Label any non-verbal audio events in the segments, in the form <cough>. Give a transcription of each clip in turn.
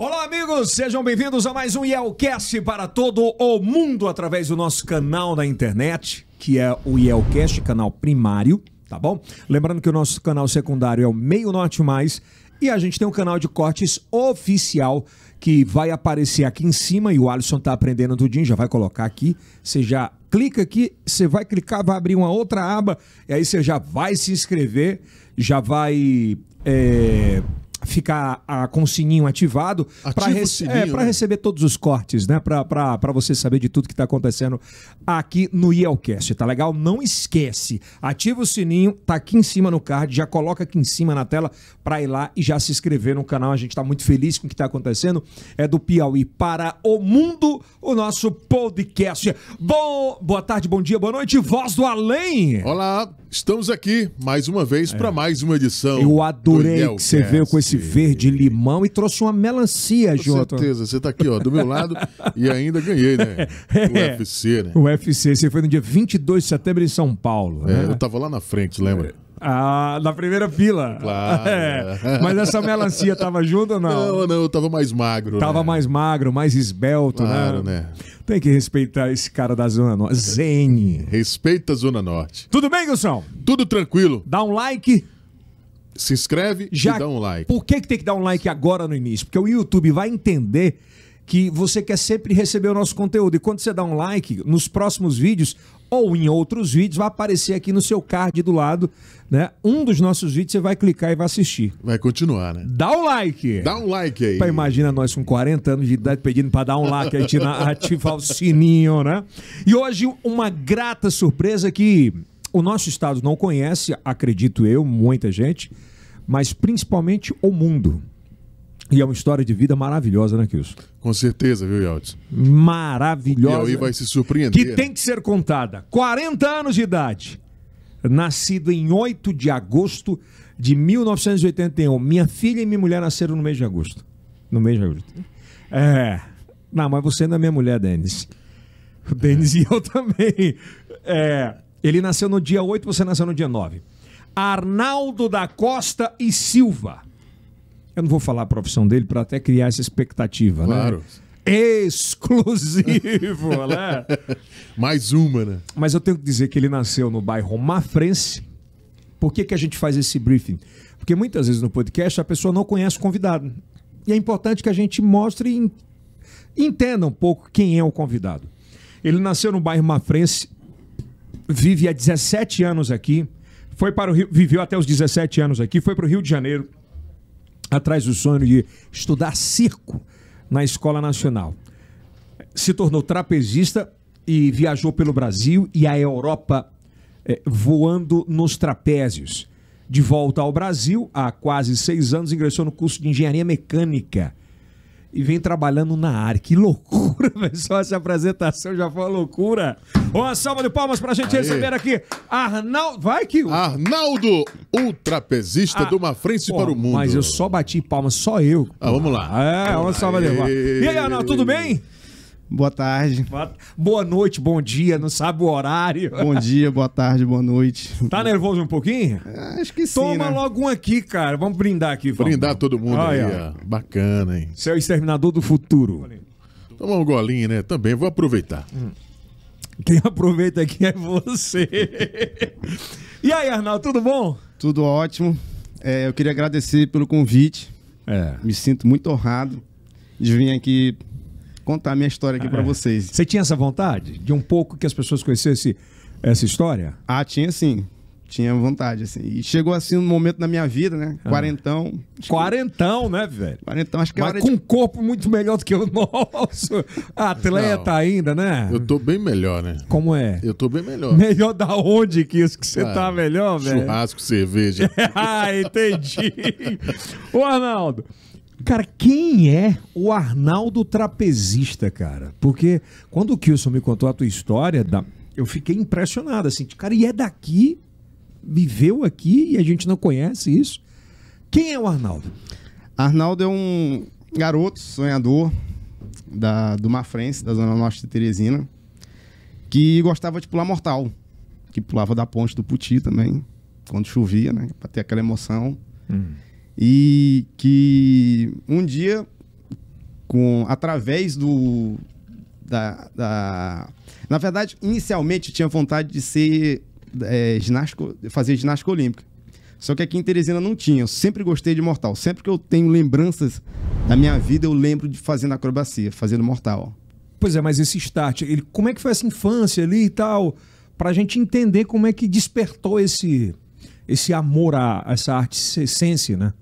Olá, amigos! Sejam bem-vindos a mais um Yelcast para todo o mundo através do nosso canal na internet, que é o Yelcast, canal primário, tá bom? Lembrando que o nosso canal secundário é o Meio Norte Mais e a gente tem um canal de cortes oficial que vai aparecer aqui em cima e o Alisson tá aprendendo tudinho, já vai colocar aqui. Você já clica aqui, você vai clicar, vai abrir uma outra aba e aí você já vai se inscrever, já vai. É ficar a, ah, com o sininho ativado para rece é, né? receber todos os cortes, né? Para você saber de tudo que está acontecendo aqui no IELCast, tá legal? Não esquece, ativa o sininho, tá aqui em cima no card, já coloca aqui em cima na tela para ir lá e já se inscrever no canal. A gente está muito feliz com o que está acontecendo. É do Piauí para o mundo, o nosso podcast. Bom, boa tarde, bom dia, boa noite, voz do além. Olá. Estamos aqui mais uma vez é. para mais uma edição. Eu adorei que você veio com esse verde limão e trouxe uma melancia, com Jota. Com certeza, você está aqui ó, do meu lado e ainda ganhei, né? <laughs> É. O UFC, né? O UFC, você foi no dia 22 de setembro em São Paulo. É, né? Eu estava lá na frente, lembra? É. Ah, na primeira fila. Claro. <laughs> É. Mas essa melancia tava junto ou não? Não, não, eu tava mais magro. Né? Tava né? mais magro, mais esbelto, né? claro, né? né? Tem que respeitar esse cara da Zona Norte. Zen. Respeita a Zona Norte. Tudo bem, Gilson? Tudo tranquilo. Dá um like. Se inscreve Já... e dá um like. Por que, que tem que dar um like agora no início? Porque o YouTube vai entender que você quer sempre receber o nosso conteúdo. E quando você dá um like, nos próximos vídeos, ou em outros vídeos, vai aparecer aqui no seu card do lado, né? Um dos nossos vídeos você vai clicar e vai assistir. Vai continuar, né? Dá um like. Dá um like aí. Pra imagina nós com 40 anos de idade pedindo para dar um like, a gente <laughs> ativar o sininho, né? E hoje uma grata surpresa que o nosso estado não conhece, acredito eu, muita gente, mas principalmente o mundo. E é uma história de vida maravilhosa, né, Kilson? Com certeza, viu, Yaldis? Maravilhosa. aí vai se surpreender. Que tem que ser contada. 40 anos de idade. Nascido em 8 de agosto de 1981. Minha filha e minha mulher nasceram no mês de agosto. No mês de agosto. É. Não, mas você não é minha mulher, Denis. O Denis é. e eu também. É. Ele nasceu no dia 8, você nasceu no dia 9. Arnaldo da Costa e Silva. Eu não vou falar a profissão dele para até criar essa expectativa, né? claro. né? Exclusivo, <laughs> né? Mais uma, né? Mas eu tenho que dizer que ele nasceu no bairro Mafrense. Por que, que a gente faz esse briefing? Porque muitas vezes no podcast a pessoa não conhece o convidado. E é importante que a gente mostre e entenda um pouco quem é o convidado. Ele nasceu no bairro Mafrense, vive há 17 anos aqui, foi para o Rio, viveu até os 17 anos aqui, foi para o Rio de Janeiro, atrás do sonho de estudar circo na Escola Nacional. Se tornou trapezista e viajou pelo Brasil e a Europa eh, voando nos trapézios. De volta ao Brasil, há quase seis anos, ingressou no curso de Engenharia Mecânica e vem trabalhando na área. Que loucura, pessoal. <laughs> Essa apresentação já foi uma loucura. Uma salva de palmas pra gente Aê. receber aqui. Arnaldo. Vai, que Arnaldo, o trapezista ah, de uma frente para o mundo. Mas eu só bati palmas, só eu. Ah, vamos lá. É, uma salva de palmas. E aí, Arnaldo, tudo bem? Boa tarde. Boa noite, bom dia, não sabe o horário. Bom dia, boa tarde, boa noite. Tá nervoso um pouquinho? Ah, acho que sim. Toma né? logo um aqui, cara. Vamos brindar aqui, vamos. Brindar todo mundo Olha. aí, ó. É bacana, hein? Você é o exterminador do futuro. Tomar um golinho, né? Também vou aproveitar. Hum. Quem aproveita aqui é você. <laughs> e aí, Arnaldo, tudo bom? Tudo ótimo. É, eu queria agradecer pelo convite. É. Me sinto muito honrado de vir aqui contar a minha história aqui para é. vocês. Você tinha essa vontade de um pouco que as pessoas conhecessem essa história? Ah, tinha sim. Tinha vontade, assim. E chegou assim um momento da minha vida, né? Quarentão. Ah. Quarentão, que... né, velho? Quarentão, acho que é Mas é com de... um corpo muito melhor do que o <laughs> nosso. Atleta Não, ainda, né? Eu tô bem melhor, né? Como é? Eu tô bem melhor. Melhor da onde que isso que você ah, tá melhor, velho? Churrasco, cerveja. <laughs> ah, entendi. <laughs> Ô, Arnaldo, Cara, quem é o Arnaldo Trapezista, cara? Porque quando o Kilson me contou a tua história, da... eu fiquei impressionado, assim, cara, e é daqui, viveu aqui e a gente não conhece isso. Quem é o Arnaldo? Arnaldo é um garoto sonhador da, do Mafrense, da Zona Norte de Teresina, que gostava de pular mortal, que pulava da ponte do Puti também, quando chovia, né, pra ter aquela emoção. Hum e que um dia, com através do da, da... na verdade, inicialmente tinha vontade de ser é, fazer ginástica olímpica. Só que aqui em Teresina não tinha. Eu sempre gostei de mortal. Sempre que eu tenho lembranças da minha vida, eu lembro de fazendo acrobacia, fazendo mortal. Pois é, mas esse start, ele, como é que foi essa infância ali e tal? Pra gente entender como é que despertou esse, esse amor a, a essa arte essência, né?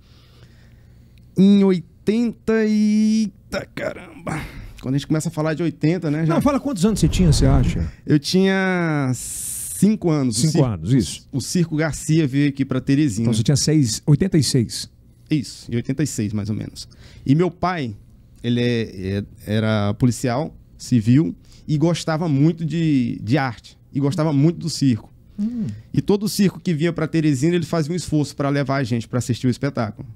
em 80 e... Eita, tá, caramba. Quando a gente começa a falar de 80, né? Já... Não, fala quantos anos você tinha, você acha? Eu tinha cinco anos. Cinco circo, anos, isso. O Circo Garcia veio aqui para Teresina. Então você tinha seis, 86. Isso, em 86 mais ou menos. E meu pai, ele é, é, era policial civil e gostava muito de, de arte. E gostava muito do circo. Hum. E todo circo que vinha para Teresina, ele fazia um esforço para levar a gente para assistir o espetáculo.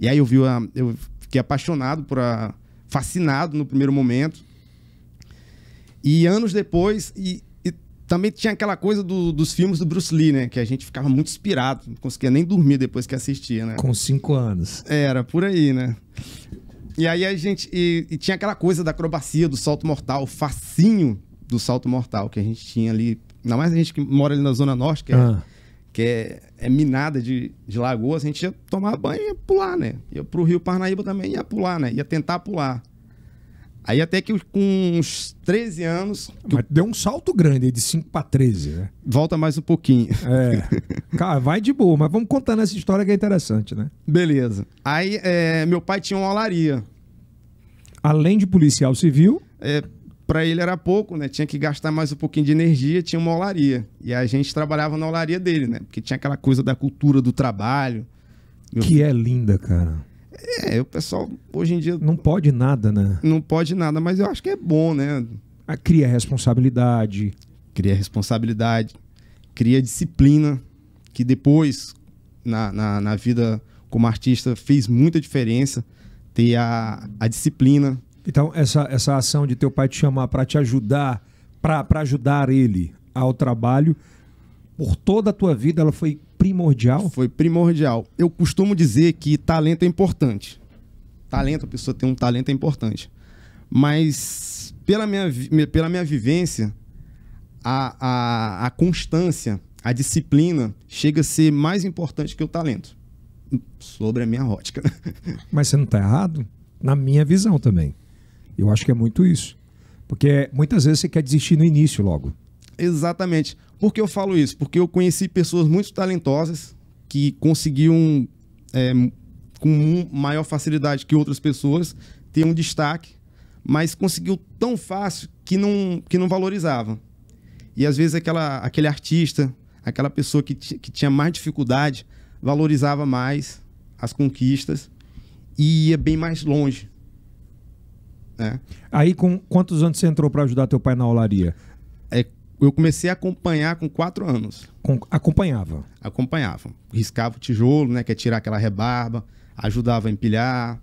E aí eu vi a, eu fiquei apaixonado por a, fascinado no primeiro momento. E anos depois, e, e também tinha aquela coisa do, dos filmes do Bruce Lee, né? Que a gente ficava muito inspirado, não conseguia nem dormir depois que assistia, né? Com cinco anos. Era, por aí, né? E aí a gente. E, e tinha aquela coisa da acrobacia, do salto mortal, o facinho do salto mortal que a gente tinha ali. Ainda mais a gente que mora ali na Zona Norte, que é ah. é que é, é minada de, de, lagoas, a gente ia tomar banho e ia pular, né? Ia pro Rio Parnaíba também ia pular, né? Ia tentar pular. Aí até que com uns 13 anos. Mas deu um salto grande de 5 para 13, né? Volta mais um pouquinho. É. Cara, vai de boa, mas vamos contando essa história que é interessante, né? Beleza. Aí é, meu pai tinha uma olaria. Além de policial civil. É, para ele era pouco, né? Tinha que gastar mais um pouquinho de energia, tinha uma olaria. E a gente trabalhava na olaria dele, né? Porque tinha aquela coisa da cultura do trabalho. Que é linda, cara. É, o pessoal hoje em dia. Não pode nada, né? Não pode nada, mas eu acho que é bom, né? A ah, cria responsabilidade. Cria responsabilidade, cria disciplina, que depois, na, na, na vida como artista, fez muita diferença. Ter a, a disciplina, então, essa, essa ação de teu pai te chamar para te ajudar, para ajudar ele ao trabalho, por toda a tua vida, ela foi primordial? Foi primordial. Eu costumo dizer que talento é importante. Talento, a pessoa tem um talento é importante. Mas, pela minha, pela minha vivência, a, a, a constância, a disciplina chega a ser mais importante que o talento. Sobre a minha ótica. <laughs> Mas você não está errado? Na minha visão também. Eu acho que é muito isso. Porque é, muitas vezes você quer desistir no início logo. Exatamente. Por que eu falo isso? Porque eu conheci pessoas muito talentosas que conseguiam, é, com maior facilidade que outras pessoas, ter um destaque, mas conseguiu tão fácil que não, que não valorizavam. E às vezes aquela, aquele artista, aquela pessoa que, que tinha mais dificuldade, valorizava mais as conquistas e ia bem mais longe. Né? Aí, com quantos anos você entrou para ajudar teu pai na olaria? É, eu comecei a acompanhar com quatro anos. Com, acompanhava? Acompanhava. Riscava o tijolo, né? Que é tirar aquela rebarba. Ajudava a empilhar.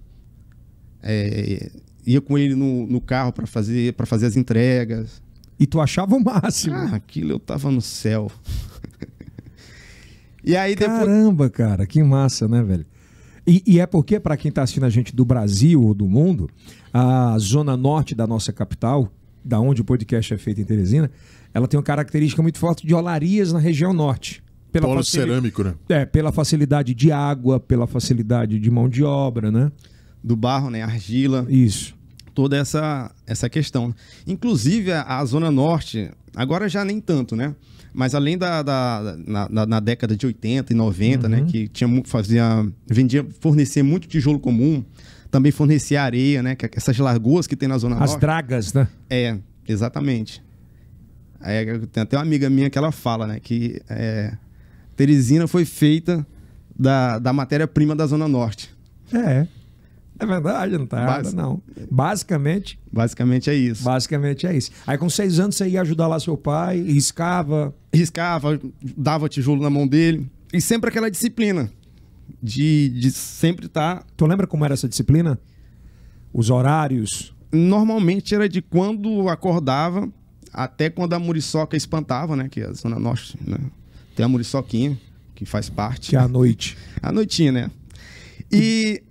É, ia com ele no, no carro para fazer, para fazer as entregas. E tu achava o máximo. Ah, aquilo eu tava no céu. <laughs> e aí Caramba, depois... cara, que massa, né, velho? E, e é porque, para quem está assistindo a gente do Brasil ou do mundo, a zona norte da nossa capital, da onde o podcast é feito em Teresina, ela tem uma característica muito forte de olarias na região norte. Pela Polo facil... cerâmico, né? É, pela facilidade de água, pela facilidade de mão de obra, né? Do barro, né? Argila. Isso toda essa, essa questão. Inclusive, a, a, Zona Norte, agora já nem tanto, né? Mas além da, da na, na, na, década de 80 e 90, né? uhum. né? Que tinha, fazia, vendia, fornecia muito tijolo comum, também fornecia areia, né? Que, essas lagoas que tem na Zona As Norte. As dragas, né? É, exatamente. É, tem até uma amiga minha que ela fala, né? Que é, Teresina foi feita da, da matéria-prima da Zona Norte. É. É verdade, não tá Bas... não. Basicamente. Basicamente é isso. Basicamente é isso. Aí com seis anos você ia ajudar lá seu pai, riscava. Riscava, dava tijolo na mão dele. E sempre aquela disciplina. De, de sempre estar. Tá... Tu lembra como era essa disciplina? Os horários? Normalmente era de quando acordava até quando a muriçoca espantava, né? Que é a Zona Norte, né? Tem a muriçoquinha, que faz parte. Que é a noite. <laughs> a noitinha, né? E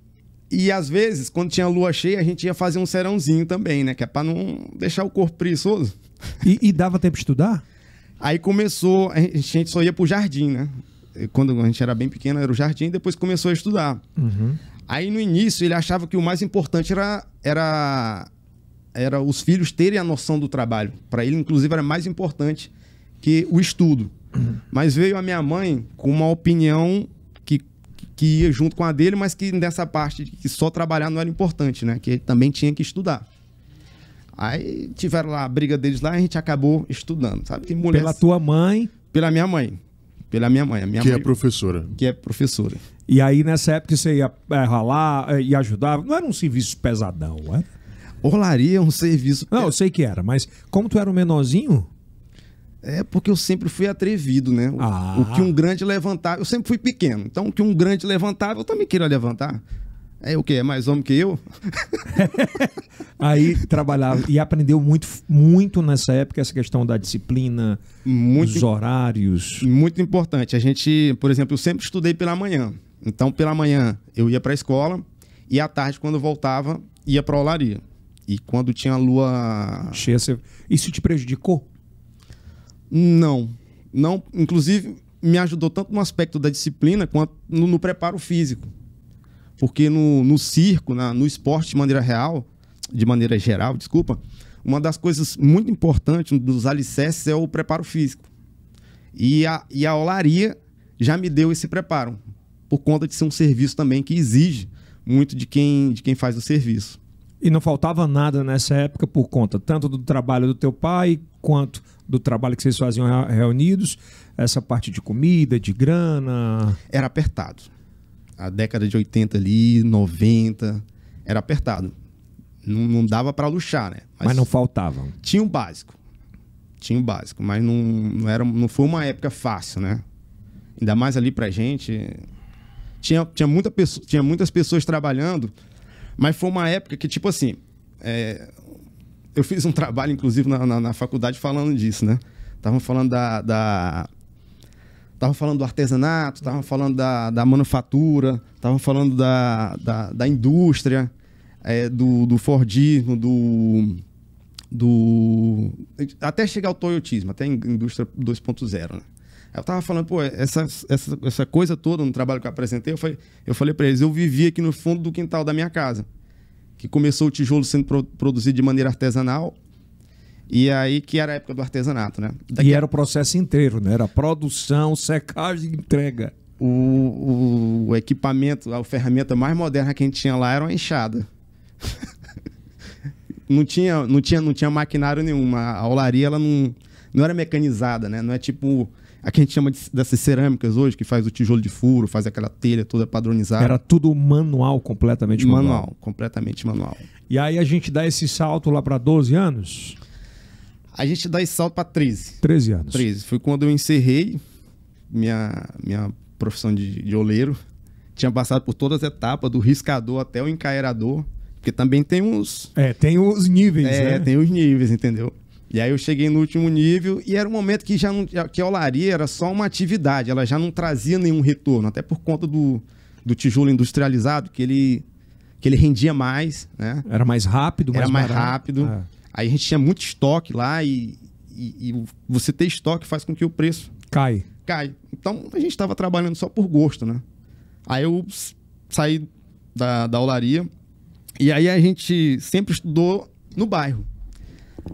e às vezes, quando tinha lua cheia, a gente ia fazer um serãozinho também, né? Que é pra não deixar o corpo preguiçoso. E, e dava tempo de estudar? Aí começou, a gente só ia pro jardim, né? Quando a gente era bem pequeno, era o jardim, depois começou a estudar. Uhum. Aí no início ele achava que o mais importante era, era, era os filhos terem a noção do trabalho. Para ele, inclusive, era mais importante que o estudo. Uhum. Mas veio a minha mãe com uma opinião que ia junto com a dele, mas que nessa parte de que só trabalhar não era importante, né? Que ele também tinha que estudar. Aí tiveram lá a briga deles lá e a gente acabou estudando, sabe? Que mulher... Pela tua mãe? Pela minha mãe. Pela minha mãe. A minha que é mãe... é professora. Que é professora. E aí nessa época você ia é, ralar eh, e ajudava. Não era um serviço pesadão, era? Olaria é um serviço. Não, eu sei que era, mas como tu era o um menorzinho, é porque eu sempre fui atrevido, né? O, ah. o, que um grande levantava, eu sempre fui pequeno. Então, o que um grande levantava, eu também queria levantar. É o quê? É mais homem que eu? <laughs> Aí trabalhava e aprendeu muito, muito nessa época essa questão da disciplina, muito, dos horários. Muito importante. A gente, por exemplo, eu sempre estudei pela manhã. Então, pela manhã eu ia para a escola e à tarde, quando voltava, ia para a olaria. E quando tinha lua cheia, isso te prejudicou? Não. Não, inclusive me ajudou tanto no aspecto da disciplina quanto no, no preparo físico. Porque no, no circo, na, no esporte de maneira real, de maneira geral, desculpa, uma das coisas muito importantes, um dos alicerces, é o preparo físico. E a, e a olaria já me deu esse preparo, por conta de ser um serviço também que exige muito de quem, de quem faz o serviço. E não faltava nada nessa época por conta tanto do trabalho do teu pai quanto do trabalho que vocês faziam reunidos, essa parte de comida, de grana. Era apertado. A década de 80 ali, 90, era apertado. Não, não dava para luxar, né? Mas, mas, não faltavam. Tinha o um básico. Tinha o um básico, mas não, não, era, não foi uma época fácil, né? Ainda mais ali pra gente. Tinha, tinha, muita, tinha muitas pessoas trabalhando mas foi uma época que, tipo assim, é, eu fiz um trabalho, inclusive, na, na, na faculdade falando disso, né? Estavam falando da, da falando do artesanato, estavam falando da, da manufatura, estavam falando da, da, da indústria, é, do, do Fordismo, do, do. Até chegar ao Toyotismo, até a indústria 2.0. Né? Ela tava falando, pô, essa, essa, essa coisa toda no trabalho que eu apresentei, eu falei, eu falei para eles, eu vivi aqui no fundo do quintal da minha casa, que começou o tijolo sendo pro, produzido de maneira artesanal, e aí que era a época do artesanato, né? Daqui... E era o processo inteiro, né? Era produção, secagem, entrega. O, o, equipamento, a ferramenta mais moderna que a gente tinha lá era uma enxada. <laughs> não tinha, não tinha, não tinha maquinário nenhuma. A olaria ela não, não era mecanizada, né? Não é tipo a que a gente chama de, dessas cerâmicas hoje, que faz o tijolo de furo, faz aquela telha toda padronizada. Era tudo manual, completamente manual. Manual, completamente manual. E aí a gente dá esse salto lá para 12 anos? A gente dá esse salto para 13. 13 anos. 13. Foi quando eu encerrei minha, minha profissão de, de oleiro. Tinha passado por todas as etapas, do riscador até o encaerador. Porque também tem uns. É, tem os níveis, é, né? tem os níveis, entendeu? E aí eu cheguei no último nível e era um momento que já não, que a olaria era só uma atividade, ela já não trazia nenhum retorno, até por conta do, do tijolo industrializado, que ele, que ele rendia mais, né? Era mais rápido, mais Era mais barato. rápido. É. Aí a gente tinha muito estoque lá e, e, e, você ter estoque faz com que o preço... Cai. Cai. Então a gente estava trabalhando só por gosto, né? Aí eu saí da, da olaria e aí a gente sempre estudou no bairro.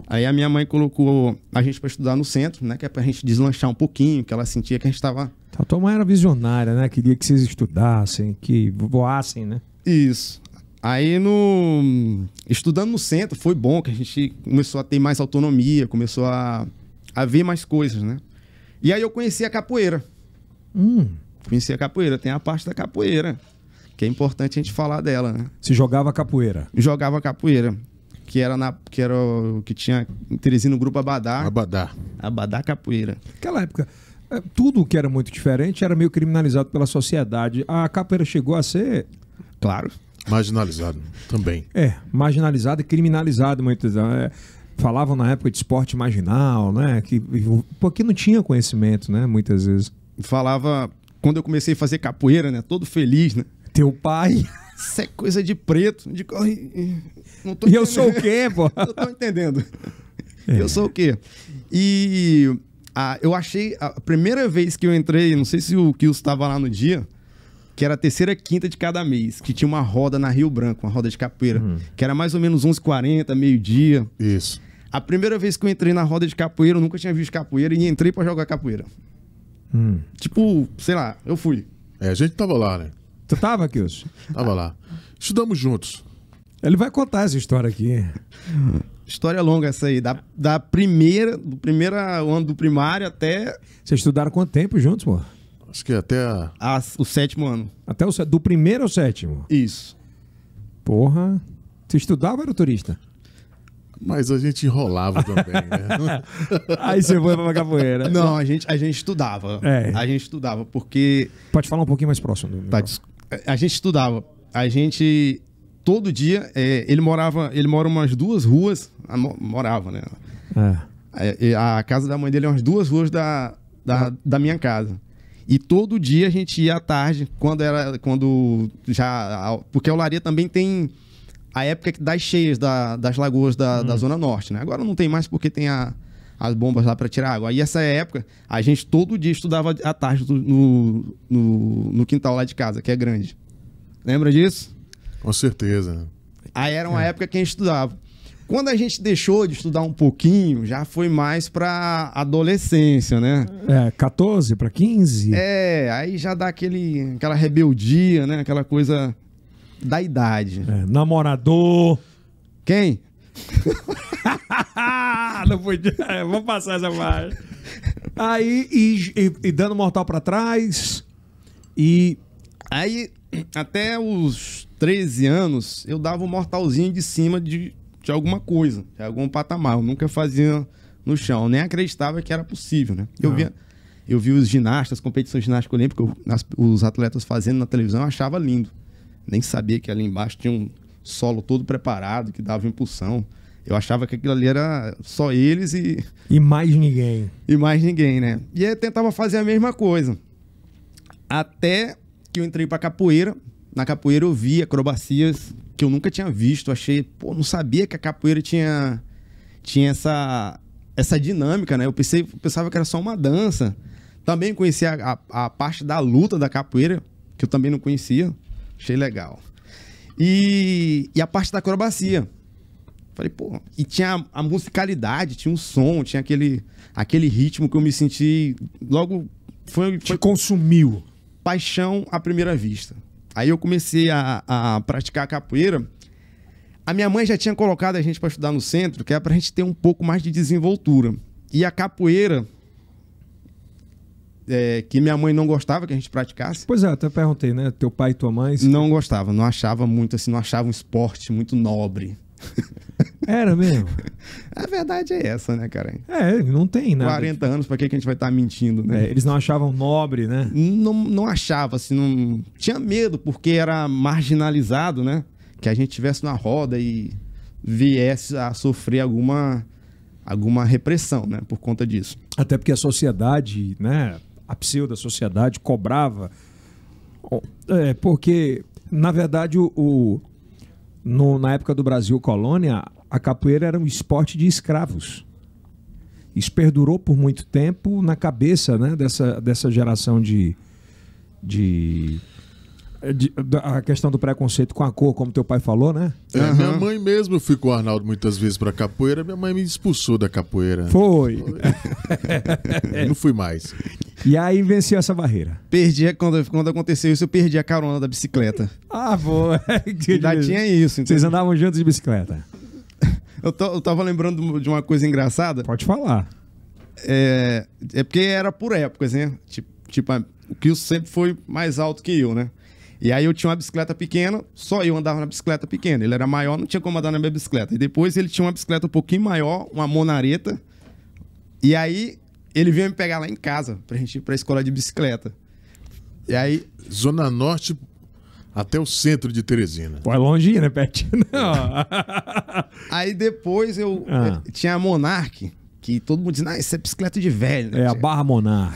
Aí a minha mãe colocou a gente para estudar no centro, né? Que é para a gente deslanchar um pouquinho, que ela sentia que a gente estava. Então, a tua mãe era visionária, né? Queria que vocês estudassem, que voassem, né? Isso. Aí no estudando no centro foi bom que a gente começou a ter mais autonomia, começou a, a ver mais coisas, né? E aí eu conheci a capoeira. Hum. Conheci a capoeira, tem a parte da capoeira, que é importante a gente falar dela, né? Se jogava capoeira. Jogava capoeira que era na que era o, que tinha Teresina no grupo Abadá. Abadá. Abadá Capoeira. Naquela época, eh, tudo que era muito diferente era meio criminalizado pela sociedade. A capoeira chegou a ser, claro, marginalizado também. É, marginalizado e criminalizado muitas vezes eh, falavam na época de esporte marginal, né, que porque não tinha conhecimento, né, muitas vezes. Falava quando eu comecei a fazer capoeira, né, todo feliz, né? Teu pai isso é coisa de preto. De... Não tô e eu sou o quê, pô? <laughs> eu tô entendendo. É. Eu sou o quê? E a, eu achei. A primeira vez que eu entrei, não sei se o Kills estava lá no dia, que era a terceira quinta de cada mês, que tinha uma roda na Rio Branco, uma roda de capoeira, uhum. que era mais ou menos 11h40, meio-dia. Isso. A primeira vez que eu entrei na roda de capoeira, eu nunca tinha visto capoeira e entrei para jogar capoeira. Hum. Tipo, sei lá, eu fui. É, a gente tava lá, né? Tu tava, hoje Tava lá. Estudamos juntos. Ele vai contar essa história aqui. História longa essa aí, da, da primeira, do primeiro ano do primário até... Vocês estudaram quanto tempo juntos, pô? Acho que até... A... o sétimo ano. Até o Do primeiro ao sétimo? Isso. Porra. você estudava ou era turista? Mas a gente enrolava também, né? <laughs> Aí você foi pra capoeira. Não, a gente, a gente estudava. É. A gente estudava, porque. Pode falar um pouquinho mais próximo do. Tá, a gente estudava. A gente todo dia, é, ele morava, ele mora umas duas ruas, a, ah, morava, né? É. A, é, a, casa da mãe dele é umas duas ruas da, da, da minha casa. E todo dia a gente ia à tarde, quando era. Quando já. Porque a olaria também tem a época das cheias da, das lagoas da, da hum. Zona Norte, né? Agora não tem mais porque tem a, as bombas lá para tirar água. Aí essa época, a gente todo dia estudava à tarde no, no, no quintal lá de casa, que é grande. Lembra disso? Com certeza. Aí era uma é. época que a gente estudava. Quando a gente deixou de estudar um pouquinho, já foi mais para adolescência, né? É, 14 para 15. É, aí já dá aquele, aquela rebeldia, né? Aquela coisa da idade. É, namorador. Quem? <laughs> não podia. É, Vou passar essa parte. Aí, e, e, e dando mortal para trás. E. Aí, até os 13 anos, eu dava um mortalzinho de cima de, de alguma coisa, de algum patamar. Eu nunca fazia no chão. Eu nem acreditava que era possível, né? Eu ah. via. Eu via os ginastas, competições ginástica olímpica, os atletas fazendo na televisão, eu achava lindo. Nem sabia que ali embaixo tinha um, solo todo preparado, que dava impulsão. Eu achava que aquilo ali era só eles e. E mais ninguém. E mais ninguém, né? E eu tentava fazer a mesma coisa. Até que eu entrei pra capoeira. Na capoeira eu vi acrobacias que eu nunca tinha visto. Achei, pô, não sabia que a capoeira tinha, tinha essa, essa dinâmica, né? Eu pensei, pensava que era só uma dança. Também conhecia a, a, a parte da luta da capoeira, que eu também não conhecia. Achei legal. E, e a parte da acrobacia. Falei, pô. E tinha a, musicalidade, tinha um som, tinha aquele, aquele ritmo que eu me senti. Logo. Foi, Te consumiu. Paixão à primeira vista. Aí eu comecei a, a praticar a capoeira. A minha mãe já tinha colocado a gente para estudar no centro, que é para a gente ter um pouco mais de desenvoltura. E a capoeira, é, que minha mãe não gostava que a gente praticasse. Pois é, até perguntei, né? Teu pai e tua mãe. Não gostava, não achava muito, assim, não achava um esporte muito nobre. <laughs> Era mesmo? a verdade é essa, né, cara? É, não tem né? 40 anos, pra que, que a gente vai estar tá mentindo, né? É, eles não achavam nobre, né? Não, não achava, assim, não... Tinha medo, porque era marginalizado, né? Que a gente estivesse na roda e viesse a sofrer alguma alguma repressão, né, por conta disso. Até porque a sociedade, né, a pseudo-sociedade cobrava, é, porque, na verdade, o, o no, na época do Brasil colônia, a capoeira era um esporte de escravos. Isso perdurou por muito tempo na cabeça né, dessa, dessa geração de, de é, a questão do preconceito com a cor, como teu pai falou, né? É, uhum. Minha mãe mesmo, eu fui com o Arnaldo muitas vezes pra capoeira, minha mãe me expulsou da capoeira. Foi. <laughs> não fui mais. E aí venceu essa barreira. Perdi, quando, quando aconteceu isso, eu perdi a carona da bicicleta. ah, <laughs> que Já tinha isso. Então... Vocês andavam juntos de bicicleta? <laughs> eu, tô, eu tava lembrando de uma coisa engraçada. Pode falar. É, é porque era por épocas, né? Tipo, tipo, o Kilson sempre foi mais alto que eu, né? E aí eu tinha uma bicicleta pequena, só eu andava na bicicleta pequena. Ele era maior, não tinha como andar na minha bicicleta. E depois ele tinha uma bicicleta um pouquinho maior, uma monareta. E aí ele veio me pegar lá em casa pra gente ir pra escola de bicicleta. E aí. Zona Norte até o centro de Teresina. Pô, é longe, né, Pet? Não. Né? É. <laughs> aí depois eu. Ah. Tinha a Monarch, que todo mundo diz, ah, isso é bicicleta de velho, né? É a barra Monarch.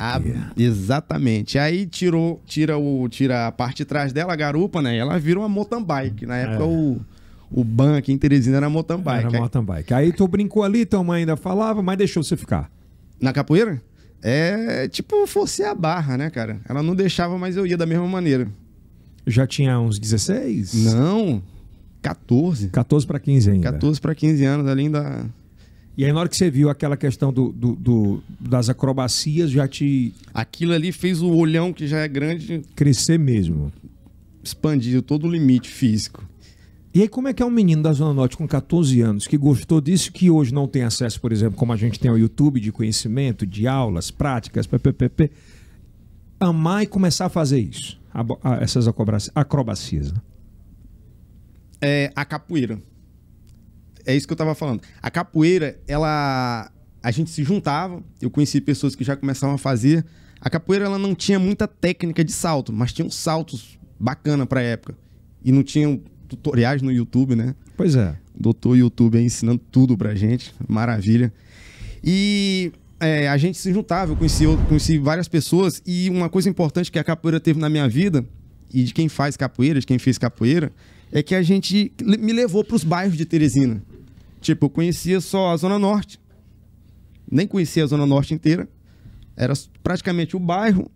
exatamente. Aí tirou, tira, o, tira a parte de trás dela, a garupa, né? E ela virou uma mountain bike. Na época é. o, o ban aqui em Teresina era mountain bike. Era mountain bike. Aí tu brincou ali, tua mãe ainda falava, mas deixou você ficar. Na capoeira? É tipo, fosse a barra, né, cara? Ela não deixava, mas eu ia da mesma maneira. Já tinha uns 16? Não, 14. 14 para 15 ainda. 14 para 15 anos, ali ainda. E aí, na hora que você viu aquela questão do, do, do, das acrobacias, já te. Aquilo ali fez o olhão, que já é grande. Crescer mesmo. Expandiu todo o limite físico. E aí, como é que é um menino da Zona Norte com 14 anos que gostou disso, que hoje não tem acesso, por exemplo, como a gente tem ao YouTube de conhecimento, de aulas, práticas, ppp, amar e começar a fazer isso, a, a, essas acrobacias? Né? É a capoeira. É isso que eu estava falando. A capoeira, ela. A gente se juntava, eu conheci pessoas que já começavam a fazer. A capoeira ela não tinha muita técnica de salto, mas tinha uns saltos bacana para época. E não tinha tutoriais no YouTube, né? Pois é. Doutor YouTube aí ensinando tudo pra gente. Maravilha. E é, a gente se juntava, eu conheci, eu conheci várias pessoas. E uma coisa importante que a capoeira teve na minha vida, e de quem faz capoeira, de quem fez capoeira, é que a gente me levou para os bairros de Teresina. Tipo, eu conhecia só a Zona Norte. Nem conhecia a Zona Norte inteira. Era praticamente o bairro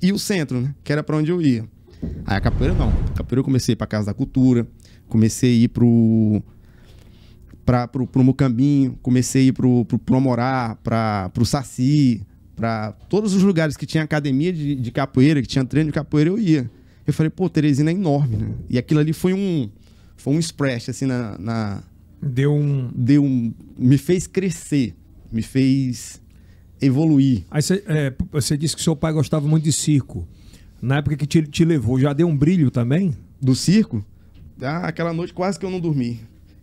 e o centro, né? Que era para onde eu ia. Aí a capoeira não. A capoeira eu comecei para Casa da Cultura, comecei a ir pro para pro, pro Mucambinho, comecei a ir pro, pro Promorá, para pro Saci, para todos os lugares que tinha academia de, de, capoeira, que tinha treino de capoeira, eu ia. Eu falei, pô, Teresina é enorme, né? E aquilo ali foi um foi um splash assim na, na deu um deu um me fez crescer, me fez evoluir. Aí você é, disse que seu pai gostava muito de circo. Na época que te, te levou, já deu um brilho também? Do circo? Ah, aquela noite quase que eu não dormi.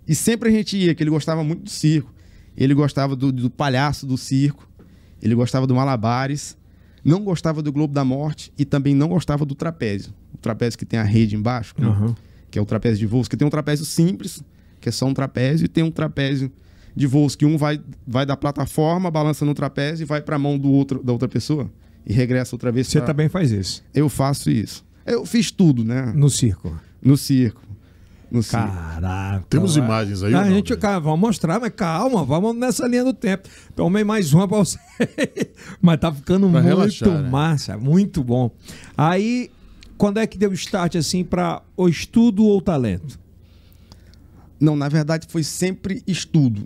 E sempre a gente ia, que ele gostava muito do circo. Ele gostava do, do palhaço do circo. Ele gostava do malabares. Não gostava do Globo da Morte e também não gostava do trapézio. O trapézio que tem a rede embaixo, uhum. que é o trapézio de voos, que tem um trapézio simples, que é só um trapézio, e tem um trapézio de voos que um vai, vai da plataforma, balança no trapézio e vai para a mão do outro, da outra pessoa e regressa outra vez. Você pra... também faz isso? Eu faço isso. Eu fiz tudo, né? No circo? No circo. No circo. Caraca. Temos cara. imagens aí, ah, não, A gente, cara, vamos mostrar, mas calma, vamos nessa linha do tempo. Tomei mais uma pra você. <laughs> mas tá ficando pra muito relaxar, né? massa, muito bom. Aí, quando é que deu start, assim, para o estudo ou talento? Não, na verdade foi sempre estudo.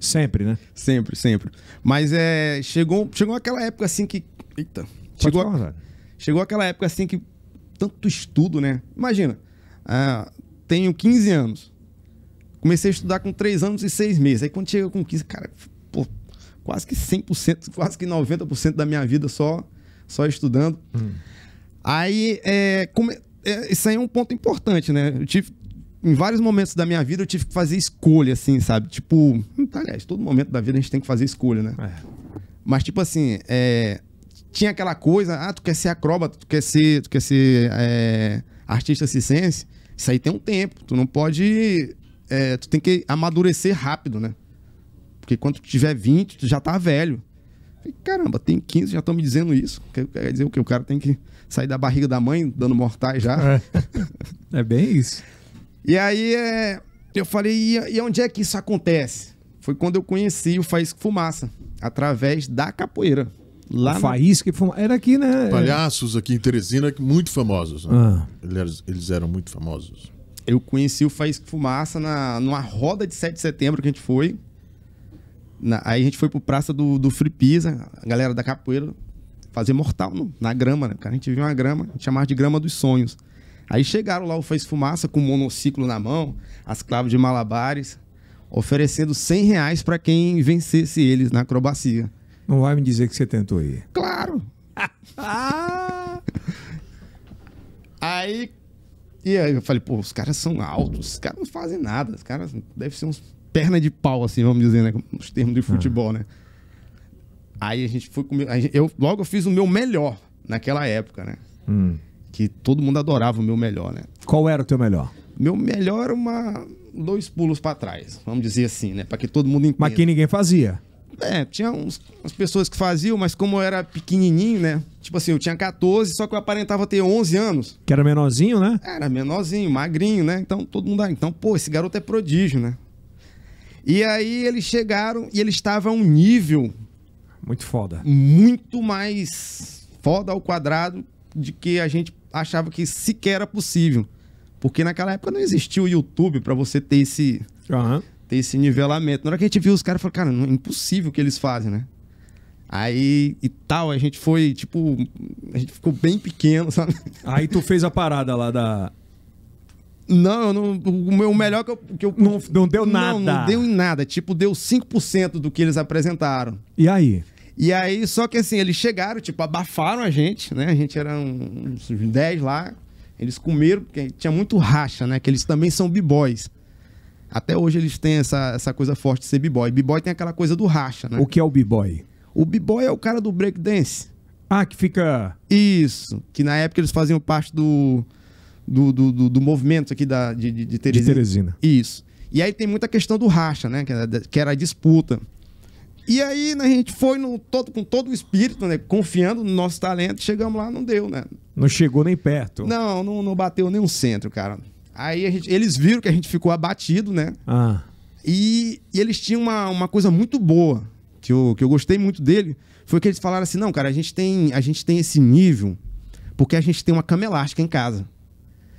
Sempre, né? <laughs> sempre, sempre. Mas é, chegou, chegou aquela época assim que Eita. Chegou, falar, chegou aquela época assim que tanto estudo, né? Imagina, ah, tenho 15 anos. Comecei a estudar com 3 anos e 6 meses. Aí quando chega com 15, cara, pô, quase que 100%, quase que 90% da minha vida só só estudando. Hum. Aí, é, come... é, isso aí é um ponto importante, né? Eu tive, em vários momentos da minha vida, eu tive que fazer escolha, assim, sabe? Tipo, aliás, todo momento da vida a gente tem que fazer escolha, né? É. Mas, tipo assim, é, tinha aquela coisa, ah, tu quer ser acróbata, tu quer ser, tu quer ser é, artista circense, isso aí tem um tempo, tu não pode, é, tu tem que amadurecer rápido, né? Porque quando tu tiver 20, tu já tá velho. caramba, tem 15, já estão me dizendo isso. Quer, quer dizer o que? O cara tem que sair da barriga da mãe dando mortais já. É, <laughs> é bem isso. E aí é, eu falei, e, e onde é que isso acontece? Foi quando eu conheci o Faísco Fumaça, através da capoeira. Lá Faísca e fuma... era aqui, né? Palhaços aqui em Teresina, muito famosos. Né? Ah. Eles, eles, eram muito famosos. Eu conheci o Faísca Fumaça na, numa roda de 7 de setembro que a gente foi. Na, aí a gente foi pro Praça do, do Free Pisa, a galera da capoeira fazer mortal no, na grama, né? a gente viu uma grama, a gente chamava de grama dos sonhos. Aí chegaram lá o e Fumaça com o monociclo na mão, as claves de malabares, oferecendo 100 reais para quem vencesse eles na acrobacia. Não vai me dizer que você tentou ir. Claro! <laughs> aí. E aí eu falei, pô, os caras são altos, os caras não fazem nada, os caras devem ser uns perna de pau, assim, vamos dizer, né? Nos termos de ah. futebol, ah. né? Aí a gente foi comigo. Eu logo fiz o meu melhor naquela época, né? Hum. Que todo mundo adorava o meu melhor, né? Qual era o teu melhor? Meu melhor era uma. Dois pulos para trás, vamos dizer assim, né? Para que todo mundo entenda. Mas que ninguém fazia. É, tinha uns, umas pessoas que faziam, mas como eu era pequenininho, né? Tipo assim, eu tinha 14, só que eu aparentava ter 11 anos. Que era menorzinho, né? Era menorzinho, magrinho, né? Então todo mundo, ah, então, pô, esse garoto é prodígio, né? E aí eles chegaram e ele estava a um nível muito foda. Muito mais foda ao quadrado de que a gente achava que sequer era possível. Porque naquela época não existia o YouTube para você ter esse uhum esse nivelamento. Na hora que a gente viu os caras, falou, cara, não é impossível o que eles fazem, né? Aí e tal, a gente foi, tipo, a gente ficou bem pequeno, <laughs> sabe? Aí tu fez a parada lá da. Não, não o meu melhor que eu. Que eu não, não deu não, nada. Não, deu em nada. Tipo, deu 5% do que eles apresentaram. E aí? E aí, só que assim, eles chegaram, tipo, abafaram a gente, né? A gente era uns 10 lá. Eles comeram, porque tinha muito racha, né? Que eles também são b-boys. Até hoje eles têm essa, essa coisa forte de ser b-boy. B-boy tem aquela coisa do racha, né? O que é o b-boy? O b-boy é o cara do breakdance. Ah, que fica. Isso. Que na época eles faziam parte do. Do, do, do, do movimento aqui da, de, de, Teresina. de Teresina. Isso. E aí tem muita questão do racha, né? Que era, que era a disputa. E aí né, a gente foi no todo, com todo o espírito, né? Confiando no nosso talento. Chegamos lá, não deu, né? Não chegou nem perto. Não, não, não bateu nem um centro, cara. Aí gente, eles viram que a gente ficou abatido, né? Ah. E, e, eles tinham uma, uma coisa muito boa, que eu, que eu gostei muito dele, foi que eles falaram assim, não, cara, a gente tem, a gente tem esse nível porque a gente tem uma cama elástica em casa.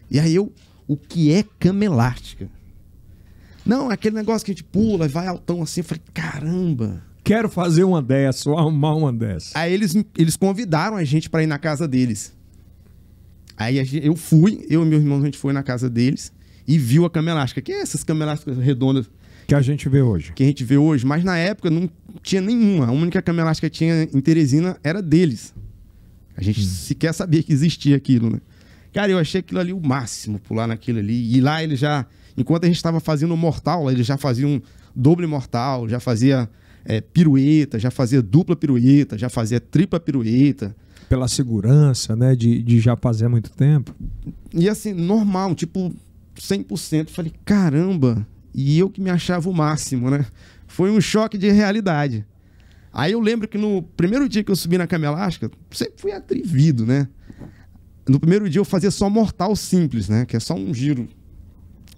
E aí eu, o que é cama elástica? Não, é aquele negócio que a gente pula e vai altão assim, eu falei, caramba... Quero fazer uma dessa, ou arrumar uma dessa. Aí eles, eles convidaram a gente para ir na casa deles. Aí eu fui, eu e meu irmão, a gente foi na casa deles e viu a cama elástica, que é essas camas elásticas redondas. Que a gente vê hoje. Que a gente vê hoje, mas na época não tinha nenhuma. A única cama elástica que tinha em Teresina era deles. A gente hum. sequer sabia que existia aquilo, né? Cara, eu achei aquilo ali o máximo, pular naquilo ali. E lá ele já, enquanto a gente estava fazendo o mortal, ele já fazia um doble mortal, já fazia é, pirueta, já fazia dupla pirueta, já fazia tripla pirueta, pela segurança, né? De, de já fazer há muito tempo. E assim, normal, tipo 100%. Falei, caramba! E eu que me achava o máximo, né? Foi um choque de realidade. Aí eu lembro que no primeiro dia que eu subi na cama elástica, sempre fui atrevido, né? No primeiro dia eu fazia só mortal simples, né? Que é só um giro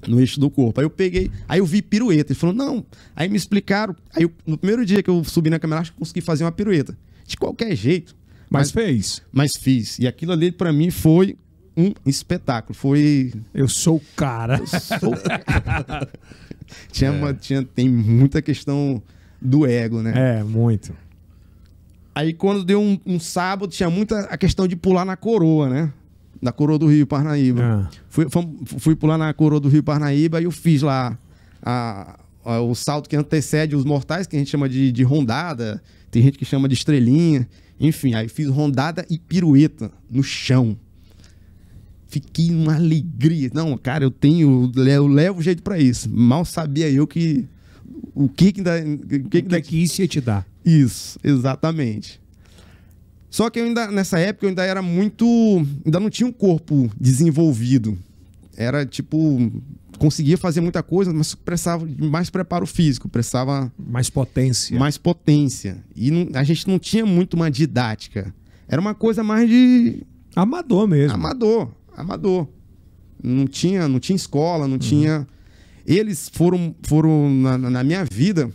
no eixo do corpo. Aí eu peguei, aí eu vi pirueta. Ele falou, não. Aí me explicaram. Aí eu, no primeiro dia que eu subi na cama elástica, eu consegui fazer uma pirueta. De qualquer jeito. Mas, mas fez. Mas fiz. E aquilo ali para mim foi um espetáculo. Foi. Eu sou o cara. Eu sou... <laughs> tinha, é. uma, tinha tem muita questão do ego, né? É, muito. Aí quando deu um, um, sábado, tinha muita a questão de pular na coroa, né? Da coroa do Rio Parnaíba. É. Fui, fui, fui, pular na coroa do Rio Parnaíba e eu fiz lá a, a, o salto que antecede os mortais, que a gente chama de, de rondada, tem gente que chama de estrelinha. Enfim, aí fiz rondada e pirueta no chão. Fiquei uma alegria. Não, cara, eu tenho, eu levo jeito para isso. Mal sabia eu que o que que, da, o que, que, que isso ia te dar. Isso, exatamente. Só que eu ainda, nessa época, eu ainda era muito. Ainda não tinha um corpo desenvolvido. Era tipo conseguia fazer muita coisa, mas precisava de mais preparo físico, precisava mais potência. Mais potência. E não, a gente não tinha muito uma didática. Era uma coisa mais de amador mesmo. Amador, amador. Não tinha, não tinha escola, não uhum. tinha eles foram foram na, na, minha vida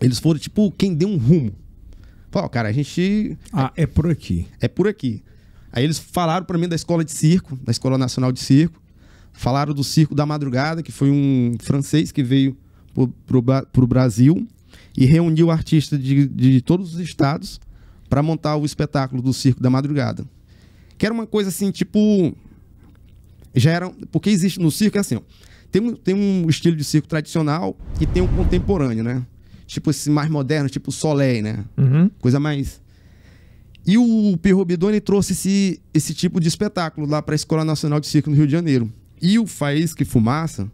eles foram tipo quem deu um rumo. Falou, cara, a gente Ah, é, é por aqui. É por aqui. Aí eles falaram para mim da escola de circo, da Escola Nacional de Circo Falaram do Circo da Madrugada, que foi um francês que veio para o Brasil e reuniu artistas de, de todos os estados para montar o espetáculo do Circo da Madrugada. Que era uma coisa assim, tipo. Já era. Porque existe no circo, é assim, ó, tem, um, tem um estilo de circo tradicional e tem um contemporâneo, né? Tipo esse mais moderno, tipo Soleil, né? Uhum. Coisa mais. E o Pierro Bidoni trouxe esse, esse tipo de espetáculo lá para a Escola Nacional de Circo no Rio de Janeiro e o Faísque Fumaça,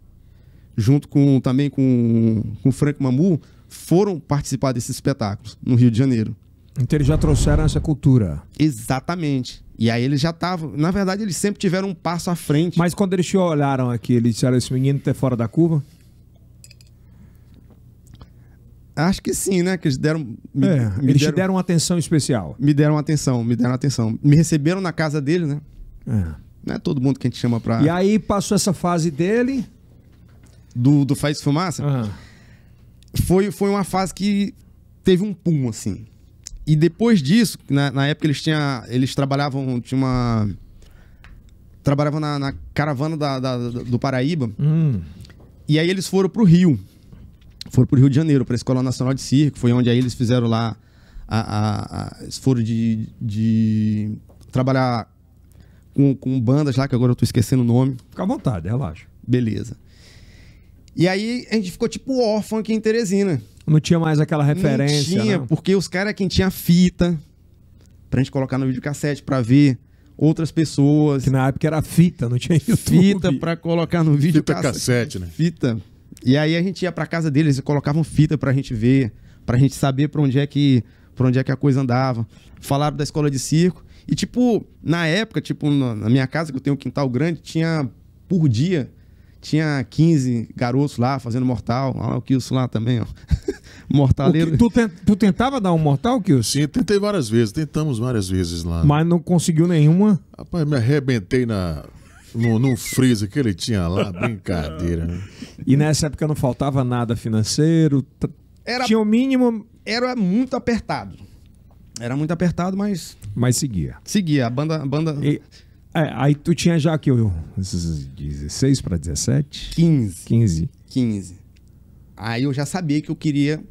junto com também com, com o Frank Mamu, foram participar desses espetáculos no Rio de Janeiro. Então eles já trouxeram essa cultura. Exatamente. E aí eles já estavam. Na verdade, eles sempre tiveram um passo à frente. Mas quando eles te olharam aqui, eles disseram: esse menino tá fora da curva? Acho que sim, né? Que eles deram. Me, é, me eles deram, te deram uma atenção especial. Me deram atenção, me deram atenção. Me receberam na casa dele, né? É. Não é todo mundo que a gente chama pra. E aí passou essa fase dele. Do, do Faz Fumaça? Uhum. Foi, foi uma fase que teve um pum, assim. E depois disso, na, na época eles tinham. Eles trabalhavam, tinha uma. Trabalhavam na, na caravana da, da, da, do Paraíba. Hum. E aí eles foram pro Rio. Foram pro Rio de Janeiro, pra Escola Nacional de Circo. Foi onde aí eles fizeram lá. A, a, a, eles foram de, de trabalhar com, com bandas lá, que agora eu tô esquecendo o nome. Fica à vontade, relaxa. Beleza. E aí a gente ficou tipo órfão aqui em Teresina. Não tinha mais aquela referência. Não tinha, não. porque os caras é quem tinha fita pra gente colocar no videocassete pra ver outras pessoas. Que na época era fita, não tinha YouTube. Fita pra colocar no vídeo. Fita cassete, né? Fita. E aí a gente ia pra casa deles e colocavam fita pra gente ver, pra gente saber pra onde é que, pra onde é que a coisa andava. Falaram da escola de circo. E, tipo, na época, tipo, na minha casa, que eu tenho um quintal grande, tinha por dia, tinha 15 garotos lá fazendo mortal. Olha ah, o Kilson lá também, ó. <laughs> Mortaleiro. Tu, te, tu, tentava dar um mortal, Kilson? Sim, tentei várias vezes, tentamos várias vezes lá. Mas não conseguiu nenhuma? Rapaz, me arrebentei na, no, no freezer que ele tinha lá, brincadeira. Né? E nessa época não faltava nada financeiro? Era, tinha o mínimo? Era muito apertado era muito apertado, mas. Mas seguia. Seguia. A banda. A banda... E... É, aí tu tinha já que eu, 16 para 17? 15. 15. 15. Aí eu já sabia que eu queria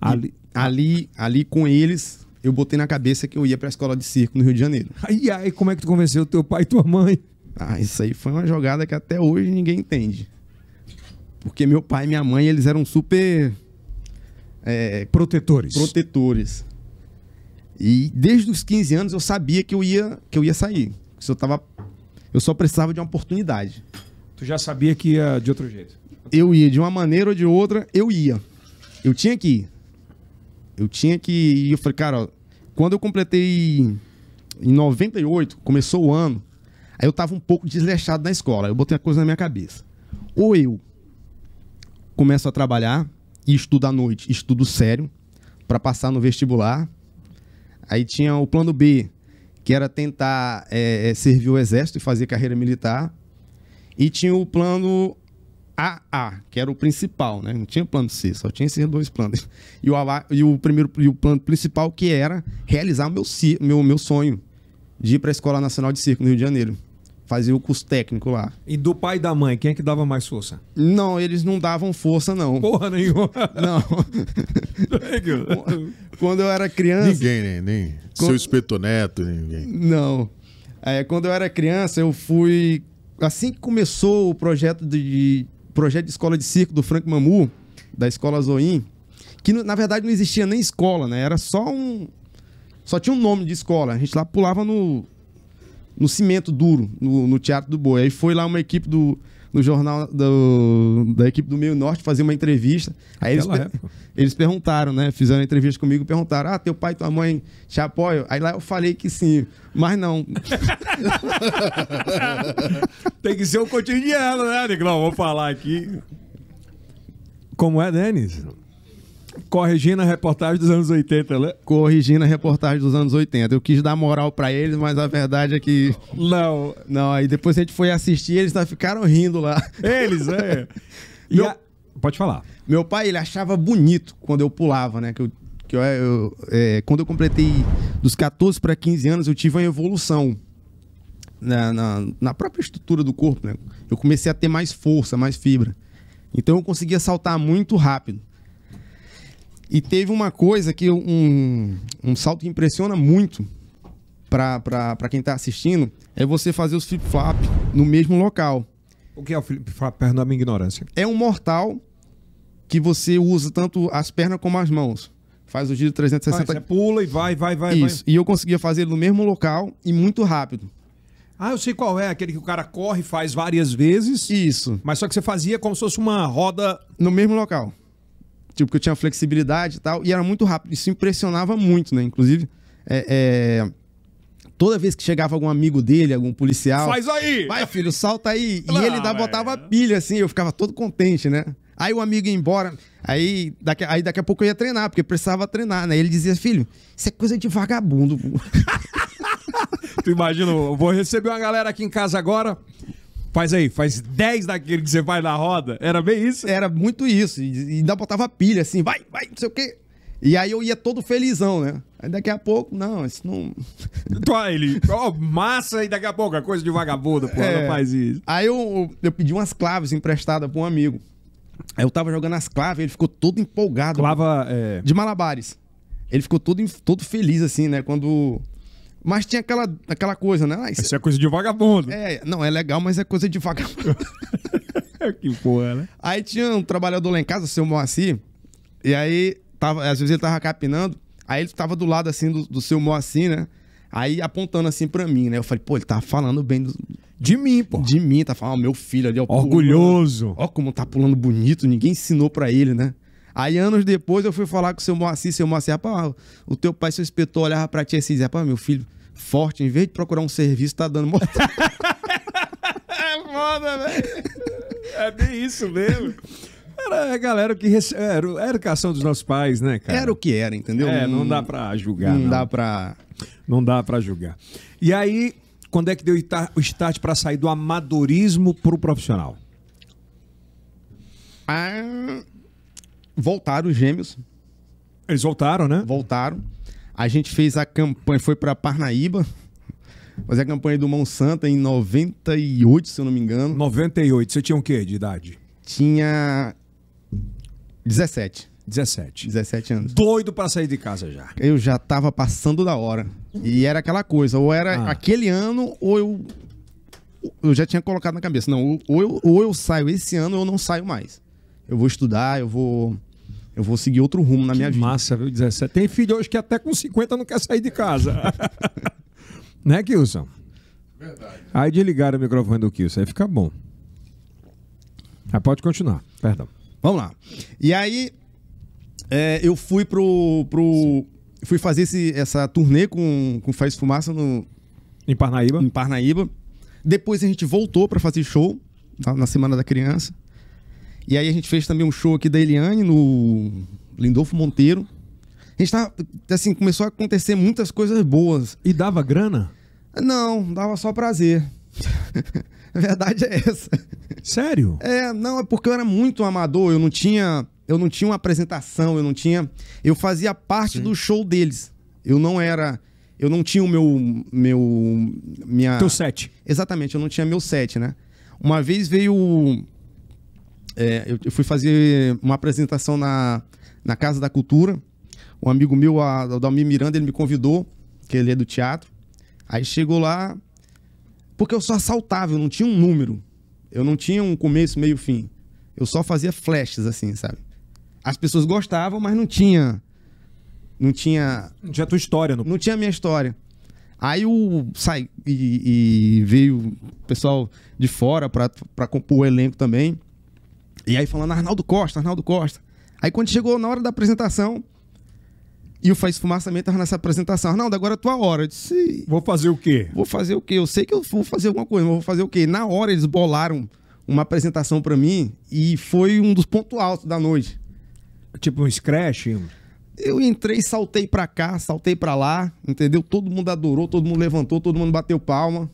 ali ali, ali com eles, eu botei na cabeça que eu ia para a escola de circo no Rio de Janeiro. E aí, como é que tu convenceu teu pai e tua mãe? Ah, isso aí foi uma jogada que até hoje ninguém entende. Porque meu pai e minha mãe, eles eram super é, protetores. Protetores. E desde os 15 anos eu sabia que eu ia, que eu ia sair. eu, tava, eu só precisava de uma oportunidade. Tu já sabia que ia de outro jeito? Eu ia, de uma maneira ou de outra, eu ia. Eu tinha que ir. Eu tinha que ir. Eu falei, cara, ó, quando eu completei em 98, começou o ano, aí eu tava um pouco desleixado na escola. Eu botei a coisa na minha cabeça. Ou eu começo a trabalhar e estudo à noite, estudo sério, para passar no vestibular Aí tinha o plano B, que era tentar é, é, servir o exército e fazer carreira militar. E tinha o plano AA, que era o principal, né? Não tinha plano C, só tinha esses dois planos. E o, AA, e o primeiro e o plano principal, que era realizar o meu, meu, meu sonho de ir para a Escola Nacional de Circo no Rio de Janeiro fazia o curso técnico lá. E do pai e da mãe, quem é que dava mais força? Não, eles não davam força, não. Porra nenhuma. Não. <laughs> quando eu era criança. Ninguém, né? Nem quando... seu espeto neto, ninguém. Não. É, quando eu era criança, eu fui. Assim que começou o projeto de, projeto de escola de circo do Frank Mamu, da escola Zoim, que na verdade não existia nem escola, né? Era só um. Só tinha um nome de escola. A gente lá pulava no, no cimento duro, no, no Teatro do Boi. Aí foi lá uma equipe do, no jornal do, da equipe do Meio Norte fazer uma entrevista. Aí eles, <laughs> eles, perguntaram, né? Fizeram a entrevista comigo, perguntaram: Ah, teu pai e tua mãe te apoiam? Aí lá eu falei que sim, mas não. <laughs> Tem que ser o um cotidiano, né, Nicolau? Vou falar aqui. Como é, Denis? Corrigindo a reportagem dos anos 80, né? Corrigindo a reportagem dos anos 80. Eu quis dar moral para eles, mas a verdade é que. Não. Não, aí depois a gente foi assistir, eles ficaram rindo lá. Eles, é. <laughs> Meu... A... Pode falar. Meu pai, ele achava bonito quando eu pulava, né? Que eu, que eu, eu é, quando eu completei dos 14 para 15 anos, eu tive uma evolução. Na, na, na, própria estrutura do corpo, né? Eu comecei a ter mais força, mais fibra. Então eu conseguia saltar muito rápido. E teve uma coisa que um, um salto que impressiona muito para quem está assistindo é você fazer os flip-flop no mesmo local. O que é o flip-flop? Perdão a minha ignorância. É um mortal que você usa tanto as pernas como as mãos. Faz o giro 360. Ah, você pula e vai, vai, vai. Isso. Vai. E eu conseguia fazer no mesmo local e muito rápido. Ah, eu sei qual é, aquele que o cara corre faz várias vezes. Isso. Mas só que você fazia como se fosse uma roda. No mesmo local tipo, que eu tinha flexibilidade e tal, e era muito rápido. Isso impressionava muito, né? Inclusive, é, é, toda vez que chegava algum amigo dele, algum policial. Faz aí! Vai, filho, salta aí! Não, e ele dá, botava é. pilha, assim, eu ficava todo contente, né? Aí o amigo ia embora. Aí daqui, aí daqui a pouco eu ia treinar, porque precisava treinar, né? Ele dizia, filho, isso é coisa de vagabundo. <laughs> <laughs> tu imagina, vou receber uma galera aqui em casa agora faz aí, faz 10 daquele que você faz na roda. Era bem isso? Era muito isso. E ainda botava pilha assim, vai, vai, não sei o quê. E aí eu ia todo felizão, né? Aí daqui a pouco, não, isso não. Então, <laughs> ele, ó, oh, massa, e daqui a pouco, é coisa de vagabundo, porra, é, não faz isso. Aí eu, eu pedi umas claves emprestadas pra um amigo. Aí eu tava jogando as claves, ele ficou todo empolgado. Clava. É... De malabares. Ele ficou todo, todo feliz, assim, né? Quando mas tinha aquela, aquela coisa, né? Ah, isso... isso é coisa de vagabundo. É, não, é legal, mas é coisa de vagabundo. <laughs> que porra, né? Aí tinha um trabalhador lá em casa, o seu Moacir, e aí, tava, às vezes ele tava capinando, aí ele tava do lado, assim, do, do seu Moacir, né? Aí apontando assim pra mim, né? Eu falei, pô, ele tá falando bem do... de mim, pô. De mim, tá falando, ah, meu filho ali, ó. Orgulhoso. ó, como tá pulando bonito, ninguém ensinou pra ele, né? Aí, anos depois, eu fui falar com o seu Moacir, seu Moacir, rapaz, o teu pai, seu inspetor, olhava pra ti assim, rapaz, meu filho, forte, em vez de procurar um serviço, tá dando moto. <laughs> é foda, velho. Né? É bem isso mesmo. Era a galera que rece... É, era, a educação dos nossos pais, né, cara? Era o que era, entendeu? É, não, não hum, dá pra julgar. Não, não, dá pra. Não dá pra julgar. E aí, quando é que deu o start pra sair do amadorismo pro profissional? Ah voltaram os gêmeos. Eles voltaram, né? Voltaram. A gente fez a campanha, foi para Parnaíba, fazer a campanha do Mão Santa em 98, se eu não me engano. 98. Você tinha o quê de idade? Tinha 17. 17. 17 anos. Doido para sair de casa já. Eu já tava passando da hora. E era aquela coisa, ou era ah. aquele ano, ou eu. Eu já tinha colocado na cabeça. Não, ou eu, ou eu saio esse ano, ou eu não saio mais. Eu vou estudar, eu vou eu vou seguir outro rumo na que minha vida. Massa, viu? 17. Tem filho hoje que até com 50 não quer sair de casa. <laughs> né, Kilson? Verdade. Aí desligaram o microfone do Kilson, aí fica bom. Ah, pode continuar, perdão. Vamos lá. E aí, é, eu fui pro. pro fui fazer esse, essa turnê com, com Faz Fumaça no. Em Parnaíba. Em Parnaíba. Depois a gente voltou para fazer show na, tá, na Semana da Criança. E aí a gente fez também um show aqui da Eliane no Lindolfo Monteiro. A gente tava, tá, assim, começou a acontecer muitas coisas boas. E dava grana? Não, dava só prazer. <laughs> a verdade é essa. Sério? É, não, é porque eu era muito amador, eu não tinha, eu não tinha uma apresentação, eu não tinha, eu fazia parte Sim. do show deles. Eu não era eu não tinha o meu meu minha Teu set. Exatamente, eu não tinha meu set, né? Uma vez veio é, eu, eu, fui fazer uma apresentação na, na Casa da Cultura. Um amigo meu, o Dalmir Miranda, ele me convidou, que ele é do teatro. Aí chegou lá, porque eu só assaltava, eu não tinha um número. Eu não tinha um começo, meio, fim. Eu só fazia flashes, assim, sabe? As pessoas gostavam, mas não tinha. Não tinha. Não tinha a tua história, não. Não tinha a minha história. Aí o sai e, e veio o pessoal de fora para compor o elenco também. E aí falando Arnaldo Costa, Arnaldo Costa. Aí quando chegou na hora da apresentação, e o Faz Fumaça também estava nessa apresentação. Arnaldo, agora é tua hora. Eu disse. Vou fazer o quê? Vou fazer o quê? Eu sei que eu vou fazer alguma coisa, mas vou fazer o quê? Na hora eles bolaram uma apresentação para mim e foi um dos pontos altos da noite. Tipo um scratch? Eu entrei, saltei para cá, saltei para lá, entendeu? Todo mundo adorou, todo mundo levantou, todo mundo bateu palma.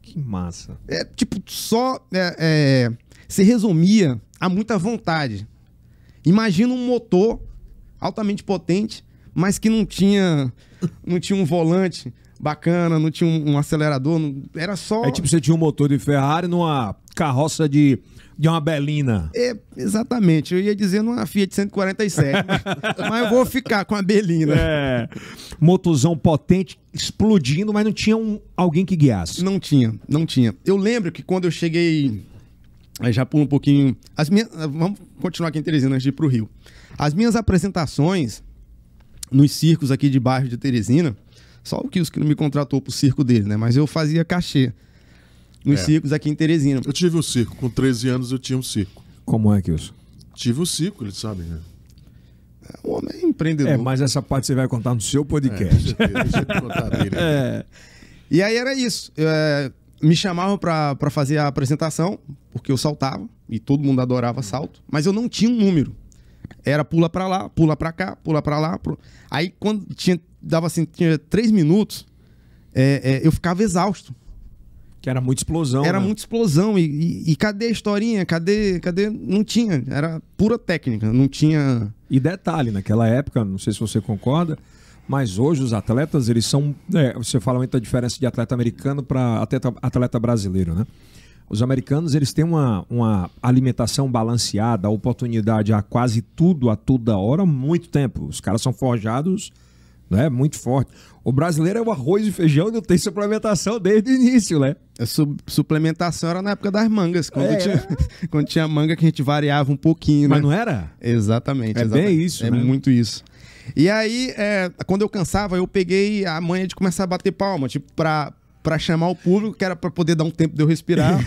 Que massa. É tipo, só. É, é se resumia a muita vontade. Imagina um motor altamente potente, mas que não tinha, não tinha um volante bacana, não tinha um, um acelerador, não, era só. É tipo você tinha um motor de Ferrari numa carroça de, de uma Belina. É, exatamente, eu ia dizer numa Fiat 147, mas, <laughs> mas eu vou ficar com a Belina. É. Motozão potente, explodindo, mas não tinha um, alguém que guiasse. Não tinha, não tinha. Eu lembro que quando eu cheguei Aí já pulo um pouquinho. As minhas, ah, vamos continuar aqui em Teresina antes de ir para o Rio. As minhas apresentações nos circos aqui de bairro de Teresina, só o que os que me contratou para o circo dele, né? Mas eu fazia cachê nos é. circos aqui em Teresina. Eu tive um circo, com 13 anos eu tinha um circo. Como é, Kilson? Tive um circo, eles sabem, né? É, o homem é empreendedor. É, mas essa parte você vai contar no seu é, podcast. É, deixa eu, deixa eu contar dele, né? <laughs> é. E aí era isso. Eu, é, me chamavam para fazer a apresentação, porque eu saltava, e todo mundo adorava salto, mas eu não tinha um número. Era pula para lá, pula para cá, pula para lá. Pula... Aí quando tinha, dava assim, tinha três minutos, é, é, eu ficava exausto. Que era muita explosão. Era né? muita explosão. E, e, e, cadê a historinha? Cadê, cadê? Não tinha. Era pura técnica. Não tinha. E detalhe, naquela época, não sei se você concorda, mas hoje os atletas, eles são. É, você fala muito da diferença de atleta americano para atleta, atleta brasileiro, né? Os americanos, eles têm uma, uma alimentação balanceada, oportunidade a quase tudo, a toda hora, muito tempo. Os caras são forjados né? Muito forte. O brasileiro é o arroz e feijão não tem suplementação desde o início, né? A é, su suplementação era na época das mangas, quando, é, tinha, <laughs> quando tinha manga que a gente variava um pouquinho, né? Mas não era? Exatamente. É exatamente. bem isso, É né? muito isso. E aí, é, quando eu cansava, eu peguei a manha de começar a bater palma, tipo, pra, pra chamar o público, que era pra poder dar um tempo de eu respirar. <laughs>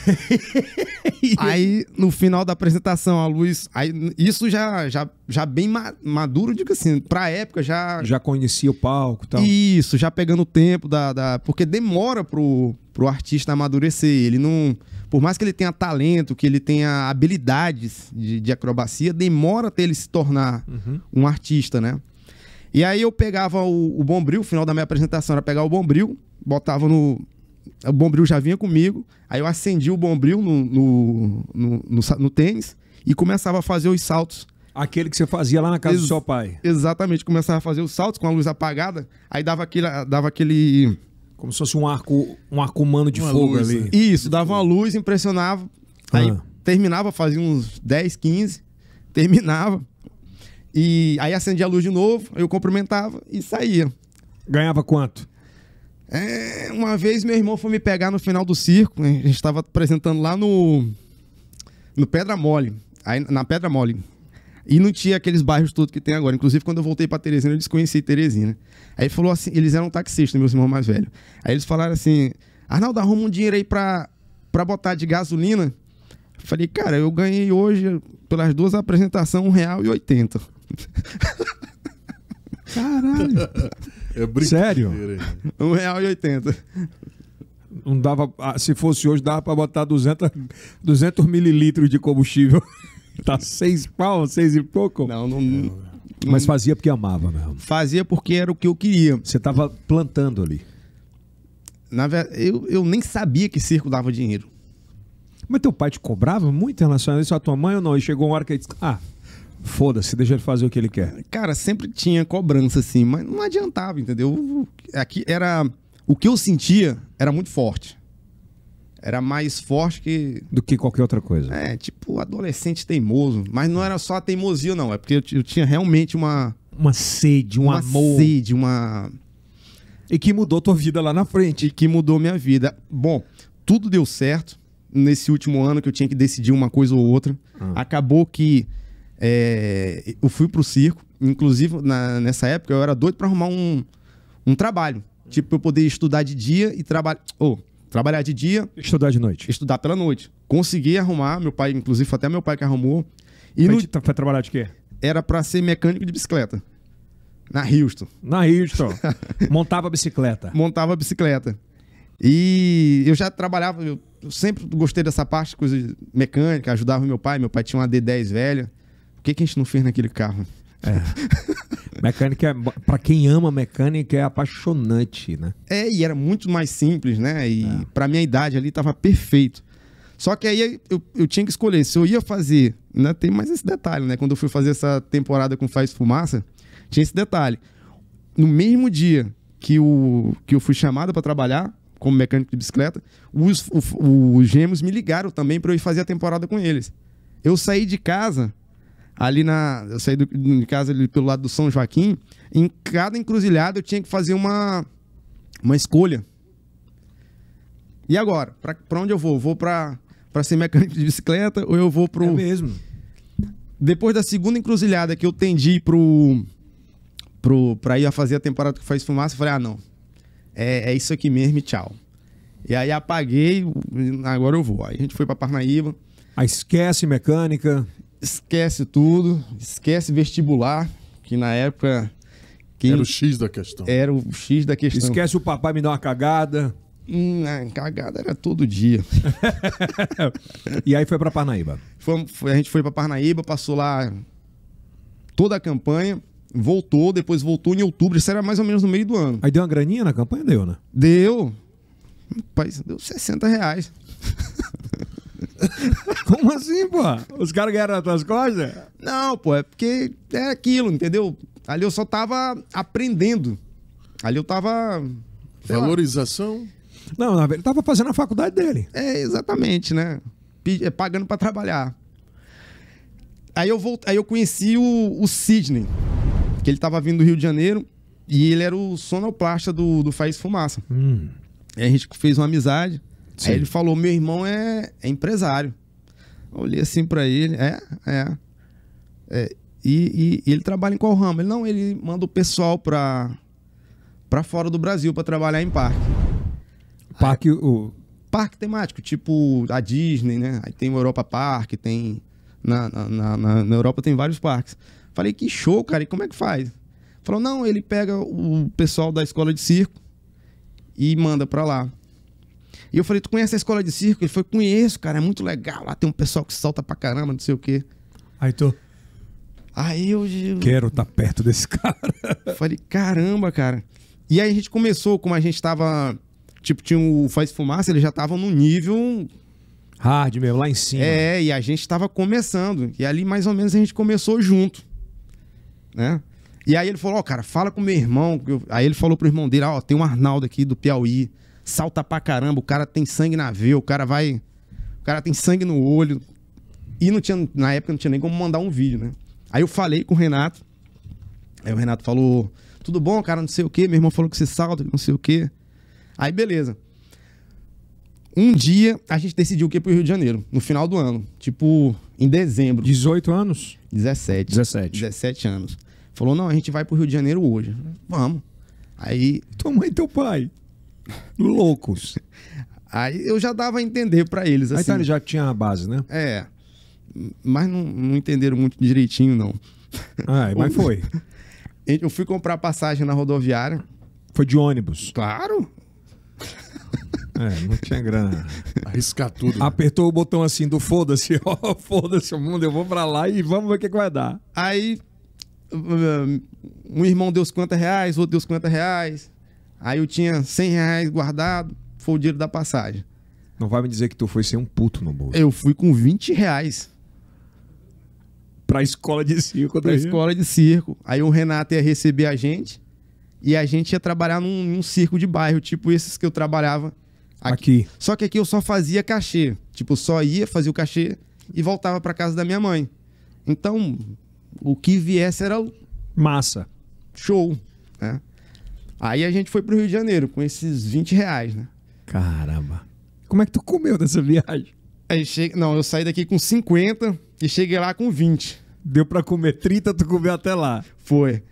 aí, no final da apresentação, a luz. Aí, isso já, já, já bem ma maduro, digo assim, pra época já. Já conhecia o palco e tal. Isso, já pegando o tempo da. da porque demora pro, pro artista amadurecer. Ele não. Por mais que ele tenha talento, que ele tenha habilidades de, de acrobacia, demora até ele se tornar uhum. um artista, né? E aí eu pegava o, o bombril, o final da minha apresentação era pegar o bombril, botava no. O bombril já vinha comigo, aí eu acendia o bombril no, no, no, no, no tênis e começava a fazer os saltos. Aquele que você fazia lá na casa Ex do seu pai. Exatamente, começava a fazer os saltos com a luz apagada, aí dava aquele. Dava aquele... Como se fosse um arco, um arco humano de uma fogo luz, ali. Né? Isso, dava uma luz, impressionava. Aí ah. terminava, fazia uns 10, 15, terminava. E aí acendia a luz de novo, eu cumprimentava e saía. Ganhava quanto? É, uma vez meu irmão foi me pegar no final do circo, né? a gente estava apresentando lá no no Pedra Mole, aí, na Pedra Mole. E não tinha aqueles bairros todos que tem agora. Inclusive, quando eu voltei para Teresina, eu desconheci Teresina. Aí falou assim, eles eram taxistas, meus irmãos mais velhos. Aí eles falaram assim, Arnaldo, arruma um dinheiro aí para botar de gasolina. falei, cara, eu ganhei hoje, pelas duas apresentações, R$1,80. Caralho. É real Sério? R$1,80. Não dava, ah, se fosse hoje, dava para botar 200, 200 mililitros de combustível. <laughs> Tá seis pau, seis e pouco? Não, não. É, não mas fazia porque amava mesmo. Fazia porque era o que eu queria. Você estava plantando ali. Na verdade, eu, eu nem sabia que circo dava dinheiro. Mas teu pai te cobrava muito em relação a isso, a tua mãe ou não? E chegou uma hora que ele disse: Ah, Foda-se, deixa ele fazer o que ele quer. Cara, sempre tinha cobrança, assim, mas não adiantava, entendeu? Aqui era. O que eu sentia era muito forte. Era mais forte que. Do que qualquer outra coisa. É, tipo, adolescente teimoso. Mas não era só a teimosia, não. É porque eu, eu tinha realmente uma. Uma sede, um uma amor. Uma sede, uma. E que mudou tua vida lá na frente. E que mudou minha vida. Bom, tudo deu certo nesse último ano que eu tinha que decidir uma coisa ou outra. Ah. Acabou que é, eu fui pro circo, inclusive na, nessa época eu era doido para arrumar um, um trabalho. Tipo, eu poder estudar de dia e trabalhar. Ou, oh, trabalhar de dia. Estudar de noite. Estudar pela noite. Consegui arrumar, meu pai, inclusive, foi até meu pai que arrumou. E no... Tá, foi trabalhar de quê? Era para ser mecânico de bicicleta. Na Houston. Na Houston. <laughs> Montava bicicleta. Montava bicicleta. E eu já trabalhava, eu sempre gostei dessa parte, coisa mecânica, ajudava meu pai. Meu pai tinha uma D10 velha. Por que, que a gente não fez naquele carro? É. mecânica, é, para quem ama mecânica, é apaixonante, né? É, e era muito mais simples, né? E é. para minha idade ali estava perfeito. Só que aí eu, eu tinha que escolher se eu ia fazer. Ainda né? tem mais esse detalhe, né? Quando eu fui fazer essa temporada com Faz Fumaça, tinha esse detalhe. No mesmo dia que, o, que eu fui chamado para trabalhar como mecânico de bicicleta, os, o, os gêmeos me ligaram também para eu ir fazer a temporada com eles. Eu saí de casa ali na. Eu saí do, de casa ali pelo lado do São Joaquim. Em cada encruzilhada eu tinha que fazer uma, uma escolha. E agora? Para onde eu vou? Vou para ser mecânico de bicicleta ou eu vou pro. É mesmo. Depois da segunda encruzilhada que eu tendi pro. pro pra ir a fazer a temporada que faz fumaça, eu falei, ah, não. É, é isso aqui mesmo e tchau. E aí apaguei, agora eu vou. Aí a gente foi para Parnaíba. Ah, esquece mecânica esquece tudo, esquece vestibular, que na época. era o X da questão. Era o X da questão. Esquece o papai me dar uma cagada. Hum, é, cagada era todo dia. <laughs> e aí foi para Parnaíba? Foi, foi, a gente foi para Parnaíba, passou lá toda a campanha, voltou, depois voltou em outubro, isso era mais ou menos no meio do ano. Aí deu uma graninha na campanha? Deu, né? Deu. Rapaz, deu 60 reais. <laughs> <laughs> Como assim, pô? Os caras ganharam nas tuas costas? Não, pô, é porque é aquilo, entendeu? Ali eu só tava aprendendo. Ali eu tava. Valorização? Lá. Não, na verdade ele tava fazendo a faculdade dele. É, exatamente, né? É, pagando para trabalhar. Aí eu, voltei, Aí eu conheci o, o Sidney, que ele tava vindo do Rio de Janeiro e ele era o sonoplasta do, do Faz Fumaça. Hum. Aí a gente fez uma amizade. Sim. Aí ele falou: meu irmão é, é empresário. Eu olhei assim para ele, é, é. é e, e, ele trabalha em qual ramo? Ele não, ele manda o pessoal para para fora do Brasil para trabalhar em parque. Parque aí, o parque temático, tipo a Disney, né? Aí tem o Europa Park, tem na, na, na, na, Europa tem vários parques. Falei que show, cara, e como é que faz? Falou: "Não, ele pega o pessoal da escola de circo e manda para lá". E eu falei, tu conhece a escola de circo? Ele foi, conheço, cara, é muito legal. Lá tem um pessoal que salta pra caramba, não sei o quê. Aí tu. Aí eu. Quero estar tá perto desse <laughs> cara. Falei, caramba, cara. E aí a gente começou, como a gente tava. Tipo, tinha o Faz Fumaça, eles já estavam no nível. Hard mesmo, lá em cima. É, e a gente tava começando. E ali mais ou menos a gente começou junto. Né? E aí ele falou, ó, oh, cara, fala com meu irmão. Aí ele falou pro irmão dele, ó, oh, tem um Arnaldo aqui do Piauí salta pra caramba, o cara tem sangue na veia, o cara vai. O cara tem sangue no olho. E não tinha, na época não tinha nem como mandar um vídeo, né? Aí eu falei com o Renato. Aí o Renato falou: Tudo bom, cara, não sei o quê. Meu irmão falou que você salta, não sei o quê. Aí beleza. Um dia a gente decidiu que ia pro Rio de Janeiro, no final do ano. Tipo, em dezembro. 18 anos? 17. 17. 17 anos. Falou: Não, a gente vai pro Rio de Janeiro hoje. Vamos. Aí. Tua mãe e teu pai. Loucos. Aí eu já dava a entender para eles. Assim, Aí tá, já tinha a base, né? É. Mas não, não entenderam muito direitinho, não. Ah, mas foi. <laughs> Eu fui comprar passagem na rodoviária. Foi de ônibus? Claro. É, não tinha grana. Arriscar tudo. Né? Apertou o botão assim do foda-se, <laughs> ó, oh, foda-se o mundo, eu vou pra lá e vamos ver o que, que vai dar. Aí, um irmão deu 50 reais, outro deu 50 reais. Aí eu tinha 100 reais guardado, foi o dinheiro da passagem. Não vai me dizer que tu foi sem um puto no bolso. Eu fui com 20 reais. Pra escola de circo. Pra né? escola de circo. Aí o Renato ia receber a gente e a gente ia trabalhar num, num circo de bairro, tipo esses que eu trabalhava aqui. aqui. Só que aqui eu só fazia cachê. Tipo, só ia, fazia o cachê e voltava para casa da minha mãe. Então, o que viesse era massa. Show. Né? Aí a gente foi pro Rio de Janeiro com esses 20 reais, né? Caramba. Como é que tu comeu dessa viagem? Aí chega... Não, eu saí daqui com 50 e cheguei lá com 20. Deu para comer 30, tu comeu até lá. Foi.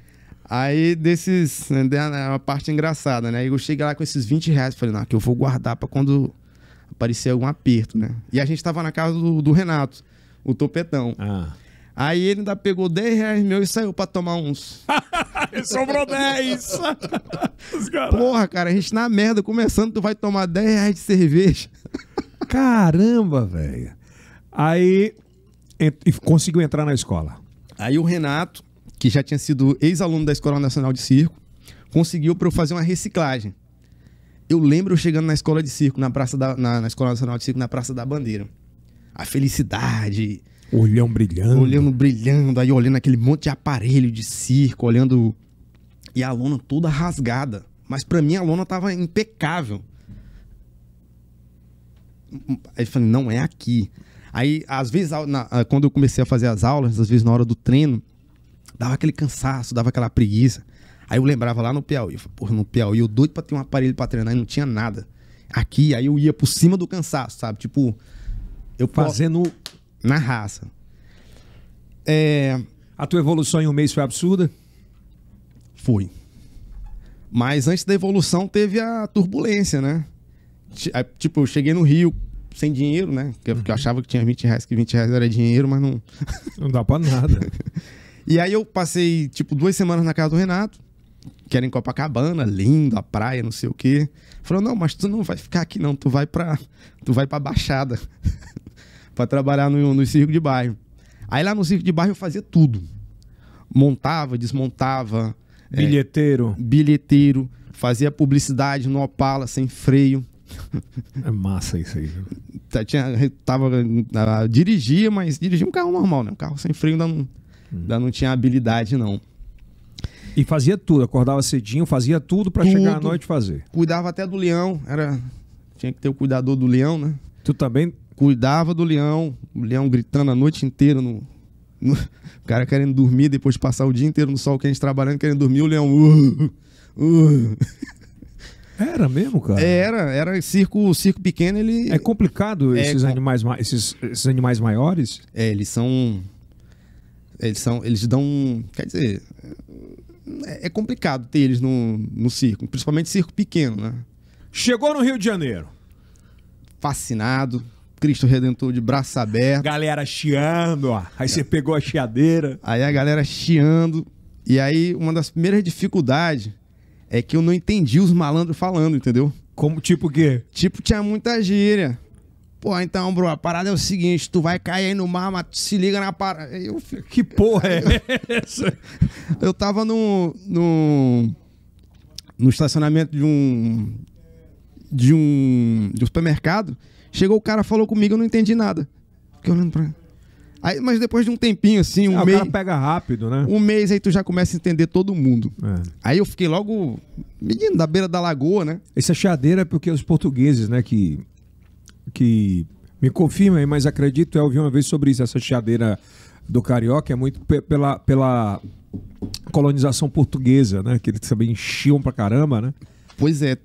Aí desses. É né, uma parte engraçada, né? Eu cheguei lá com esses 20 reais. Falei, não, que eu vou guardar para quando aparecer algum aperto, né? E a gente tava na casa do, do Renato, o topetão. Ah. Aí ele ainda pegou 10 reais meu e saiu pra tomar uns. <laughs> Sobrou 10! <laughs> Porra, cara, a gente na merda começando, tu vai tomar 10 reais de cerveja. <laughs> Caramba, velho. Aí ent conseguiu entrar na escola. Aí o Renato, que já tinha sido ex-aluno da Escola Nacional de Circo, conseguiu para eu fazer uma reciclagem. Eu lembro eu chegando na escola de circo, na praça da, na, na Escola Nacional de Circo, na Praça da Bandeira. A felicidade, Olhão brilhando. Olhando brilhando, aí olhando aquele monte de aparelho de circo, olhando. E a lona toda rasgada. Mas para mim a lona tava impecável. Aí eu falei, não é aqui. Aí, às vezes, na, quando eu comecei a fazer as aulas, às vezes na hora do treino, dava aquele cansaço, dava aquela preguiça. Aí eu lembrava lá no Piauí, porra, no Piauí eu doido pra ter um aparelho pra treinar e não tinha nada. Aqui, aí eu ia por cima do cansaço, sabe? Tipo, eu fazendo na raça. É... A tua evolução em um mês foi absurda? Foi. Mas antes da evolução teve a turbulência, né? Tipo, eu cheguei no Rio sem dinheiro, né? É porque uhum. eu achava que tinha 20 reais, que 20 reais era dinheiro, mas não. <laughs> Não dá pra nada. e aí eu passei, tipo, duas semanas na casa do Renato, que era em Copacabana, lindo, a praia, não sei o quê. Falou, não, mas tu não vai ficar aqui, não, tu vai pra. Tu vai pra Baixada. <laughs> para trabalhar no, no circo de bairro. Aí lá no circo de bairro eu fazia tudo. Montava, desmontava. É, bilheteiro. É, bilheteiro. Fazia publicidade no Opala, sem freio. <laughs> É massa isso aí. Tá, tinha, tava, ah, dirigia, mas dirigia um carro normal, né? Um carro sem freio ainda não, hum. ainda não tinha habilidade, não. E fazia tudo, acordava cedinho, fazia tudo para chegar à noite fazer. Cuidava até do leão, era tinha que ter o cuidador do leão, né? Tu também cuidava do leão, o leão gritando a noite inteira no, no o cara querendo dormir depois de passar o dia inteiro no sol quente trabalhando, querendo dormir, o leão uh, uh. <laughs> Era mesmo, cara? É, era, era circo, circo pequeno, ele É complicado é, esses com... animais esses, esses animais maiores? É, eles são eles são eles dão, quer dizer, é, é complicado ter eles no, no circo, principalmente circo pequeno, né? Chegou no Rio de Janeiro. Fascinado. Cristo Redentor de braço aberto. Galera chiando, ó. Aí você pegou a chiadeira. Aí a galera chiando. E aí, uma das primeiras dificuldades é que eu não entendi os malandros falando, entendeu? Como tipo o quê? Tipo, tinha muita gíria. Pô, então, bro, a parada é o seguinte, tu vai cair aí no mar, mas se liga na parada. Eu... Que porra é <laughs> eu... essa? Eu tava no, no, no estacionamento de um, de um, de um supermercado Chegou o cara, falou comigo, eu não entendi nada. Fiquei olhando pra. Aí, mas depois de um tempinho, assim, ah, um mês. O cara pega rápido, né? Um mês aí tu já começa a entender todo mundo. É. Aí eu fiquei logo. Menino, da beira da lagoa, né? Essa chadeira é porque os portugueses, né, que. que me confirma aí, mas acredito, eu ouvi uma vez sobre isso, essa chiadeira do carioca é muito pela, pela colonização portuguesa, né? Que eles também enchiam pra caramba, né? Pois é,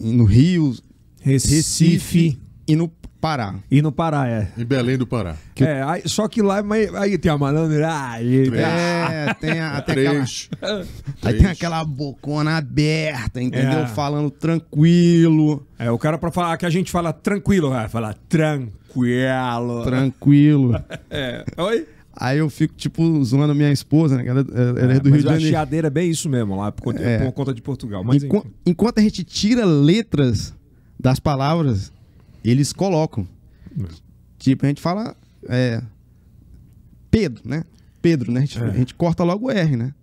no Rio, Recife, Recife e no Pará. E no Pará, é. Em Belém do Pará. Que... É, aí, só que lá aí tem a malandragem. É, tem a, até Três. aquela. Aí tem aquela bocona aberta, entendeu? É. Falando tranquilo. É, o cara pra falar que a gente fala tranquilo, vai falar tranquilo. Tranquilo. <laughs> é. Oi? Aí eu fico, tipo, zoando minha esposa, né? Ela, é, ela é, é do Rio de Janeiro. A chiadeira é bem isso mesmo, lá, por conta, é. por conta de Portugal. Mas, Enqu enquanto a gente tira letras das palavras, eles colocam. Tipo, a gente fala é, Pedro, né? Pedro, né? A gente, é. a gente, corta logo o R, né?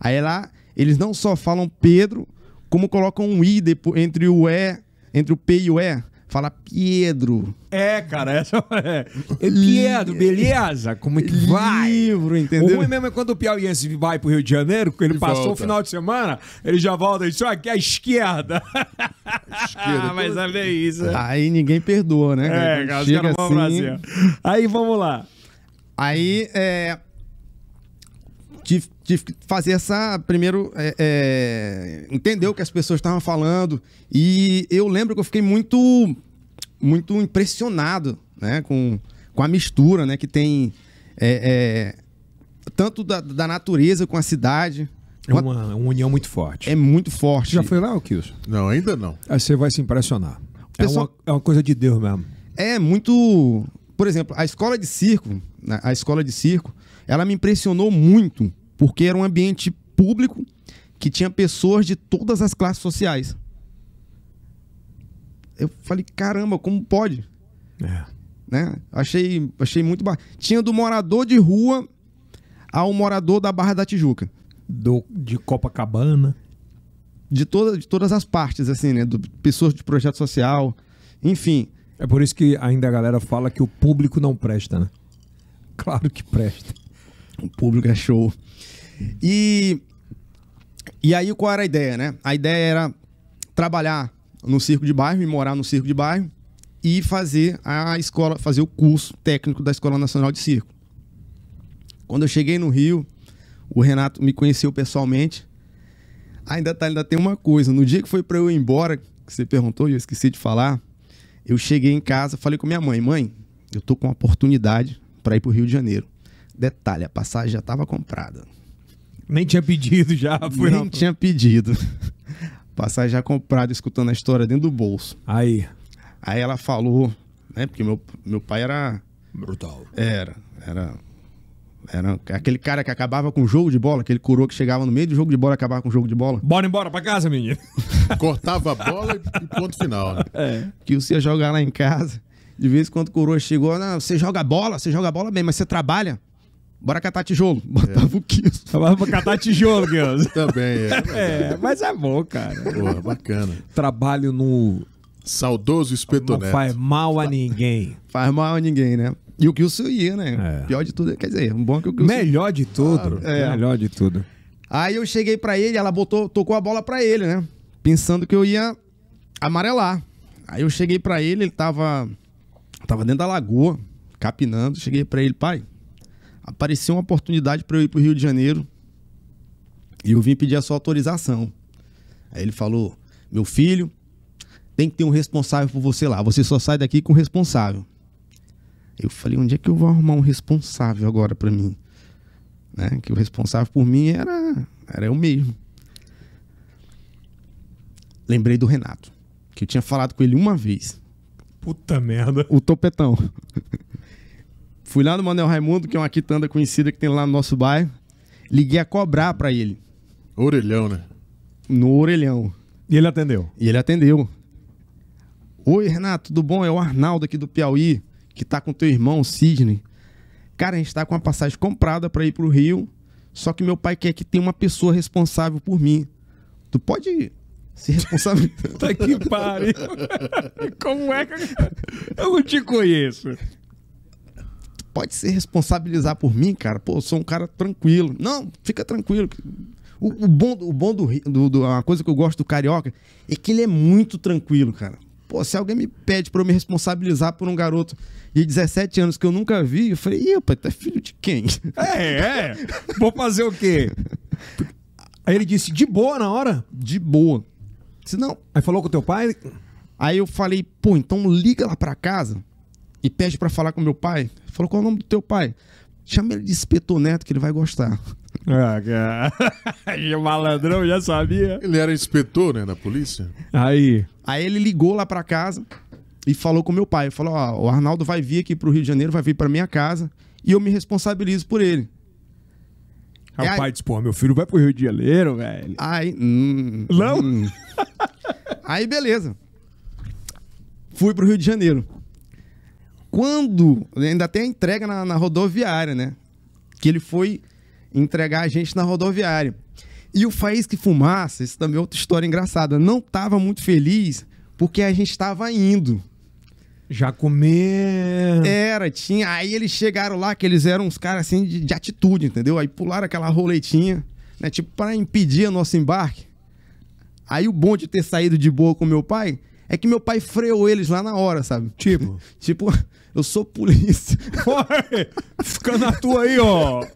Aí lá, eles não só falam Pedro, como colocam um I depois, entre o E, entre o P e o E. Fala Pedro. É, cara, essa é. é. Pedro, beleza? Como é que vai? Livro, entendeu? O ruim mesmo é quando o piauiense vai pro Rio de Janeiro, ele passou volta. o final de semana, ele já volta e diz, aqui é a esquerda. A esquerda. <laughs> Ah, mas olha isso. Né? Aí ninguém perdoa, né? É, cara, Chega assim... Brasil. Aí vamos lá. Aí, é, que fazer essa. Primeiro, é, é, entender o que as pessoas estavam falando. E eu lembro que eu fiquei muito, muito impressionado né, com, com a mistura né, que tem. É, é tanto da, da natureza com a cidade, é uma, é uma, união muito forte. É muito forte. Já foi lá, Kilson? Não, ainda não. Aí ah, você vai se impressionar. É Pessoal... É, uma, é, uma, coisa de Deus mesmo. É muito. Por exemplo, a escola de circo, né, a escola de circo, ela me impressionou muito porque era um ambiente público que tinha pessoas de todas as classes sociais. Eu falei, caramba, como pode? É. Né? Achei, achei muito. ba. Tinha do morador de rua ao morador da Barra da Tijuca. Do, de Copacabana. De, toda, de todas as partes, assim, né? Do, pessoas de projeto social, enfim. É por isso que ainda a galera fala que o público não presta, né? Claro que presta. O público é show. E, e aí qual era a ideia, né? A ideia era trabalhar no circo de bairro e morar no circo de bairro e fazer a escola, fazer o curso técnico da Escola Nacional de Circo. Quando eu cheguei no Rio, o Renato me conheceu pessoalmente. Ainda tá, ainda tem uma coisa. No dia que foi para eu ir embora, que você perguntou e eu esqueci de falar, eu cheguei em casa, falei com minha mãe, mãe, eu tô com uma oportunidade para ir para o Rio de Janeiro. Detalhe, a passagem já estava comprada. Nem tinha pedido já. Foi Nem tinha pedido. Passagem já comprada, escutando a história dentro do bolso. Aí. Aí ela falou, né? Porque meu, meu pai era. Brutal. Era. Era. Era aquele cara que acabava com o jogo de bola, aquele coroa que chegava no meio do jogo de bola e acabava com o jogo de bola. Bora embora pra casa, menino. <laughs> Cortava a bola e ponto final. Né? É. Que você ia jogar lá em casa. De vez em quando o coroa chegou, você joga bola, você joga bola bem, mas você trabalha. Bora catar tijolo. <laughs> Botava é. o Kills. Bora catar tijolo, Kills. <laughs> Também, é, é. é. Mas é bom, cara. Porra, bacana. Trabalho no. Saudoso Espetonete. Não faz mal a ninguém. Faz mal a ninguém, né? E o Kills ia, né? É. Pior de tudo. Quer dizer, um é bom que o Kills. Melhor de tudo. Ah, é. Melhor de tudo. Aí eu cheguei para ele, ela botou, tocou a bola para ele, né? Pensando que eu ia amarelar. Aí eu cheguei para ele, ele tava. Tava dentro da lagoa, capinando. Cheguei para ele, pai apareceu uma oportunidade para eu ir para o Rio de Janeiro e eu vim pedir a sua autorização. Aí ele falou: Meu filho, tem que ter um responsável por você lá. Você só sai daqui com o responsável. Eu falei: Onde é que eu vou arrumar um responsável agora para mim? Né? Que o responsável por mim era, era eu mesmo. Lembrei do Renato, que eu tinha falado com ele uma vez. Puta merda. O topetão. <laughs> Fui lá no Manuel Raimundo, que é uma quitanda conhecida que tem lá no nosso bairro. Liguei a cobrar para ele. Orelhão, né? No orelhão. E ele atendeu? E ele atendeu. Oi, Renato, tudo bom? É o Arnaldo aqui do Piauí, que tá com teu irmão, Sidney. Cara, a gente tá com uma passagem comprada para ir pro Rio, só que meu pai quer que tenha uma pessoa responsável por mim. Tu pode se responsabilizar. <laughs> tá que pare. <laughs> Como é que. Eu não te conheço pode se responsabilizar por mim, cara. Pô, sou um cara tranquilo. Não, fica tranquilo. O, o bom, o bom do, do, do, Uma coisa que eu gosto do carioca é que ele é muito tranquilo, cara. Pô, se alguém me pede pra eu me responsabilizar por um garoto de 17 anos que eu nunca vi, eu falei, pai, tu é filho de quem? É, é. <laughs> Vou fazer o quê? Aí ele disse, de boa na hora? De boa. Se não, Aí falou com o teu pai? Aí eu falei, pô, então liga lá pra casa e pede para falar com meu pai. Falou, qual é o nome do teu pai? Chama ele de Espetor Neto, que ele vai gostar. Ah, cara. <laughs> malandrão, já sabia. Ele era inspetor, né, da polícia? Aí. Aí ele ligou lá para casa e falou com meu pai. Falou, ó, oh, o Arnaldo vai vir aqui pro Rio de Janeiro, vai vir pra minha casa e eu me responsabilizo por ele. Aí o pai disse, pô, meu filho vai pro Rio de Janeiro, velho. Aí, hum, Não? Hum. aí, beleza. Fui pro Rio de Janeiro. Quando, ainda tem a entrega na, na rodoviária, né? Que ele foi entregar a gente na rodoviária. E o Faísque Fumaça, isso também é outra história engraçada, não tava muito feliz porque a gente estava indo. Já comer. Era, tinha. Aí eles chegaram lá, que eles eram uns caras assim de, de, atitude, entendeu? Aí pularam aquela roletinha, né? Tipo, para impedir o nosso embarque. Aí o bom de ter saído de boa com meu pai é que meu pai freou eles lá na hora, sabe? Tipo. <laughs> tipo, eu sou polícia. <laughs> Fica na tua aí, ó.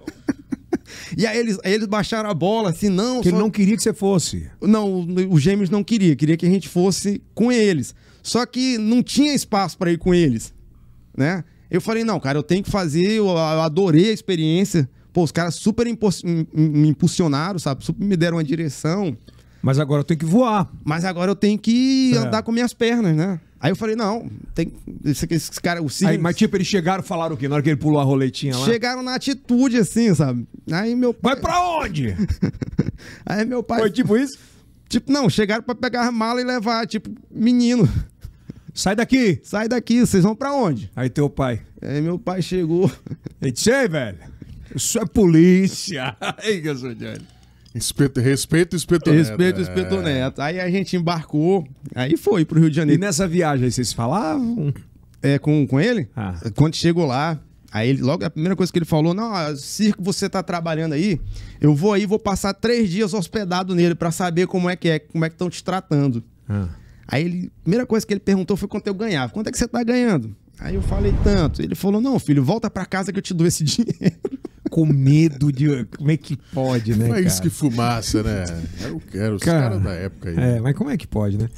E aí eles, aí eles baixaram a bola, assim, não. Que só... ele não queria que você fosse. Não, os gêmeos não queria, queria que a gente fosse com eles. Só que não tinha espaço para ir com eles, né? Eu falei, não, cara, eu tenho que fazer, eu adorei a experiência. Pô, os caras super me impulsionaram, sabe? Super me deram uma direção. Mas agora eu tenho que voar. Mas agora eu tenho que é. andar com minhas pernas, né? Aí eu falei, não, tem. Esse, esse cara, o Sidney. Aí, mas tipo, eles chegaram e falaram o quê? Na hora que ele pulou a roletinha lá? Chegaram na atitude, assim, sabe? Aí meu pai. Vai pra onde? <laughs> aí meu pai. Foi tipo isso? Tipo, não, chegaram pra pegar a mala e levar, tipo, menino. Sai daqui! Sai daqui, vocês vão pra onde? Aí teu pai. Aí meu pai chegou. ei, velho, isso é polícia! Ei, <laughs> que eu sou de Espeto, respeito o Espeto Neto. Respeito o Espeto é. Neto. Aí a gente embarcou, aí foi pro Rio de Janeiro. E nessa viagem aí vocês falavam? É, com, com ele? Ah. Quando chegou lá, aí ele, logo a primeira coisa que ele falou: Não, circo você tá trabalhando aí, eu vou aí, vou passar três dias hospedado nele para saber como é que é, como é que estão te tratando. Ah. Aí ele, a primeira coisa que ele perguntou foi quanto eu ganhava. Quanto é que você tá ganhando? Aí eu falei tanto. Ele falou: não, filho, volta para casa que eu te dou esse <laughs> dinheiro. Com medo de. Como é que pode, né? Mas cara? isso que fumaça, né? Eu quero, os caras cara da época aí. É, mas como é que pode, né?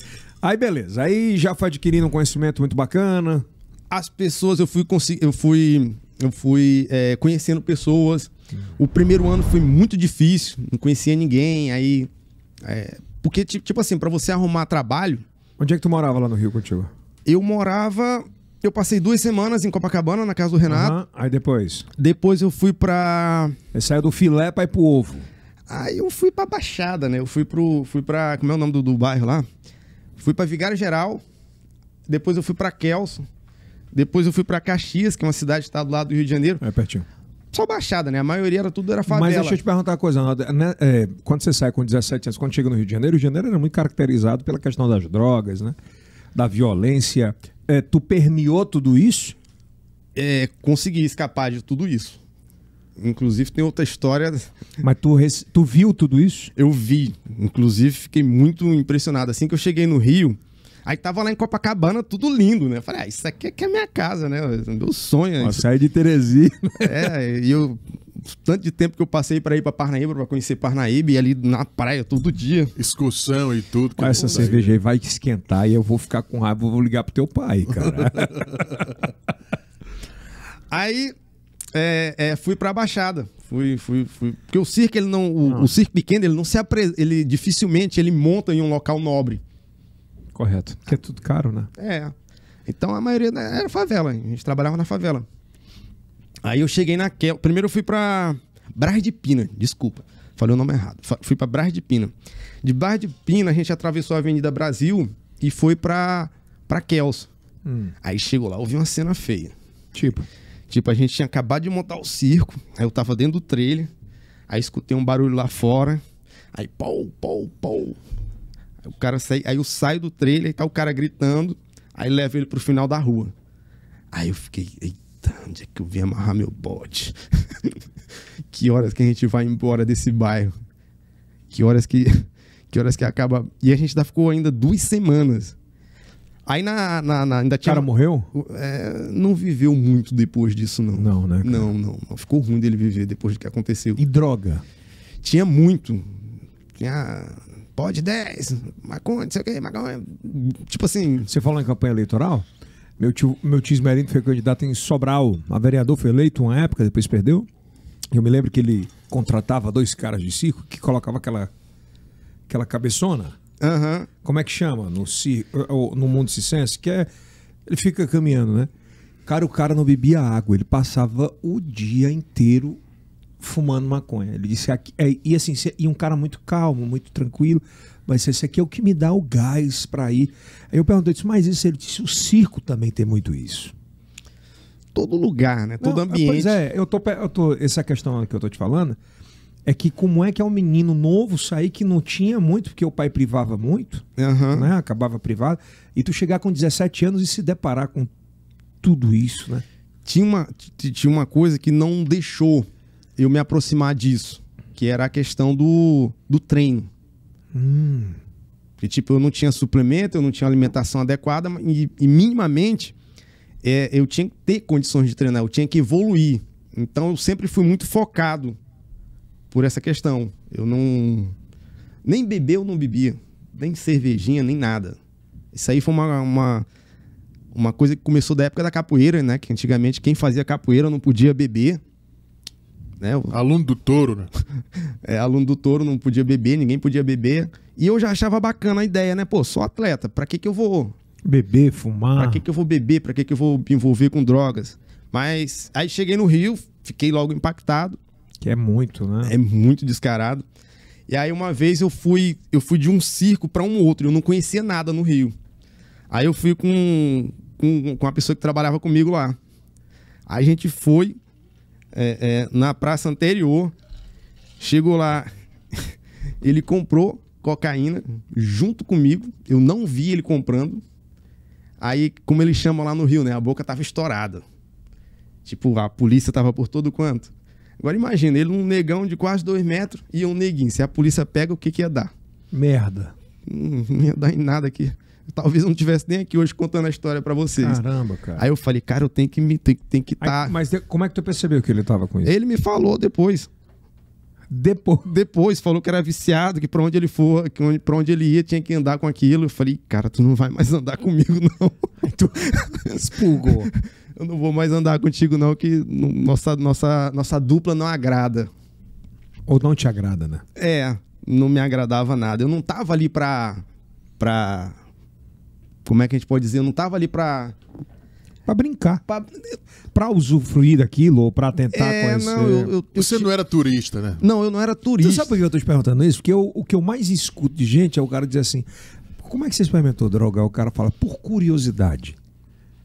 Aí beleza. Aí já foi adquirindo um conhecimento muito bacana. As pessoas, eu fui Eu fui. Eu fui é, conhecendo pessoas. O primeiro ano foi muito difícil, não conhecia ninguém. Aí. É, porque, tipo assim, para você arrumar trabalho. Onde é que tu morava lá no Rio contigo? Eu morava eu passei duas semanas em Copacabana, na casa do Renato. Uhum. Aí depois? Depois eu fui pra. Ele saiu do filé pra ir pro ovo. Aí eu fui pra Baixada, né? Eu fui pro. Fui pra. Como é o nome do, do bairro lá? Fui pra Vigário Geral. Depois eu fui pra Kelso. Depois eu fui pra Caxias, que é uma cidade que tá do lado do Rio de Janeiro. É pertinho. Só baixada, né? A maioria era tudo era favela. Mas deixa eu te perguntar uma coisa, Né, é, quando você sai com 17 anos, quando chega no Rio de Janeiro, o Rio de Janeiro era muito caracterizado pela questão das drogas, né? Da violência é, tu permeou tudo isso? É, consegui escapar de tudo isso. Inclusive tem outra história. Mas tu, tu viu tudo isso? Eu vi. Inclusive fiquei muito impressionado. Assim que eu cheguei no Rio, Aí tava lá em Copacabana, tudo lindo, né? falei, ah, isso aqui é que é minha casa, né? Meu sonho. Uma, é isso... Sai de Teresina. É, e eu tanto de tempo que eu passei para ir para Parnaíba, para conhecer Parnaíba, e ali na praia todo dia. Excursão e tudo. Com essa né? cerveja aí vai esquentar e eu vou ficar com raiva, vou ligar pro teu pai, cara. <laughs> aí é, é, fui para a Baixada. Fui, fui, fui. Porque o circo, ele não. O, ah. o circo pequeno, ele não se apre... ele dificilmente ele monta em um local nobre. Correto. Que é tudo caro, né? É. Então a maioria né, era favela, a gente trabalhava na favela. Aí eu cheguei naquela. Primeiro eu fui pra Bras de Pina, desculpa. Falei o nome errado. Fui pra Bras de Pina. De Bras de Pina, a gente atravessou a Avenida Brasil e foi pra, pra Kels. Hum. Aí chegou lá, ouvi uma cena feia. Tipo. Tipo, a gente tinha acabado de montar o circo. Aí eu tava dentro do trailer. Aí escutei um barulho lá fora. Aí, pau, pau, pau. Aí, o cara sai, aí eu saio do trailer e tá o cara gritando. Aí leva ele pro final da rua. Aí eu fiquei, Eita, tá, onde é que eu vim amarrar meu bote? <laughs> que horas que a gente vai embora desse bairro? Que horas que, <laughs> que horas que acaba? E a gente ainda ficou ainda duas semanas. Aí na, na, na ainda tinha. O cara morreu? É, não viveu muito depois disso não. Não, né? Cara? Não, não, não. Ficou ruim dele viver depois do que aconteceu. E droga? Tinha muito. Tinha pode 10, maconha, não sei o que, maconha. Tipo assim. Você falou em campanha eleitoral? Meu tio, meu tio Esmerino foi candidato em Sobral. A vereador foi eleito uma época, depois perdeu. Eu me lembro que ele contratava dois caras de circo que colocava aquela, aquela cabeçona. Uhum. Como é que chama no, circo, no mundo cicense? Que é. Ele fica caminhando, né? Cara, o cara não bebia água, ele passava o dia inteiro fumando maconha. Ele disse aqui. É, e assim, e um cara muito calmo, muito tranquilo. Mas esse aqui é o que me dá o gás para ir. Aí eu perguntei, disse, mas isso? Ele disse, o circo também tem muito isso. Todo lugar, né? Todo Não, é, ambiente. Pois é, eu tô, eu tô. Essa questão que eu tô te falando é que como é que é um menino novo sair que não tinha muito, porque o pai privava muito, uhum. né? Acabava privado, e tu chegar com 17 anos e se deparar com tudo isso, né? Tinha uma, tinha uma coisa que não deixou eu me aproximar disso, que era a questão do, do treino. Hum. Porque, tipo, eu não tinha suplemento, eu não tinha alimentação adequada e, e minimamente é, eu tinha que ter condições de treinar, eu tinha que evoluir. Então eu sempre fui muito focado por essa questão. Eu não. Nem bebeu, não bebia. Nem cervejinha, nem nada. Isso aí foi uma, uma, uma coisa que começou da época da capoeira, né? Que antigamente quem fazia capoeira não podia beber né? Aluno do touro, né? <laughs> é, aluno do touro, não podia beber, ninguém podia beber. E eu já achava bacana a ideia, né? Pô, sou atleta, pra que que eu vou... Beber, fumar... Pra que que eu vou beber, pra que que eu vou me envolver com drogas? Mas aí cheguei no Rio, fiquei logo impactado. Que é muito, né? É muito descarado. E aí uma vez eu fui, eu fui de um circo para um outro, eu não conhecia nada no Rio. Aí eu fui com, com, com pessoa que trabalhava comigo lá. Aí a gente foi, é, é, na praça anterior. Chegou lá, <laughs> ele comprou cocaína junto comigo. Eu não vi ele comprando. Aí, como ele chama lá no Rio, né? A boca tava estourada. Tipo, a polícia tava por todo quanto. Agora imagina, ele um negão de quase dois metros e um neguinho. Se a polícia pega, o que que ia dar? Merda. não ia dar em nada aqui. <laughs> talvez eu não tivesse nem aqui hoje contando a história para vocês. Caramba, cara. Aí eu falei, cara, eu tenho que me tem, tem que estar. Tá... Mas como é que tu percebeu que ele tava com isso? Ele me falou depois. Depois. <laughs> Depois falou que era viciado, que para onde ele for, que onde, pra onde ele ia, tinha que andar com aquilo. Eu falei, cara, tu não vai mais andar comigo, <laughs> não. tu expulgou. eu não vou mais andar contigo, não, que nossa, nossa, nossa dupla não agrada. Ou não te agrada, né? É, não me agradava nada. Eu não tava ali pra. pra como é que a gente pode dizer, eu não estava ali para para brincar. para usufruir daquilo ou para tentar é, conhecer. Não, eu, eu, Você eu não era turista, né? Não, eu não era turista. Você sabe por que eu estou te perguntando isso? Porque eu, o que eu mais escuto de gente é o cara dizer assim: como é que você experimentou droga? o cara fala, por curiosidade.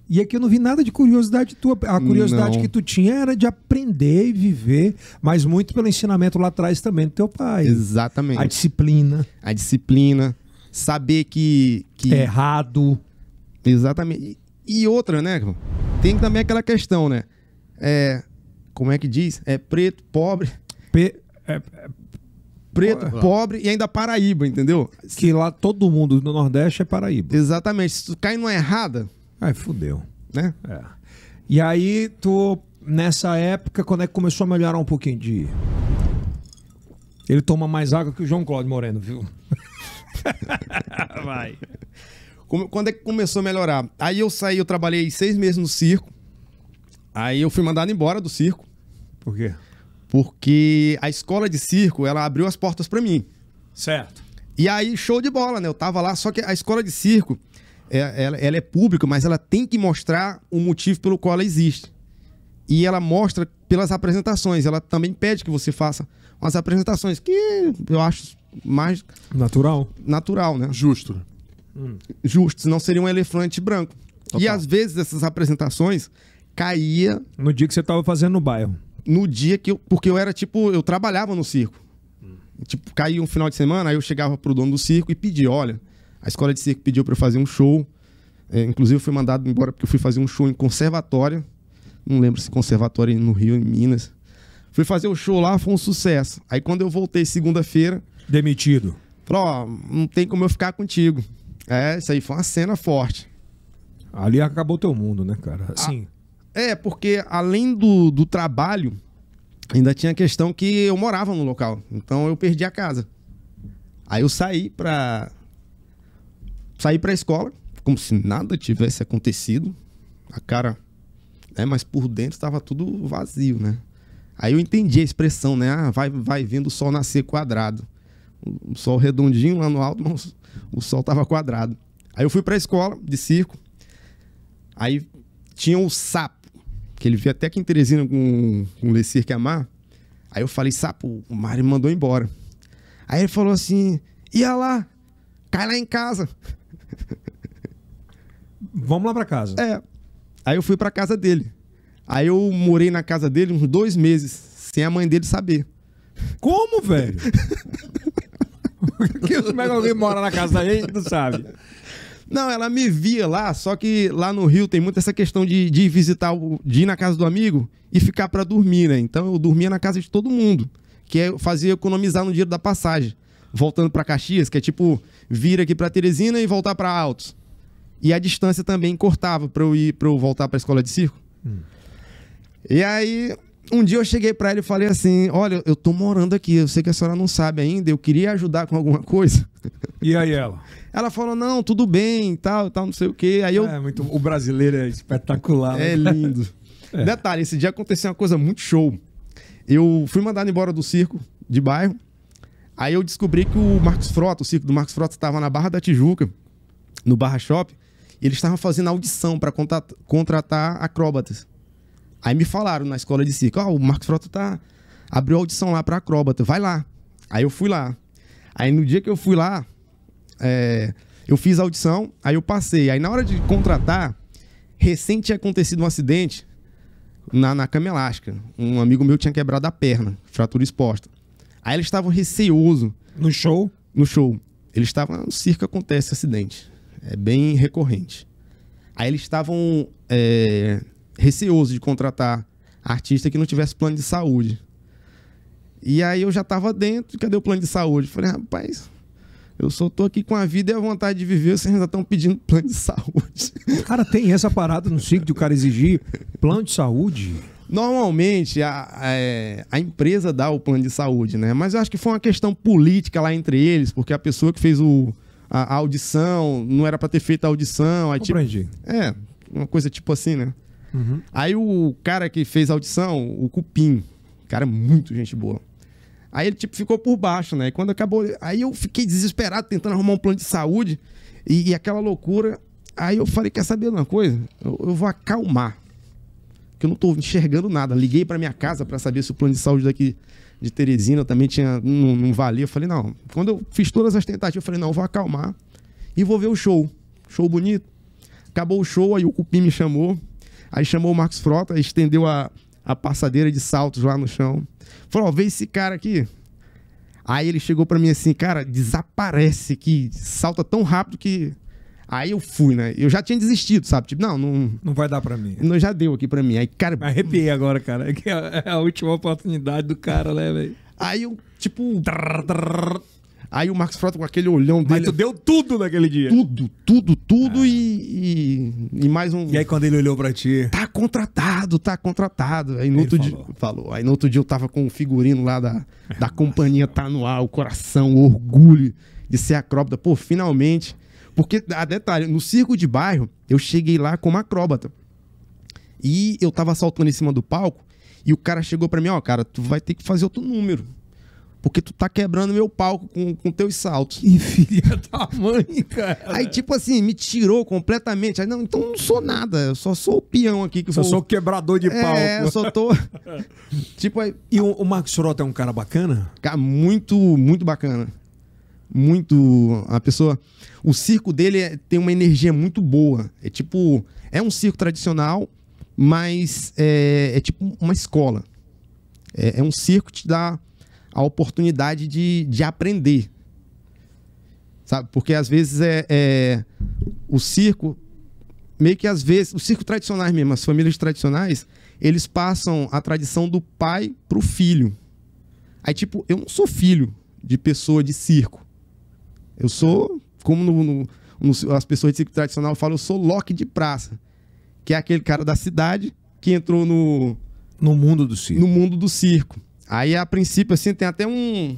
E aqui eu não vi nada de curiosidade tua. A curiosidade não. que tu tinha era de aprender e viver, mas muito pelo ensinamento lá atrás também do teu pai. Exatamente. A disciplina. A disciplina saber que, que... É errado. Exatamente. E, outra, né? Tem também aquela questão, né? É, como é que diz? É preto, pobre. Pe... É, é, Preto, é. pobre e ainda Paraíba, entendeu? Que lá todo mundo do Nordeste é Paraíba. Exatamente. Se tu cai numa errada. Ai, fudeu. Né? É. E aí, tu, nessa época, quando é que começou a melhorar um pouquinho de. Ele toma mais água que o João Cláudio Moreno, viu? <laughs> <laughs> Vai. Quando é que começou a melhorar? Aí eu saí, eu trabalhei seis meses no circo. Aí eu fui mandado embora do circo. Por quê? Porque a escola de circo, ela abriu as portas para mim. Certo. E aí, show de bola, né? Eu tava lá, só que a escola de circo, é, ela, ela é pública, mas ela tem que mostrar o motivo pelo qual ela existe. E ela mostra pelas apresentações. Ela também pede que você faça umas apresentações, que eu acho mais. Natural. Natural, né? Justo. Hum. Justo, senão seria um elefante branco. Total. E às vezes essas apresentações caía. No dia que você estava fazendo no bairro. No dia que eu. Porque eu era tipo. Eu trabalhava no circo. Hum. Tipo, caía um final de semana, aí eu chegava pro dono do circo e pedia: olha, a escola de circo pediu para eu fazer um show. É, inclusive, eu fui mandado embora porque eu fui fazer um show em conservatório. Não lembro se conservatório é no Rio, em Minas. Fui fazer o show lá, foi um sucesso. Aí quando eu voltei segunda-feira, Demitido. Falou, ó, não tem como eu ficar contigo. É, isso aí foi uma cena forte. Ali acabou teu mundo, né, cara? Ah, sim, É, porque além do, do trabalho, ainda tinha a questão que eu morava no local. Então eu perdi a casa. Aí eu saí pra. Saí pra escola, como se nada tivesse acontecido. A cara. é mas por dentro estava tudo vazio, né? Aí eu entendi a expressão, né? Ah, vai, vai vendo o sol nascer quadrado um sol redondinho lá no alto, mas o sol tava quadrado. Aí eu fui pra escola de circo, aí tinha o um sapo, que ele via até que em Teresina com, com o Le Amar. Aí eu falei, sapo, o Mário mandou embora. Aí ele falou assim, ia lá, cai lá em casa. <laughs> Vamos lá pra casa. É. Aí eu fui pra casa dele. Aí eu morei na casa dele uns dois meses, sem a mãe dele saber. Como, velho? <laughs> Como é que alguém mora na casa da gente não sabe? Não, ela me via lá, só que lá no Rio tem muito essa questão de, de visitar, de ir na casa do amigo e ficar para dormir, né? Então eu dormia na casa de todo mundo, que é, fazia economizar no dinheiro da passagem. Voltando para Caxias, que é tipo vir aqui para Teresina e voltar para Altos. E a distância também cortava para eu ir para eu voltar para a escola de circo. Hum. E aí um dia eu cheguei para ele e falei assim: Olha, eu tô morando aqui, eu sei que a senhora não sabe ainda, eu queria ajudar com alguma coisa. E aí ela? <laughs> Ela falou: Não, tudo bem, tal, tal, não sei o quê. Aí eu... É, muito... O brasileiro é espetacular. Né? É lindo. <laughs> é. Detalhe: esse dia aconteceu uma coisa muito show. Eu fui mandado embora do circo de bairro. Aí eu descobri que o Marcos Frota, o circo do Marcos Frota, estava na Barra da Tijuca, no Barra Shop, e eles estavam fazendo audição para contratar acróbatas. Aí me falaram na escola de circo, ó, oh, o Marcos Frota tá abriu audição lá para acróbata, vai lá. Aí eu fui lá. Aí no dia que eu fui lá, é, eu fiz a audição, aí eu passei. Aí na hora de contratar, recente tinha acontecido um acidente na, na cama elástica. Um amigo meu tinha quebrado a perna, fratura exposta. Aí ele estava receoso. No show? No show. Ele estava no circo acontece acidente. É bem recorrente. Aí eles estavam é, receoso de contratar artista que não tivesse plano de saúde. E aí eu já estava dentro, cadê o plano de saúde? Falei, rapaz, eu só tô aqui com a vida e a vontade de viver, vocês ainda estão pedindo <laughs> plano de saúde. Cara, tem essa parada no ciclo de o cara exigir plano de saúde? Normalmente a, a, é, a, empresa dá o plano de saúde, né? Mas eu acho que foi uma questão política lá entre eles, porque a pessoa que fez o, a, a audição não era para ter feito a audição. Aí, Compreendi. Tipo, é, uma coisa tipo assim, né? Uhum. Aí o cara que fez a audição, o Cupim, cara muito gente boa. Aí ele tipo ficou por baixo, né? E quando acabou, aí eu fiquei desesperado tentando arrumar um plano de saúde e, e aquela loucura. Aí eu falei, quer saber de uma coisa? Eu, eu, vou acalmar, que eu não tô enxergando nada. Liguei para minha casa para saber se o plano de saúde daqui de Teresina também tinha não, não valia. Eu falei, não. Quando eu fiz todas as tentativas, eu falei, não, eu vou acalmar e vou ver o show. Show bonito. Acabou o show, aí o Cupim me chamou. Aí chamou o Marcos Frota, estendeu a, a passadeira de saltos lá no chão. Falou: ó, vê esse cara aqui. Aí ele chegou para mim assim, cara, desaparece que salta tão rápido que. Aí eu fui, né? Eu já tinha desistido, sabe? Tipo, não, não. Não vai dar para mim. Não já deu aqui para mim. Aí, cara. Me arrepiei agora, cara. É a última oportunidade do cara, né, velho? Aí eu, tipo. Aí o Marcos Frota com aquele olhão dele. Mas tu deu tudo naquele dia. Tudo, tudo, tudo ah. e, e, e, mais um. E aí quando ele olhou pra ti. Tá contratado, tá contratado. Aí no ele outro falou. dia. Falou. Aí no outro dia eu tava com o um figurino lá da, da companhia Tá no ar, o coração, o orgulho de ser acróbata. Pô, finalmente. Porque, a ah, detalhe, no circo de bairro, eu cheguei lá como acróbata. E eu tava saltando em cima do palco. E o cara chegou pra mim, ó, cara, tu vai ter que fazer outro número porque tu tá quebrando meu palco com, com teus saltos. E filha da mãe, cara. Aí, tipo assim, me tirou completamente. Aí, não, então não sou nada, eu só sou o peão aqui. Que só vou... sou quebrador de é, palco. É, eu só tô... <laughs> tipo aí... E o, o Marcos Sorota é um cara bacana? Cara, muito, muito bacana. Muito... A pessoa... O circo dele é, tem uma energia muito boa. É tipo... É um circo tradicional, mas é, é tipo uma escola. É, é um circo que te dá a oportunidade de, de aprender. Sabe? Porque às vezes é, é o circo, meio que às vezes, o circo tradicionais mesmo, as famílias tradicionais, eles passam a tradição do pai pro filho. Aí, tipo, eu não sou filho de pessoa de circo. Eu sou, como no, no, no, as pessoas de circo tradicional falam, eu sou Loki de praça. Que é aquele cara da cidade que entrou no. No mundo do circo. No mundo do circo. Aí, a princípio, assim, tem até um.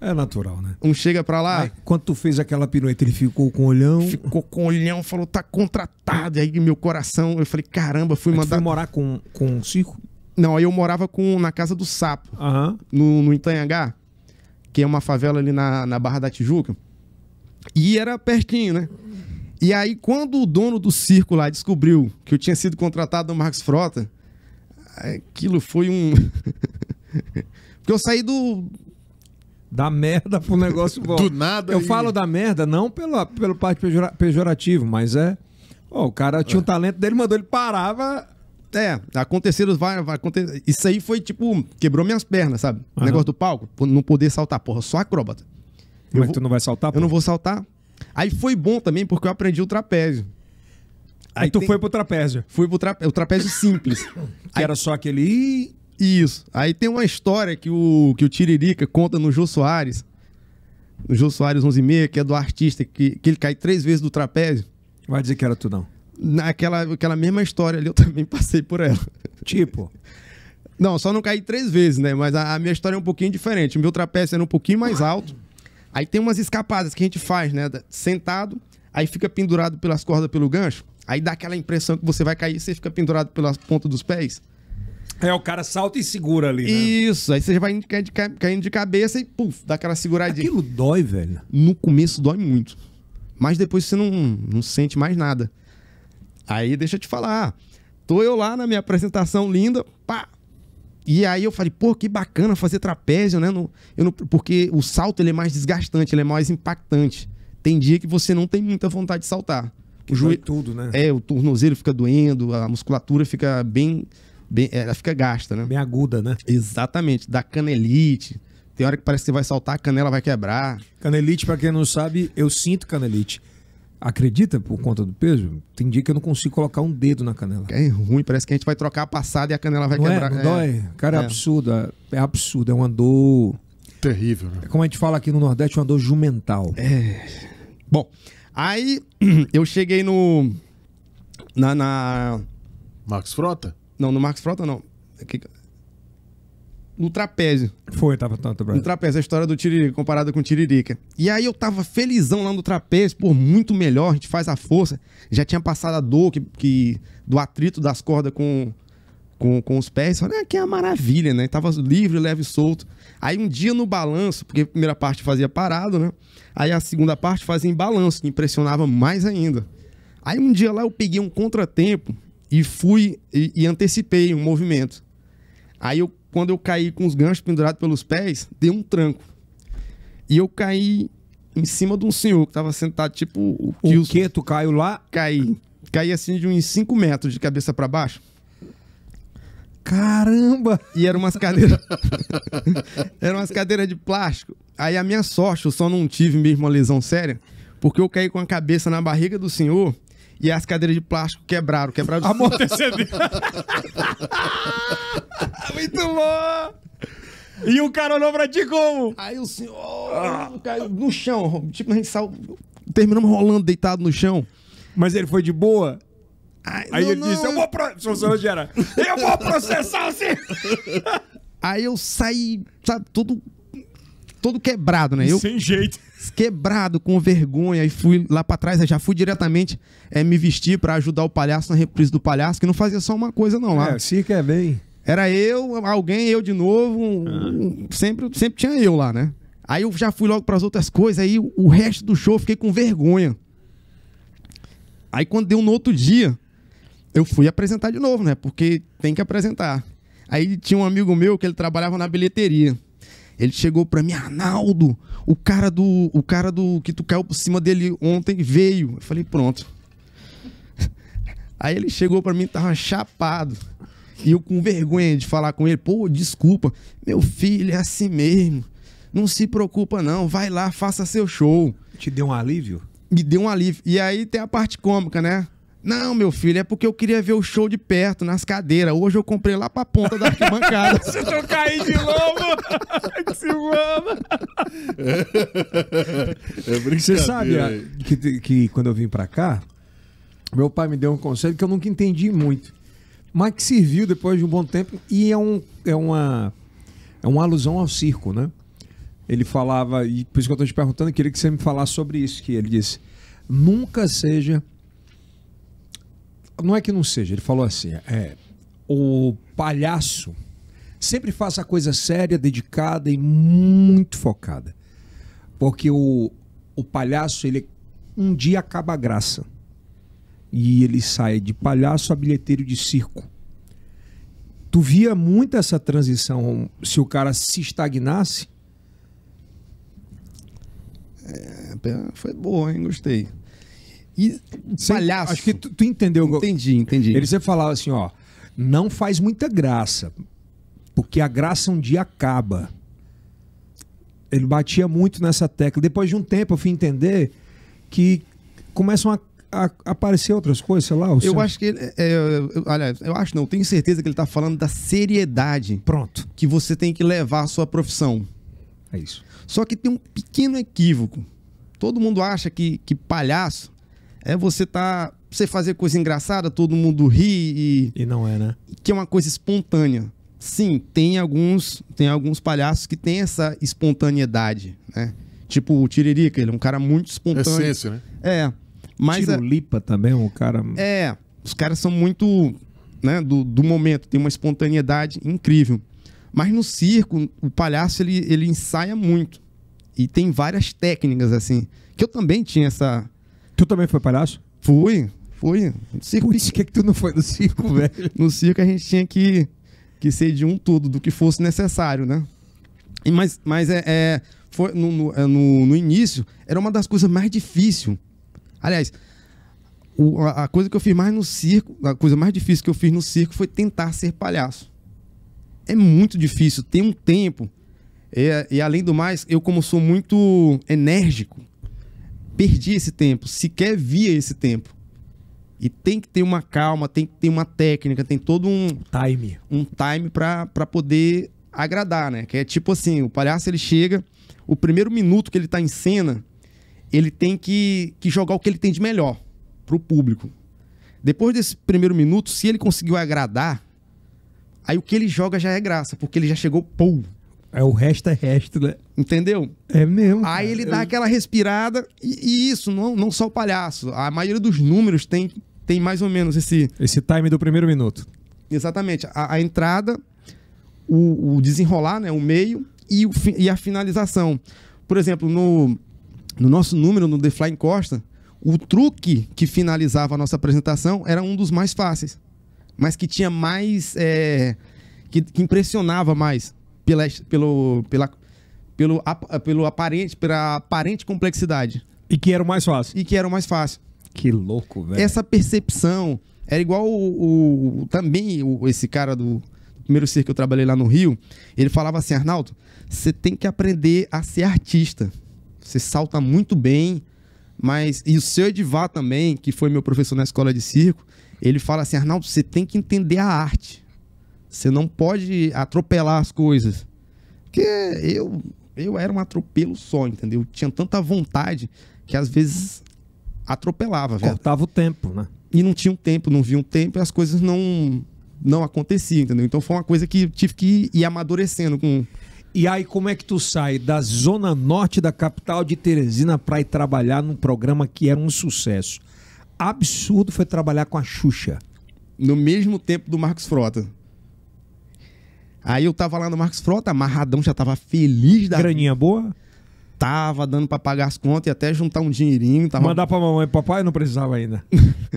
É natural, né? Um chega pra lá. Aí, quando tu fez aquela pirueta, ele ficou com o olhão. Ficou com o olhão, falou, tá contratado. E aí meu coração, eu falei, caramba, fui mandar. Você morar com, com circo? Não, aí eu morava com, na casa do sapo, uhum. no, no Itanhangá, que é uma favela ali na, na Barra da Tijuca. E era pertinho, né? E aí, quando o dono do circo lá descobriu que eu tinha sido contratado do Marcos Frota, aquilo foi um. <laughs> <laughs> Porque eu saí do. Da merda pro negócio <laughs> bom. do nada. Eu falo da merda não pela, pelo parte pejora, pejorativo, mas é. Oh, o cara tinha o um é. talento dele, mandou ele parava. É, aconteceram vários. acontecer Isso aí foi tipo, quebrou minhas pernas, sabe? Uhum. O negócio do palco, não poder saltar, porra, só acróbata. Como eu é que vou... tu não vai saltar? Porra? Eu não vou saltar. Aí foi bom também porque eu aprendi o trapézio. Aí, aí tu tem... foi pro trapézio? Fui pro trapézio, o trapézio simples. que aí... era só aquele. Isso. Aí tem uma história que o, que o Tiririca conta no Jô Soares, no Jô Soares 11 que é do artista, que, que ele cai três vezes do trapézio. Vai dizer que era tu não. Naquela aquela mesma história ali, eu <laughs> também passei por ela. Tipo? Não, só não caí três vezes, né? Mas a, a minha história é um pouquinho diferente. O meu trapézio era um pouquinho mais alto. Aí tem umas escapadas que a gente faz, né? Sentado, aí fica pendurado pelas cordas pelo gancho. Aí dá aquela impressão que você vai cair e você fica pendurado pelas pontas dos pés. É, o cara salta e segura ali, né? Isso, aí você vai caindo de cabeça e puf, dá aquela seguradinha. Aquilo dói, velho? No começo dói muito. Mas depois você não, não sente mais nada. Aí deixa eu te falar. Tô eu lá na minha apresentação linda, pá. E aí eu falei, pô, que bacana fazer trapézio, né? No, eu não, porque o salto ele é mais desgastante, ele é mais impactante. Tem dia que você não tem muita vontade de saltar. O joelho tudo, né? É, o tornozelo fica doendo, a musculatura fica bem bem, ela é, fica gasta, né? Bem aguda, né? Exatamente, da canelite. Tem hora que parece que vai saltar, a canela vai quebrar. Canelite, para quem não sabe, eu sinto canelite. Acredita por conta do peso? Tem dia que eu não consigo colocar um dedo na canela. É ruim, parece que a gente vai trocar a passada e a canela vai não é? quebrar. É, não é. dói. Cara, é, é absurdo. É, é absurdo. É uma dor. Terrível. Né? É como a gente fala aqui no Nordeste, uma dor jumental. É. Bom, aí <clears throat> eu cheguei no. Na. na... Max Frota? Não, no Marcos Frota não. Aqui, é no trapézio. Foi, tava tanto, No trapézio, a história do Tiririca, comparada com o Tiririca. E aí eu tava felizão lá no trapézio, por muito melhor, a gente faz a força. Já tinha passado a dor que, que do atrito das cordas com, com, com os pés. Falei, ah, que é uma maravilha, né? Tava livre, leve e solto. Aí um dia no balanço, porque a primeira parte fazia parado, né? Aí a segunda parte fazia em balanço, que impressionava mais ainda. Aí um dia lá eu peguei um contratempo e fui e, e antecipei um movimento. Aí eu, quando eu caí com os ganchos pendurados pelos pés, dei um tranco. E eu caí em cima de um senhor que estava sentado, tipo o O Kilson. Tu caiu lá? Caí. Caí assim de uns 5 metros de cabeça para baixo. Caramba! E eram umas cadeiras. <laughs> eram umas cadeiras de plástico. Aí a minha sorte, eu só não tive mesmo uma lesão séria, porque eu caí com a cabeça na barriga do senhor e as cadeiras de plástico quebraram, quebraram. Amortecedor. <laughs> Muito bom! E o cara olhou pra ti como? Aí o senhor oh, caiu no chão. Tipo, a gente saiu... Terminamos rolando deitado no chão. Mas ele foi de boa? Ai, aí não, ele não. disse, eu vou... processar, Seu era, eu vou processar você! Aí eu saí, sabe, todo... Todo quebrado, né? Eu... Sem jeito quebrado, com vergonha, e fui lá para trás, né? já fui diretamente é, me vestir para ajudar o palhaço na reprise do palhaço, que não fazia só uma coisa, não. Lá. É, se é bem. Era eu, alguém, eu de novo, um, ah. um, sempre, sempre tinha eu lá, né? Aí eu já fui logo para as outras coisas, aí o, o resto do show fiquei com vergonha. Aí quando deu no outro dia, eu fui apresentar de novo, né? Porque tem que apresentar. Aí tinha um amigo meu que ele trabalhava na bilheteria. Ele chegou para mim, Arnaldo, o cara do o cara do que tu caiu por cima dele ontem veio. Eu falei, pronto. Aí ele chegou para mim, tava chapado. E eu com vergonha de falar com ele, pô, desculpa, meu filho é assim mesmo. Não se preocupa não, vai lá, faça seu show. Te deu um alívio? Me deu um alívio. E aí tem a parte cômica, né? Não, meu filho, é porque eu queria ver o show de perto, nas cadeiras. Hoje eu comprei lá pra ponta da arquibancada. Se <laughs> eu cair de novo, que se mama. É, é Você sabe ah, que, que quando eu vim pra cá, meu pai me deu um conselho que eu nunca entendi muito, mas que serviu depois de um bom tempo e é, um, é, uma, é uma alusão ao circo, né? Ele falava, e por isso que eu estou te perguntando, queria que você me falasse sobre isso, que ele disse, nunca seja não é que não seja, ele falou assim: é, o palhaço sempre faz a coisa séria, dedicada e muito focada. Porque o, o palhaço, ele um dia acaba a graça. E ele sai de palhaço a bilheteiro de circo. Tu via muito essa transição se o cara se estagnasse? É, foi boa, hein? Gostei. E sem, palhaço. Acho que tu, tu entendeu. Entendi, entendi. Ele sempre falava assim, ó, não faz muita graça, porque a graça um dia acaba. Ele batia muito nessa tecla. Depois de um tempo eu fui entender que começam a, a, aparecer outras coisas, sei lá. eu acho que ele, é, eu, eu, eu acho não, tenho certeza que ele está falando da seriedade. Pronto. Que você tem que levar à sua profissão. É isso. Só que tem um pequeno equívoco. Todo mundo acha que, que palhaço é você tá você fazer coisa engraçada, todo mundo ri e e não é, né? Que é uma coisa espontânea. Sim, tem alguns tem alguns palhaços que tem essa espontaneidade, né? Tipo o Tiririca, ele é um cara muito espontâneo. Essência, né? É. Mas é Tiro Lipa também é um cara É, os caras são muito, né, do, do momento, tem uma espontaneidade incrível. Mas no circo, o palhaço ele, ele ensaia muito. E tem várias técnicas assim, que eu também tinha essa Tu também foi palhaço? Fui, fui. não circo. Putz, que, é que tu não foi no circo, <laughs> velho? no circo a gente tinha que, que ser de um tudo, do que fosse necessário, né? E, mas mas é, é foi no, no, é, no, início, era uma das coisas mais difíceis. Aliás, o, a, a coisa que eu fiz mais no circo, a coisa mais difícil que eu fiz no circo foi tentar ser palhaço. É muito difícil, tem um tempo. E, é, e, além do mais, eu como sou muito enérgico, perdi esse tempo, sequer via esse tempo. E tem que ter uma calma, tem que ter uma técnica, tem todo um time, um time para poder agradar, né? Que é tipo assim, o palhaço ele chega, o primeiro minuto que ele tá em cena, ele tem que, que jogar o que ele tem de melhor pro público. Depois desse primeiro minuto, se ele conseguiu agradar, aí o que ele joga já é graça, porque ele já chegou, pum, é o resto é resto, né? Entendeu? É mesmo. Aí ele dá Eu... aquela respirada e, e, isso, não, não só o palhaço. A maioria dos números tem, tem mais ou menos esse. Esse time do primeiro minuto. Exatamente. A, a entrada, o, o, desenrolar, né? O meio e, o fi, e a finalização. Por exemplo, no, no nosso número, no The Flying Costa, o truque que finalizava a nossa apresentação era um dos mais fáceis, mas que tinha mais. É, que, que, impressionava mais pela, pelo, pela, pelo, pelo aparente, pela aparente complexidade. E que era o mais fácil. E que era o mais fácil. Que louco, velho. Essa percepção era igual o, o também o, esse cara do, primeiro circo que eu trabalhei lá no Rio, ele falava assim, Arnaldo, você tem que aprender a ser artista. Você salta muito bem, mas e o seu Edivá também, que foi meu professor na escola de circo, ele fala assim, Arnaldo, você tem que entender a arte. Você não pode atropelar as coisas. Porque eu, eu era um atropelo só, entendeu? Eu tinha tanta vontade que às vezes atropelava. Cortava o tempo, né? E não tinha um tempo, não via um tempo e as coisas não, não aconteciam, entendeu? Então foi uma coisa que tive que ir amadurecendo com, e aí, como é que tu sai da zona norte da capital de Teresina para ir trabalhar num programa que era um sucesso? Absurdo foi trabalhar com a Xuxa. No mesmo tempo do Marcos Frota. Aí eu tava lá no Marcos Frota, amarradão, já tava feliz da. Graninha boa? Tava dando pra pagar as contas e até juntar um dinheirinho. Tava... Mandar pra mamãe e papai não precisava ainda.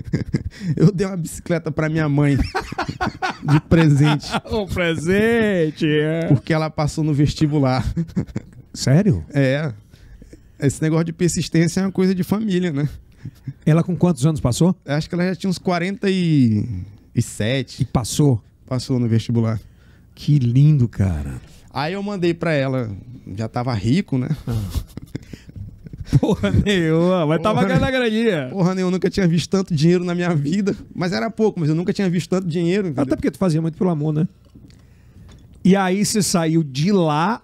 <laughs> eu dei uma bicicleta pra minha mãe. <laughs> de presente. <laughs> um presente! É. Porque ela passou no vestibular. Sério? É. Esse negócio de persistência é uma coisa de família, né? Ela com quantos anos passou? Acho que ela já tinha uns 47. E passou? Passou no vestibular. Que lindo, cara. Aí eu mandei pra ela, já tava rico, né? <laughs> Porra nenhuma, mas tava ganhando a graninha. Porra nenhuma, eu nunca tinha visto tanto dinheiro na minha vida. Mas era pouco, mas eu nunca tinha visto tanto dinheiro. Entendeu? Até porque tu fazia muito pelo amor, né? E aí você saiu de lá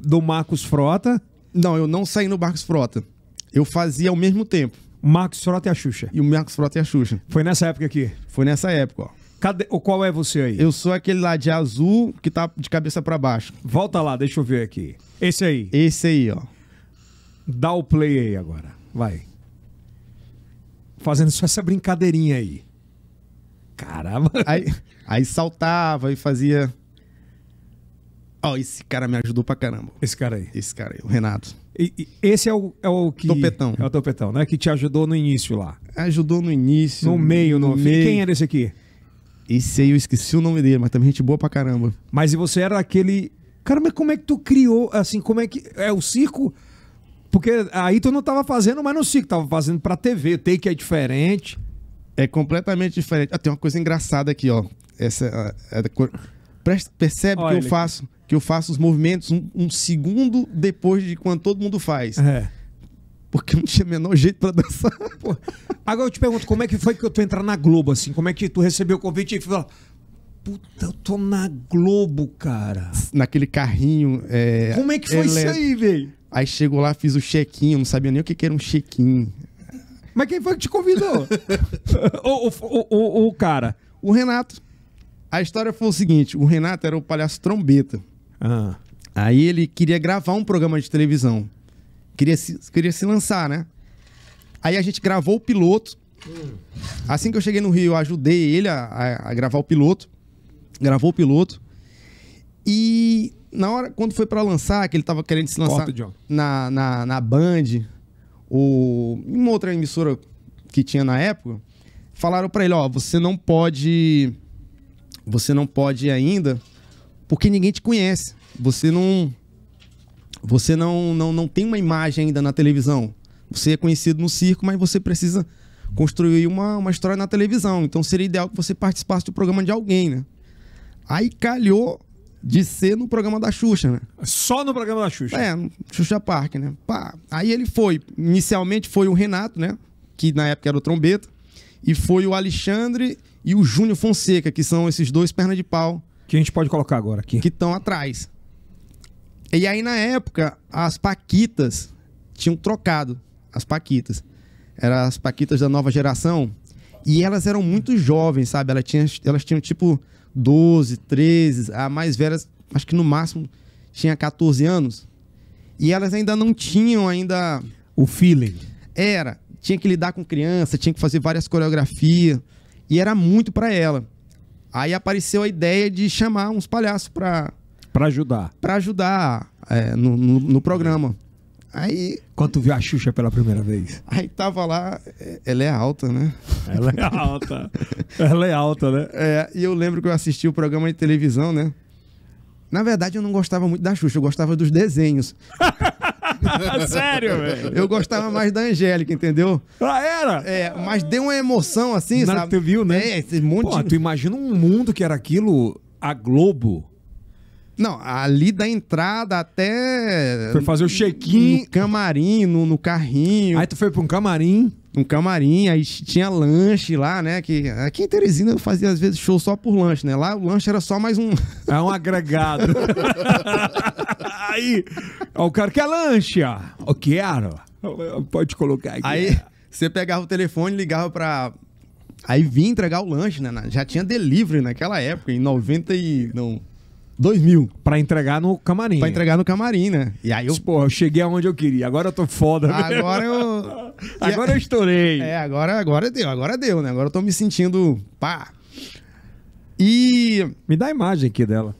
do Marcos Frota? Não, eu não saí no Marcos Frota. Eu fazia ao mesmo tempo. Marcos Frota e a Xuxa. E o Marcos Frota e a Xuxa. Foi nessa época aqui? Foi nessa época, ó. Cadê, qual é você aí? Eu sou aquele lá de azul que tá de cabeça para baixo. Volta lá, deixa eu ver aqui. Esse aí. Esse aí, ó. Dá o play aí agora. Vai. Fazendo só essa brincadeirinha aí. Caramba. Aí, aí saltava e fazia. Ó, oh, esse cara me ajudou pra caramba. Esse cara aí. Esse cara aí, o Renato. E, e, esse é o, é o que. Topetão. É o Topetão, né? Que te ajudou no início lá. Ajudou no início. No meio, no, no meio. Quem era esse aqui? Esse aí eu esqueci o nome dele, mas também gente boa pra caramba. Mas e você era aquele. Cara, mas como é que tu criou? Assim, como é que. É o circo. Porque aí tu não tava fazendo mais no circo, tava fazendo pra TV. O take é diferente. É completamente diferente. Ah, tem uma coisa engraçada aqui, ó. Essa. Ah, é, Presta, percebe Olha que eu faço que eu faço os movimentos um, um, segundo depois de quando todo mundo faz. É porque não tinha menor jeito para dançar. <laughs> Pô, agora eu te pergunto, como é que foi que tu entrar na Globo, assim? Como é que tu recebeu o convite e falou, puta, eu tô na Globo, cara. Naquele carrinho. É, como é que foi ele... isso é aí, velho? Aí chegou lá, fiz o check-in, não sabia nem o que, que era um check-in. Mas quem foi que te convidou? <laughs> o, o, o, o cara. O Renato. A história foi o seguinte: o Renato era o palhaço trombeta. Ah. Aí ele queria gravar um programa de televisão queria se, queria se lançar, né? Aí a gente gravou o piloto. Assim que eu cheguei no Rio, eu ajudei ele a, a, a gravar o piloto. Gravou o piloto. E na hora, quando foi para lançar, que ele tava querendo se lançar Corta, na, na, na Band, ou em uma outra emissora que tinha na época, falaram para ele, ó, você não pode... Você não pode ainda, porque ninguém te conhece. Você não você não, não, não tem uma imagem ainda na televisão. Você é conhecido no circo, mas você precisa construir uma, uma história na televisão. Então seria ideal que você participasse do programa de alguém, né? Aí calhou de ser no programa da Xuxa, né? Só no programa da Xuxa? É, no Xuxa Park, né? Pá. Aí ele foi. Inicialmente foi o Renato, né? Que na época era o trombeta. E foi o Alexandre e o Júnior Fonseca, que são esses dois perna de pau. Que a gente pode colocar agora aqui. Que estão atrás. E aí, na época, as Paquitas tinham trocado as Paquitas. Eram as Paquitas da nova geração. E elas eram muito jovens, sabe? Elas tinham, elas tinham tipo 12, 13. A mais velha, acho que no máximo, tinha 14 anos. E elas ainda não tinham ainda. O feeling. Era. Tinha que lidar com criança, tinha que fazer várias coreografias. E era muito para ela. Aí apareceu a ideia de chamar uns palhaços pra, para ajudar. Para ajudar é, no, no, no, programa. Aí. Quando tu viu a Xuxa pela primeira vez? Aí tava lá, é, ela é alta, né? Ela é alta. ela é alta, né? É, e eu lembro que eu assisti o programa de televisão, né? Na verdade, eu não gostava muito da Xuxa, eu gostava dos desenhos. <laughs> Sério, velho? Eu gostava mais da Angélica, entendeu? Ah, era? É, mas deu uma emoção assim, Nada sabe? Tu viu, né? É, esse monte Pô, de... tu imagina um mundo que era aquilo, a Globo não, ali da entrada até. Foi fazer o check-in. No camarim, no, no, carrinho. Aí tu foi pra um camarim. Um camarim, aí tinha lanche lá, né? Que aqui em Teresina eu fazia às vezes show só por lanche, né? Lá o lanche era só mais um. É um agregado. <laughs> aí, ó, o cara quer lanche, ó. Eu quero. Pode colocar aqui. Aí você pegava o telefone, ligava pra, Aí vim entregar o lanche, né? Já tinha delivery naquela época, em 90 e... Não, 2000 mil. Pra entregar no camarim. Pra entregar no camarim, né? E aí eu. Tipo, eu cheguei aonde eu queria. Agora eu tô foda. Agora eu. <laughs> É agora eu estourei. É, agora, agora deu, agora deu, né? Agora eu tô me sentindo. pá. E. Me dá a imagem aqui dela.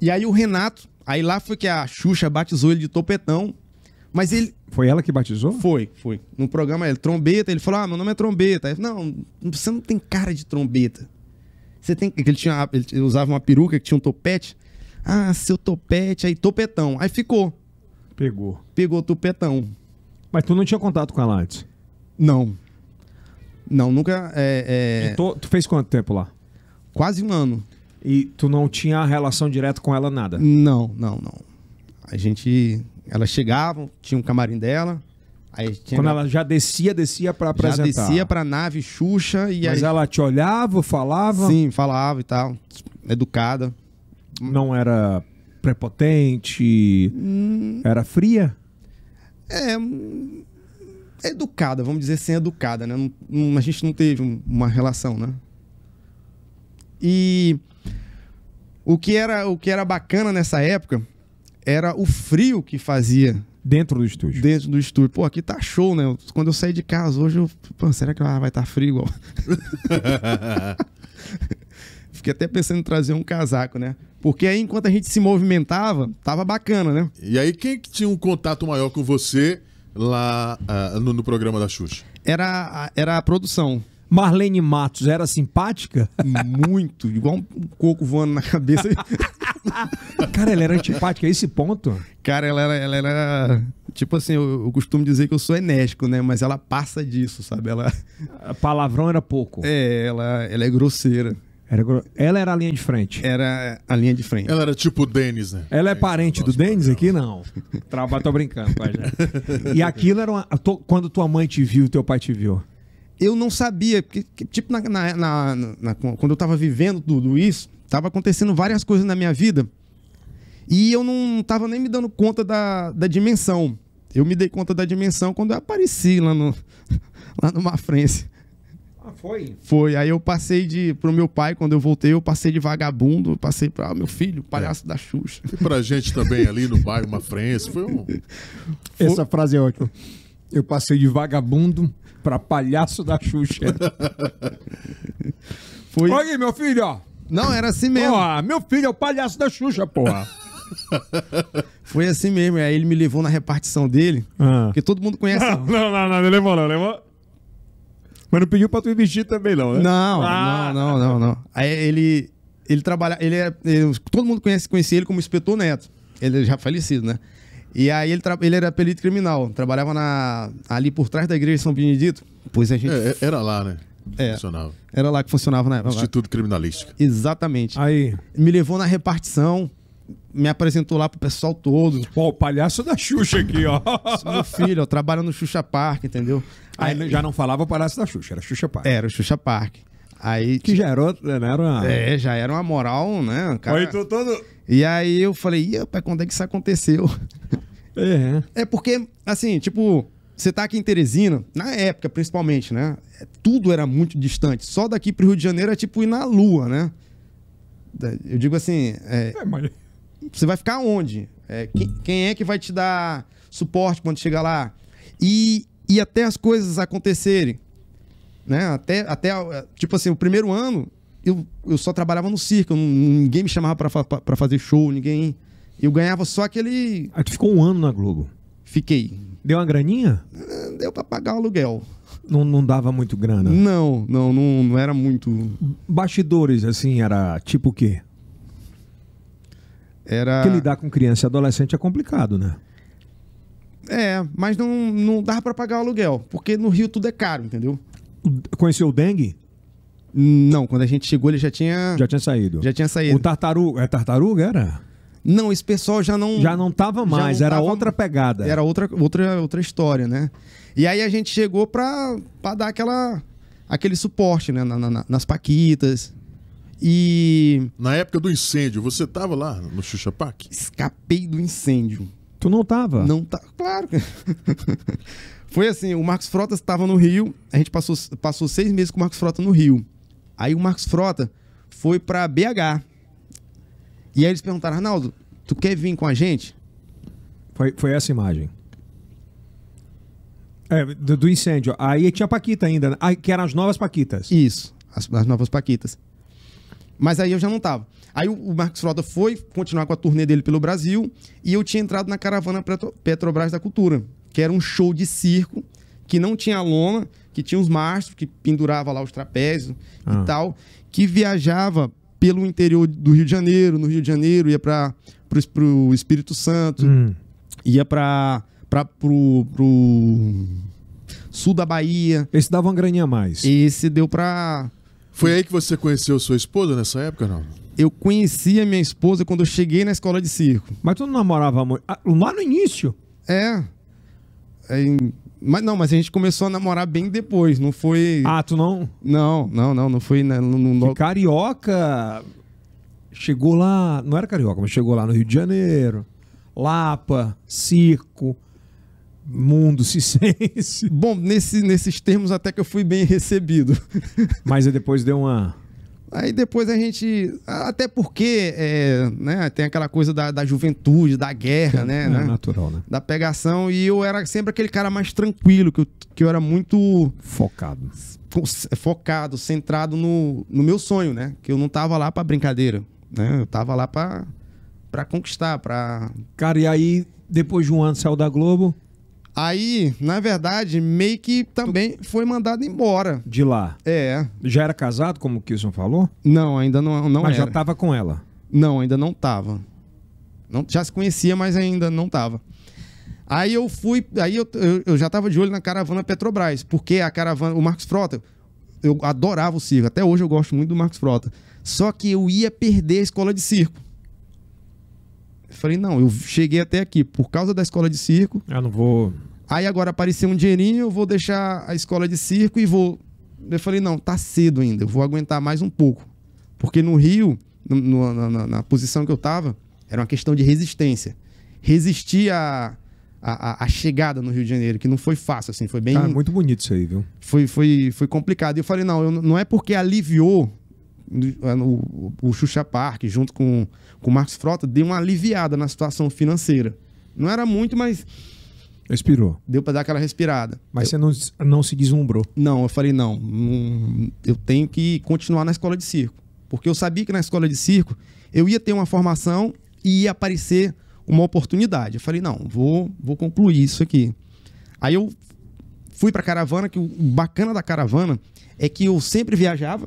E aí o Renato. Aí lá foi que a Xuxa batizou ele de topetão. Mas ele. Foi ela que batizou? Foi, foi. No programa ele, trombeta, ele falou: Ah, meu nome é trombeta. Aí, não, você não tem cara de trombeta. Você tem que ele tinha ele usava uma peruca que tinha um topete. Ah, seu topete aí, topetão. Aí ficou. Pegou. Pegou topetão. Mas tu não tinha contato com ela antes? Não. Não, nunca. É, é... Tu, tu fez quanto tempo lá? Quase um ano. E tu não tinha relação direta com ela nada? Não, não, não. A gente. Ela chegava, tinha um camarim dela, quando ela já descia, descia para apresentar. Já descia para nave Xuxa e Mas aí... ela te olhava, falava? Sim, falava e tal. Educada. Não era prepotente? Hum... Era fria? É. Hum, educada, vamos dizer sem assim, educada, né? Não, não, a gente não teve uma relação, né? E o que era, o que era bacana nessa época era o frio que fazia Dentro do estúdio. Dentro do estúdio. Pô, aqui tá show, né? Quando eu saí de casa hoje, eu... Pô, será que vai estar tá frio igual? <laughs> Fiquei até pensando em trazer um casaco, né? Porque aí, enquanto a gente se movimentava, tava bacana, né? E aí, quem que tinha um contato maior com você lá uh, no, no, programa da Xuxa? Era, era a produção. Marlene Matos era simpática? Muito, igual um coco voando na cabeça. <laughs> <laughs> Cara, ela era antipática a é esse ponto? Cara, ela era, ela era. Tipo assim, eu, eu costumo dizer que eu sou enérgico, né? Mas ela passa disso, sabe? Ela. A palavrão era pouco. É, ela, ela é grosseira. Era gro... Ela era a linha de frente. Era a linha de frente. Ela era tipo o Denis, né? Ela é, é parente do Denis aqui? Não. Trabalho, tô brincando, pai. Já. E aquilo era uma... quando tua mãe te viu, teu pai te viu. Eu não sabia, porque, tipo, na, na, na, na quando eu tava vivendo tudo isso, Tava acontecendo várias coisas na minha vida e eu não tava nem me dando conta da, da dimensão. Eu me dei conta da dimensão quando eu apareci lá no <laughs> lá numa Mafrense. Ah, foi? Foi. Aí eu passei de pro meu pai, quando eu voltei, eu passei de vagabundo, passei para ah, meu filho, é. palhaço é. da Xuxa. E pra gente também ali no bairro Mafrense, foi um Essa foi... frase é ótima. Eu passei de vagabundo para palhaço da Xuxa. <laughs> foi... Olha aí, meu filho, ó. Não, era assim mesmo. Porra, meu filho é o palhaço da Xuxa, porra. <laughs> Foi assim mesmo. Aí ele me levou na repartição dele. Ah. Porque todo mundo conhece. Não, não, não, não, não levou, não, levou. Mas não pediu pra tu investir também, não, né? Não, ah. não, não, não, não. Aí ele. Ele trabalha. Ele é. Ele, todo mundo conhece, conhecia ele como inspetor neto. Ele é já falecido, né? E aí ele, ele era perito criminal. Trabalhava na, ali por trás da igreja de São Benedito. Pois é, a gente. É, é, era lá, né? É, funcionava. Era lá que funcionava na época. Instituto Criminalístico. Exatamente. Aí. Me levou na repartição, me apresentou lá pro pessoal todo. Pô, o palhaço da Xuxa aqui, ó. Meu filho, ó, trabalha no Xuxa Park, entendeu? Aí, Aí já não falava palhaço da Xuxa, era Xuxa Park. Era o Xuxa Park. Aí, que já era, né, era uma... É, já era uma moral, né? Cara... Então todo... E aí eu falei, ih, pai, quando é que isso aconteceu? É. É, é porque, assim, tipo, você tá aqui em Teresina, na época principalmente, né? Tudo era muito distante. Só daqui pro Rio de Janeiro é tipo ir na lua, né? Eu digo assim. É, é, mas... Você vai ficar onde? É, quem, quem, é que vai te dar suporte quando chegar lá? E, e até as coisas acontecerem. Né? Até, até, tipo assim, o primeiro ano eu, eu só trabalhava no circo, ninguém me chamava para fazer show, ninguém. Eu ganhava só aquele. Aí tu ficou um ano na Globo. Fiquei. Deu uma graninha? Ah, deu para pagar o aluguel. Não, não dava muito grana? Não, não, não, não era muito. Bastidores, assim, era tipo o quê? Era. Porque lidar com criança e adolescente é complicado, né? É, mas não, não dava para pagar o aluguel, porque no Rio tudo é caro, entendeu? Conheceu o dengue? Não, quando a gente chegou ele já tinha. Já tinha saído. Já tinha saído. O tartaruga. É tartaruga? Era? Não, esse pessoal já não. Já não tava mais, não era tava, outra pegada. Era outra, outra, outra história, né? E aí a gente chegou pra, pra dar aquela, aquele suporte, né? Na, na, nas Paquitas. E. Na época do incêndio, você tava lá no Xuxa Park? Escapei do incêndio. Tu não tava? Não tá. Claro. <laughs> Foi assim, o Marcos Frota estava no Rio, a gente passou, passou seis meses com o Marcos Frota no Rio. Aí o Marcos Frota foi para BH. E aí eles perguntaram, Arnaldo, tu quer vir com a gente? Foi, foi essa imagem. É, do, do, incêndio. Aí tinha Paquita ainda, né? que eram as novas Paquitas. Isso, as, as, novas Paquitas. Mas aí eu já não tava. Aí o, o Marcos Frota foi continuar com a turnê dele pelo Brasil e eu tinha entrado na caravana Petro, Petrobras da Cultura, que era um show de circo que não tinha lona, que tinha uns mastros que pendurava lá os trapézios ah. e tal, que viajava pelo interior do Rio de Janeiro, no Rio de Janeiro ia para o Espírito Santo, hum. ia para pro, pro sul da Bahia. Esse dava uma graninha a mais. Esse deu para Foi aí que você conheceu sua esposa nessa época, não? Eu conheci a minha esposa quando eu cheguei na escola de circo. Mas tu não namorava muito? Ah, lá no início? É. é em mas não, mas a gente começou a namorar bem depois, não foi. Ah, tu não? Não, não, não, não foi. Não, né, Carioca chegou lá, não era carioca, mas chegou lá no Rio de Janeiro, Lapa, Circo, Mundo Cicense. Bom, nesse, nesses termos até que eu fui bem recebido. Mas aí depois deu uma. Aí depois a gente. Até porque é, né, tem aquela coisa da, da juventude, da guerra, né, é, né? É né? natural, né? Da pegação. E eu era sempre aquele cara mais tranquilo, que eu, que eu era muito. Focado. focado, centrado no, no meu sonho, né? Que eu não tava lá pra brincadeira. Né? Eu tava lá pra, pra conquistar, pra. Cara, e aí, depois de um ano saiu da Globo? Aí, na verdade, meio que também foi mandado embora. De lá? É. Já era casado, como o Kilson falou? Não, ainda não, não Mas era. já estava com ela? Não, ainda não estava. Não, já se conhecia, mas ainda não estava. Aí eu fui, aí eu, eu, eu já estava de olho na caravana Petrobras, porque a caravana, o Marcos Frota, eu adorava o circo, até hoje eu gosto muito do Marcos Frota. Só que eu ia perder a escola de circo. Falei, não, eu cheguei até aqui por causa da escola de circo. Eu não vou Aí agora apareceu um dinheirinho, eu vou deixar a escola de circo e vou. Eu falei, não, tá cedo ainda, eu vou aguentar mais um pouco. Porque no Rio, no, na, na, na, posição que eu tava, era uma questão de resistência. Resistir a, a, a, chegada no Rio de Janeiro, que não foi fácil, assim, foi bem. Ah, muito bonito isso aí, viu? Foi, foi, foi complicado. E eu falei, não, eu, não é porque aliviou eh, o, o, o Xuxa Park, junto com, com o Marcos Frota, deu uma aliviada na situação financeira. Não era muito, mas Respirou. Deu para dar aquela respirada. Mas eu, você não, não se deslumbrou? Não, eu falei, não, não, eu tenho que continuar na escola de circo. Porque eu sabia que na escola de circo eu ia ter uma formação e ia aparecer uma oportunidade. Eu falei, não, vou, vou concluir isso aqui. Aí eu fui para caravana, que o bacana da caravana é que eu sempre viajava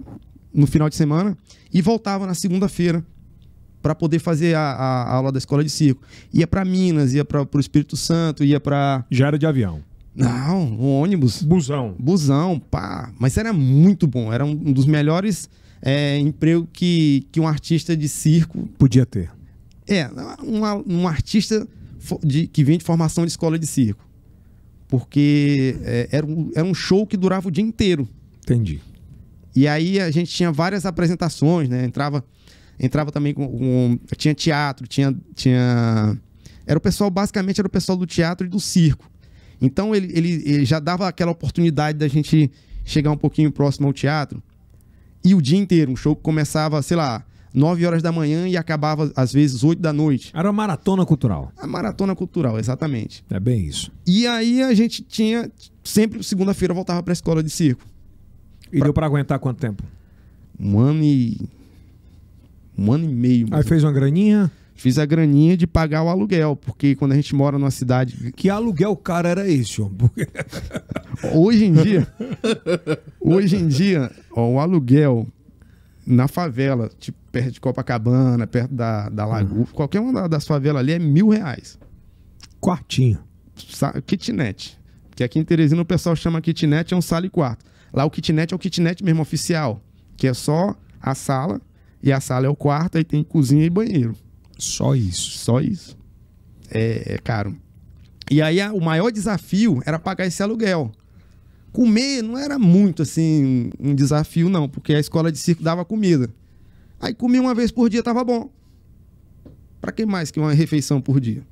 no final de semana e voltava na segunda-feira para poder fazer a, a, aula da escola de circo. Ia para Minas, ia para o Espírito Santo, ia para. Já era de avião. Não, um ônibus. Busão. Busão, pá. Mas era muito bom. Era um dos melhores é, empregos que, que um artista de circo. Podia ter. É, um, um artista de, que vem de formação de escola de circo. Porque é, era, um, era um show que durava o dia inteiro. Entendi. E aí a gente tinha várias apresentações, né? Entrava entrava também com, com. tinha teatro, tinha, tinha. Era o pessoal, basicamente, era o pessoal do teatro e do circo. Então ele, ele, ele já dava aquela oportunidade da gente chegar um pouquinho próximo ao teatro. E o dia inteiro, um show que começava, sei lá, 9 horas da manhã e acabava às vezes 8 da noite. Era uma maratona cultural. A maratona cultural, exatamente. É bem isso. E aí a gente tinha sempre segunda-feira voltava para a escola de circo. E pra... deu para aguentar quanto tempo? Um ano e um ano e meio. Aí fez uma graninha? Fiz a graninha de pagar o aluguel, porque quando a gente mora numa cidade. Que aluguel cara era esse, homem? <laughs> hoje em dia. hoje em dia, ó, o aluguel na favela, tipo, perto de Copacabana, perto da, da Lagoa, uhum. qualquer uma das favelas ali é mil reais. Quartinho. Sa kitnet. Que aqui em Teresina o pessoal chama kitnet, é um sala e quarto. Lá o kitnet é o kitnet mesmo oficial, que é só a sala e a sala é o quarto, aí tem cozinha e banheiro. Só isso. Só isso. É, é caro. E aí a, o maior desafio era pagar esse aluguel. Comer não era muito assim um desafio, não, porque a escola de circo dava comida. Aí comi uma vez por dia, tava bom. Para que mais que uma refeição por dia?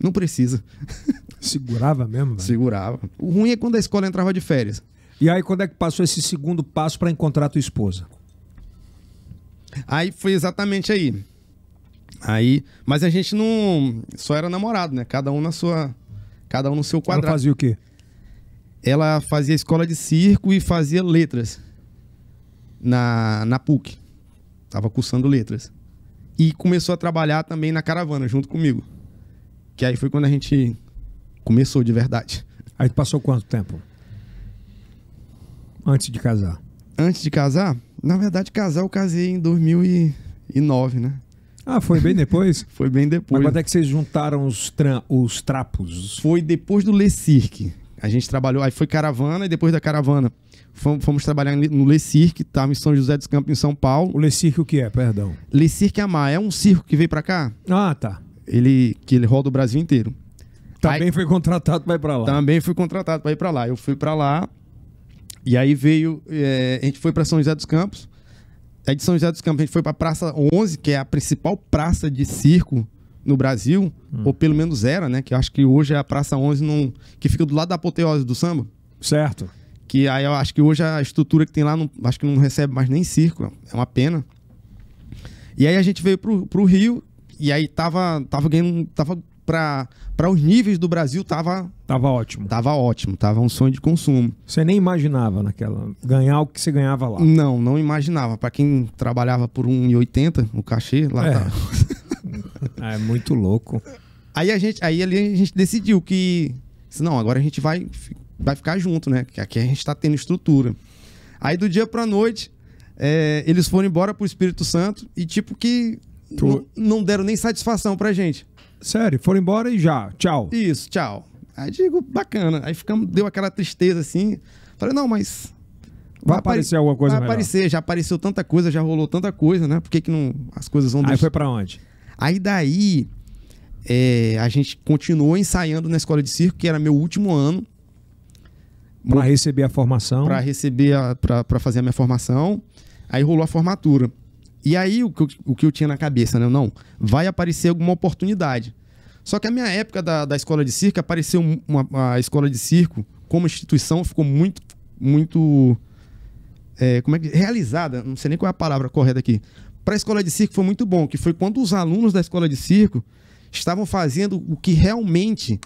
Não precisa. <laughs> Segurava mesmo? Velho? Segurava. O ruim é quando a escola entrava de férias. E aí, quando é que passou esse segundo passo para encontrar tua esposa? Aí foi exatamente aí. Aí, mas a gente não só era namorado, né? Cada um na sua, cada um no seu quadrado. Ela fazia o quê? Ela fazia escola de circo e fazia letras na na PUC. Tava cursando letras. E começou a trabalhar também na caravana junto comigo. Que aí foi quando a gente começou de verdade. Aí passou quanto tempo? Antes de casar. Antes de casar, na verdade, casar eu casei em 2009, né? Ah, foi bem depois? <laughs> foi bem depois. Mas quando é que vocês juntaram os, tra os trapos? Foi depois do Le Cirque. A gente trabalhou, aí foi caravana e depois da caravana fomos, fomos trabalhar no Le Cirque, tá? Em São José dos Campos, em São Paulo. O Le Cirque o que é, perdão? Le Cirque é Amar, é um circo que veio pra cá. Ah, tá. Ele, que ele roda o Brasil inteiro. Também aí, foi contratado pra ir pra lá. Também fui contratado pra ir pra lá. Eu fui pra lá, e aí veio, é, a gente foi para São José dos Campos. Aí de São José dos Campos a gente foi para Praça 11, que é a principal praça de circo no Brasil, hum. ou pelo menos era, né? Que eu acho que hoje é a Praça 11, num, que fica do lado da apoteose do samba. Certo. Que aí eu acho que hoje a estrutura que tem lá, não, acho que não recebe mais nem circo, é uma pena. E aí a gente veio pro, pro Rio, e aí tava, tava ganhando, tava para os níveis do Brasil tava tava ótimo. Tava ótimo, tava um sonho de consumo. Você nem imaginava naquela ganhar o que você ganhava lá. Não, não imaginava. Para quem trabalhava por 1,80 o cachê lá é. Tava... Tá. <laughs> Ah, é muito louco. Aí a gente, aí ali a gente decidiu que não, agora a gente vai vai ficar junto, né? Que aqui a gente está tendo estrutura. Aí do dia para noite, é, eles foram embora pro Espírito Santo e tipo que não deram nem satisfação pra gente. Sério, foram embora e já. Tchau. Isso, tchau. Aí digo, bacana. Aí ficamos, deu aquela tristeza assim. Falei, não, mas. Vai, aparecer alguma coisa, Vai melhor. aparecer, já apareceu tanta coisa, já rolou tanta coisa, né? Por que, que não. As coisas vão. Aí deixar... foi para onde? Aí daí. É, a gente continuou ensaiando na escola de circo, que era meu último ano. Para receber a formação? Para receber, para fazer a minha formação. Aí rolou a formatura. E aí o que, eu, o que eu tinha na cabeça, né? Não, vai aparecer alguma oportunidade. Só que a minha época da, da escola de circo, apareceu uma, a escola de circo como instituição, ficou muito, muito. É, como é que. realizada, não sei nem qual é a palavra correta aqui. Para a escola de circo foi muito bom, que foi quando os alunos da escola de circo estavam fazendo o que realmente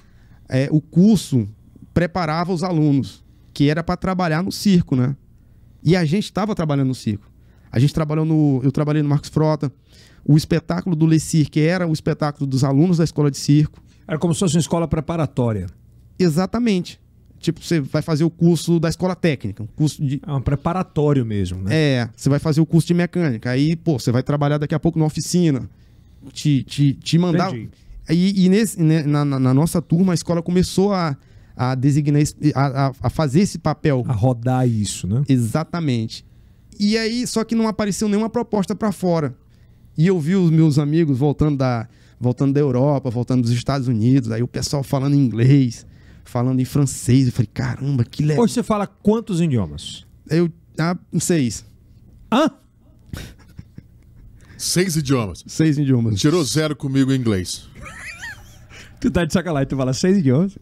é, o curso preparava os alunos, que era para trabalhar no circo, né? E a gente estava trabalhando no circo. A gente trabalhou no. Eu trabalhei no Marcos Frota. O espetáculo do Le Cirque era o espetáculo dos alunos da escola de circo. Era como se fosse uma escola preparatória. Exatamente. Tipo, você vai fazer o curso da escola técnica, um curso de. É um preparatório mesmo, né? É, você vai fazer o curso de mecânica. Aí, pô, você vai trabalhar daqui a pouco na oficina. Te, te, te mandar. Entendi. E, e nesse, né, na, na, na nossa turma, a escola começou a, a designar, a, a, fazer esse papel. A rodar isso, né? Exatamente. E aí, só que não apareceu nenhuma proposta para fora. E eu vi os meus amigos voltando da, voltando da Europa, voltando dos Estados Unidos, aí o pessoal falando em inglês, falando em francês. Eu falei, caramba, que legal. Hoje você fala quantos idiomas? Eu. Ah, seis. Hã? Seis idiomas. Seis idiomas. Tirou zero comigo em inglês. <laughs> tu tá de sacanagem, tu fala seis idiomas?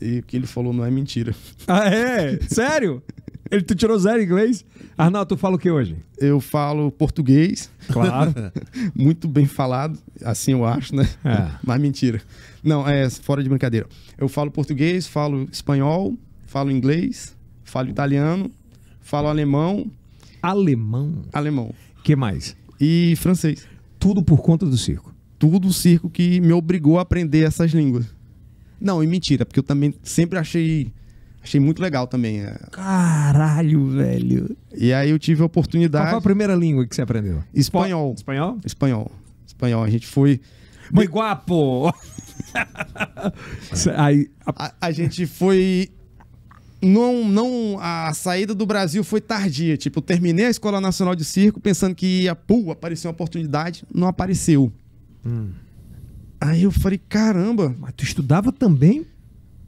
E o que ele falou não é mentira. Ah, é? Sério? Ele, tu tirou zero em inglês? Arnaldo, tu fala o que hoje? Eu falo português. Claro. <laughs> Muito bem falado, assim eu acho, né? É. Mas mentira. Não, é fora de brincadeira. Eu falo português, falo espanhol, falo inglês, falo italiano, falo alemão. Alemão? Alemão. que mais? E francês. Tudo por conta do circo? Tudo o circo que me obrigou a aprender essas línguas. Não, e mentira, porque eu também sempre achei Achei muito legal também. É. Caralho, velho. E aí eu tive a oportunidade. Qual foi a primeira língua que você aprendeu? Espanhol. Espanhol? Espanhol. Espanhol. A gente foi. Muy guapo! <laughs> aí, a... a gente foi não, não, a saída do Brasil foi tardia. Tipo, eu terminei a Escola Nacional de Circo pensando que ia, pô, apareceu uma oportunidade, não apareceu. Hum. Aí eu falei, caramba. Mas tu estudava também?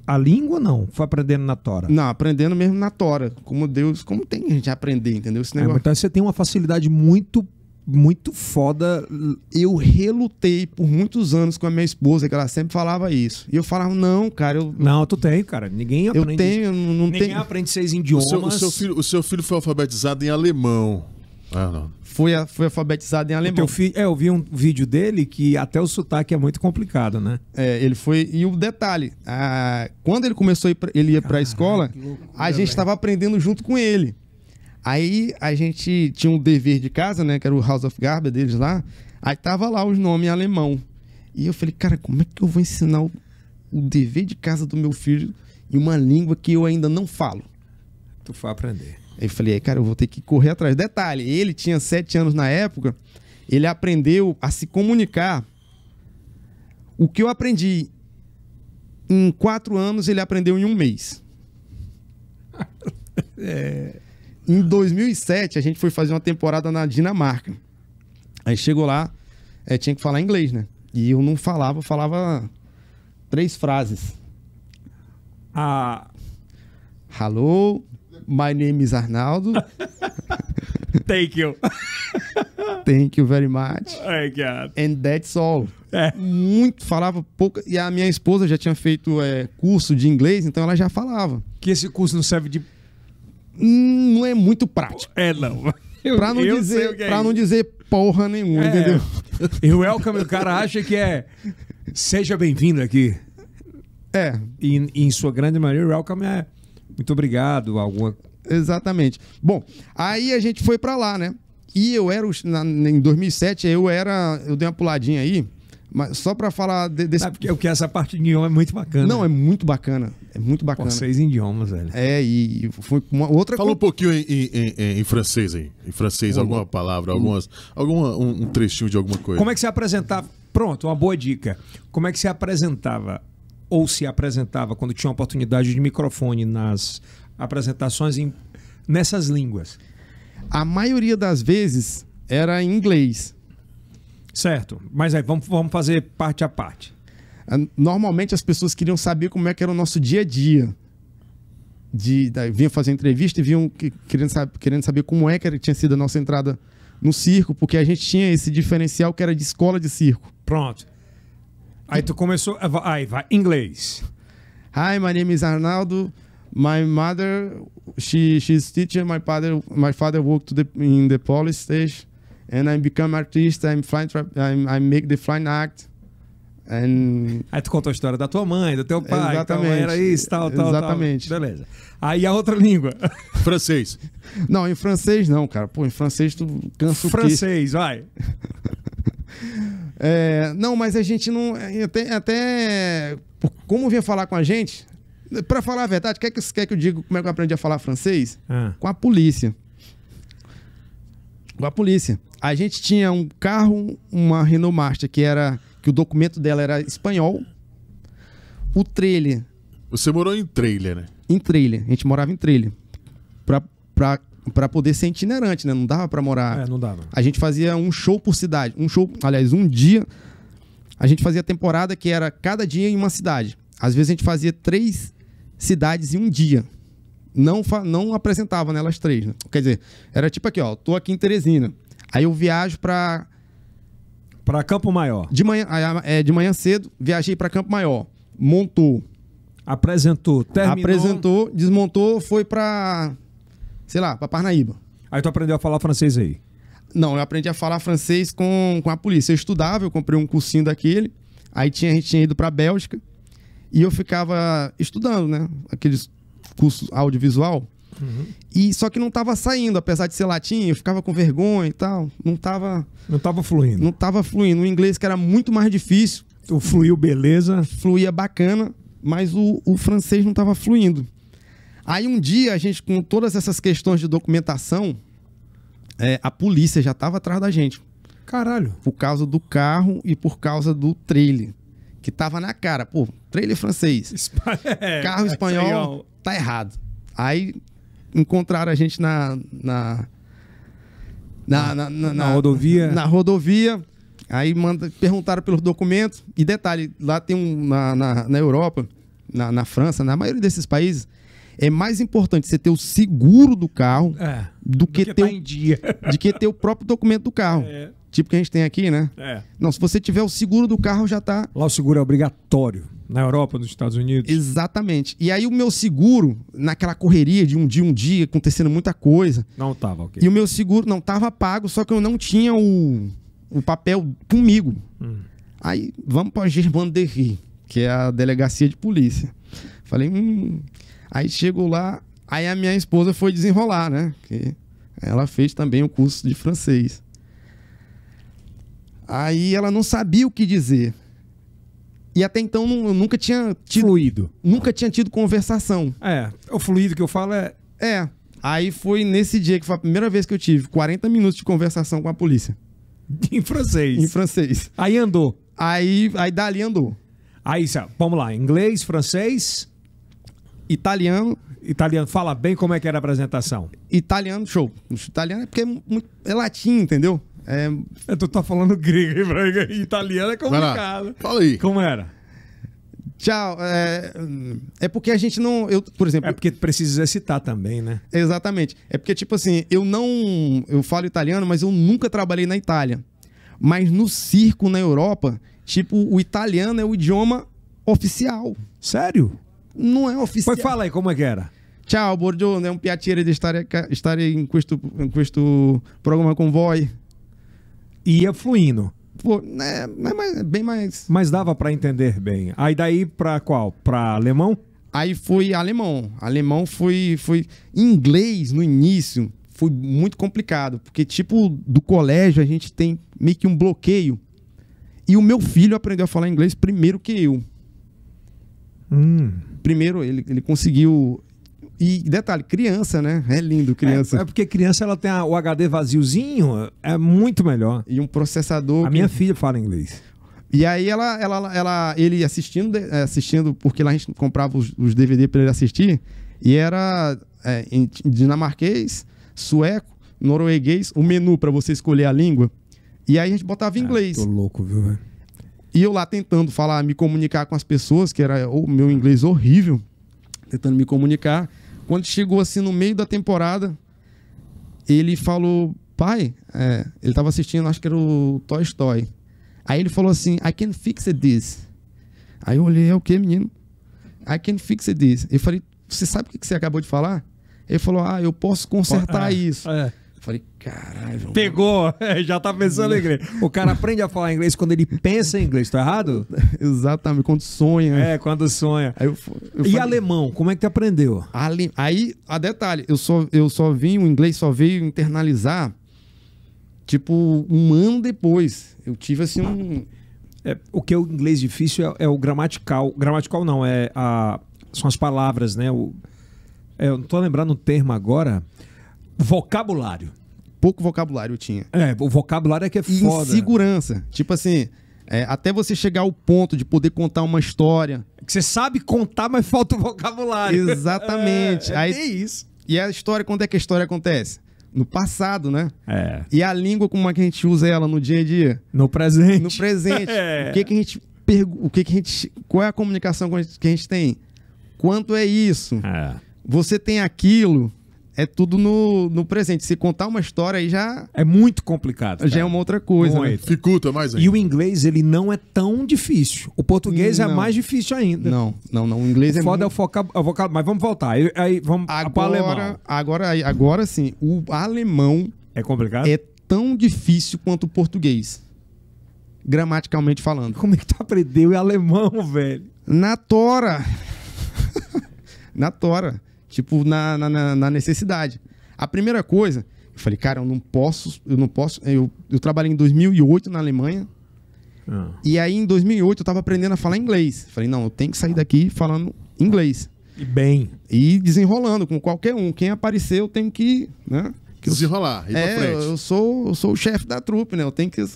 a língua não? Foi aprendendo na tora? Não, aprendendo mesmo na tora. Como Deus, como tem a gente aprender, entendeu? Esse é, negócio. É, então você tem uma facilidade muito muito foda. Eu relutei por muitos anos com a minha esposa, que ela sempre falava isso. E eu falava, não, cara, eu. Não, tu tem, cara. Ninguém aprende. Eu tenho, eu não Ninguém tem... aprende seis idiomas. O seu, o seu, filho, o seu filho foi alfabetizado em alemão. Ah, não foi, foi alfabetizado em alemão. Fi, é, eu vi um vídeo dele que até o sotaque é muito complicado, né? É, ele foi. E o detalhe, a, quando ele começou, a ir pra, ele ia para a escola, a gente estava aprendendo junto com ele. Aí a gente tinha um dever de casa, né? Que era o House of Garber deles lá. Aí tava lá os nomes em alemão. E eu falei, cara, como é que eu vou ensinar o, o dever de casa do meu filho em uma língua que eu ainda não falo? Tu foi aprender. Eu falei, é, cara, eu vou ter que correr atrás. Detalhe, ele tinha sete anos na época, ele aprendeu a se comunicar. O que eu aprendi em quatro anos, ele aprendeu em um mês. <laughs> é... Em 2007, a gente foi fazer uma temporada na Dinamarca. Aí chegou lá, é, tinha que falar inglês, né? E eu não falava, eu falava três frases. Ah. Hello, My name is Arnaldo. <laughs> Thank you. <laughs> Thank you very much. Oh, God. And that's all. É. Muito, falava pouco. E a minha esposa já tinha feito é, curso de inglês, então ela já falava. Que esse curso não serve de. Hum, não é muito prático. É, não. Eu, <laughs> pra não, dizer, é pra não dizer porra nenhuma, é. entendeu? E o welcome, o cara acha que é. Seja bem-vindo aqui. É. E, e em sua grande maioria, o welcome é. Muito obrigado. Alguma... Exatamente. Bom, aí a gente foi para lá, né? E eu era, na, em 2007, eu era, eu dei uma puladinha aí, mas só para falar de, desse... Ah, porque, porque é essa parte de idioma é muito bacana. Não, é muito bacana. É muito bacana. seis idiomas, velho. É, e foi uma outra... Fala um pouquinho em, em, em, em francês aí. Em francês, alguma palavra, algumas, algum um, um trechinho de alguma coisa. Como é que você apresentava... Pronto, uma boa dica. Como é que você apresentava ou se apresentava quando tinha oportunidade de microfone nas apresentações em, nessas línguas? A maioria das vezes era em inglês. Certo, mas aí vamos, vamos fazer parte a parte. Ah, normalmente as pessoas queriam saber como é que era o nosso dia a dia. De, da, vinha fazer entrevista e vinham que, querendo, saber, querendo saber como é que era, tinha sido a nossa entrada no circo, porque a gente tinha esse diferencial que era de escola de circo. Pronto. Aí tu começou. Aí vai, inglês. Hi, my name is Arnaldo. My mother, she she's teacher. My father, my father worked the, in the police station, and I become artist. I'm flying. I'm, I make the flying act. And... Aí tu contou a história da tua mãe, do teu pai, Exatamente. então era isso, tal, tal, Exatamente. Tal. Beleza. Aí a outra língua. <laughs> Francês. Não, em francês não, cara. Pô, em francês tu cansa francês, o Francês, vai. <laughs> É, não, mas a gente não. É, até, até como vinha falar com a gente, para falar a verdade, quer que, quer que eu diga como é que eu aprendi a falar francês? Ah. Com a polícia. Com a polícia. A gente tinha um carro, uma Renault Master, que era. que o documento dela era espanhol. O trailer. Você morou em trailer, né? Em trailer. A gente morava em trailer. Pra, pra para poder ser itinerante, né? Não dava para morar. É, não dava. A gente fazia um show por cidade, um show, aliás, um dia. A gente fazia temporada que era cada dia em uma cidade. Às vezes a gente fazia três cidades em um dia. Não não apresentava nelas três, né? Quer dizer, era tipo aqui, ó, tô aqui em Teresina. Aí eu viajo para para Campo Maior. De manhã, é, de manhã cedo, viajei para Campo Maior. Montou. Apresentou, terminou. Apresentou, desmontou, foi para sei lá, pra Parnaíba. Aí tu aprendeu a falar francês aí? Não, eu aprendi a falar francês com, com a polícia. Eu estudava, eu comprei um cursinho daquele. Aí tinha, a gente tinha ido pra Bélgica. E eu ficava estudando, né? Aqueles cursos audiovisual. Uhum. E só que não tava saindo, apesar de ser latim, eu ficava com vergonha e tal. Não tava. Não tava fluindo. Não tava fluindo. O inglês que era muito mais difícil. Tu fluiu beleza. Fluía bacana, mas o, o francês não tava fluindo. Aí um dia, a gente, com todas essas questões de documentação, é, a polícia já estava atrás da gente. Caralho. Por causa do carro e por causa do trailer. Que tava na cara. Pô, trailer francês. Espa... <laughs> É, carro é espanhol tá errado. Aí encontraram a gente na. Na, na, ah, na, na, na rodovia. Na, rodovia. Aí manda, perguntaram pelos documentos. E detalhe, lá tem um. Na, na, Europa, na, na França, na maioria desses países, é mais importante você ter o seguro do carro é, do, que do, que tá ter o, dia. <laughs> de que ter o próprio documento do carro. É. Tipo que a gente tem aqui, né? É. Não, se você tiver o seguro do carro já tá. Lá o seguro é obrigatório. Na Europa, nos Estados Unidos. Exatamente. E aí o meu seguro, naquela correria de um dia, um dia, acontecendo muita coisa. Não tava, ok. E o meu seguro não tava pago, só que eu não tinha o, o papel comigo. Hum. Aí vamos pra Germanderie, que é a delegacia de polícia. Falei, hum, Aí chego lá, aí a minha esposa foi desenrolar, né? Porque ela fez também o um curso de francês. Aí ela não sabia o que dizer. E até então eu nunca tinha tido. Fluído. Nunca tinha tido conversação. É. O fluido que eu falo é. É. Aí foi nesse dia que foi a primeira vez que eu tive 40 minutos de conversação com a polícia. <laughs> Em francês. Em francês. Aí andou. Aí, aí dali andou. Aí, vamos lá, inglês, francês italiano. Italiano, fala bem como é que era a apresentação. Italiano, show. Italiano é porque é, muito, é latim, entendeu? É... Eu tô, tô falando grego, hebraico, italiano é complicado. Fala aí. Como era? Tchau. É, é porque a gente não. Eu, por exemplo. É porque precisa citar também, né? Exatamente. É porque, tipo assim, eu não. Eu falo italiano, mas eu nunca trabalhei na Itália. Mas no circo na Europa, tipo, o italiano é o idioma oficial. Sério? não é oficial. Poi fala aí como é que era. Tchau, buongiorno, né? è un piacere di stare, estar em questo, in questo programma con voi. Ia fluindo. Pô, é, é bem mais. Mas dava para entender bem. Aí daí para qual? Para alemão? Aí fui alemão. Alemão foi, foi. Inglês no início foi muito complicado, porque, tipo, do colégio a gente tem meio que um bloqueio. E o meu filho aprendeu a falar inglês primeiro que eu. Hum primeiro, ele, ele conseguiu e detalhe, criança, né? É lindo, criança. É, é, porque criança ela tem o HD vaziozinho, é muito melhor. E um processador. A que... minha filha fala inglês. E aí ela, ela, ela, ele assistindo, é, assistindo, porque lá a gente comprava os, os DVD para ele assistir, e era é, em dinamarquês, sueco, norueguês, o menu para você escolher a língua. E aí a gente botava em é, inglês. Tô louco, viu, velho? E eu lá tentando falar, me comunicar com as pessoas, que era o meu inglês horrível, tentando me comunicar. Quando chegou assim no meio da temporada, ele falou, pai, é, ele estava assistindo, acho que era o Toy Story. Aí ele falou assim, I can fix this. Aí eu olhei, é o que, menino? I can fix this. Eu falei, você sabe o que você acabou de falar? Ele falou, ah, eu posso consertar ah, isso. É. Falei, caralho. Pegou, <laughs> é, já tá pensando em inglês. O cara aprende a falar inglês quando ele pensa em inglês, tá errado? <laughs> Exatamente, quando sonha. É, quando sonha. Eu, eu e falei... alemão, como é que tu aprendeu? Ale... Aí, a detalhe, eu só, eu só vim, o inglês só veio internalizar, tipo, um ano depois. Eu tive assim um. É, o que é o inglês difícil é, é o gramatical. Gramatical não, é a, são as palavras, né? O, é, eu não tô lembrando o termo agora. Vocabulário. Pouco vocabulário tinha. É, o vocabulário é que é e foda. segurança. Tipo assim, é, até você chegar ao ponto de poder contar uma história. É que você sabe contar, mas falta o vocabulário. Exatamente. <laughs> É, é, Aí, é isso. E a história, quando é que a história acontece? no passado, né? É. E a língua, como é que a gente usa ela no dia a dia? No presente. No presente. <laughs> É. O que, que a gente pergunta o que, que a gente. Qual é a comunicação que a gente tem? Quanto é isso? É. Você tem aquilo é tudo no, no presente. Se contar uma história aí já. É muito complicado. Cara. Já é uma outra coisa. Né? Dificulta mais ainda. E o inglês, ele não é tão difícil. O português é não. é mais difícil ainda. Não, não, não. O inglês o é. Foda é muito... é o vocabulário. Mas vamos voltar. Aí, vamos agora, alemão. Agora, agora sim, o alemão. É complicado? É tão difícil quanto o português. Gramaticalmente falando. Como é que tu aprendeu em alemão, velho? Na tora. <laughs> Na tora tipo, na, na, na necessidade. A primeira coisa, eu falei, cara, eu não posso, eu não posso. Eu, eu trabalhei em 2008 na Alemanha. Ah. E aí, em 2008, eu tava aprendendo a falar inglês. Falei, não, eu tenho que sair daqui falando inglês. E bem. E desenrolando com qualquer um. Quem aparecer, eu tenho que. Né? desenrolar. é, eu sou, eu sou o chefe da trupe, né? Eu tenho que. <laughs>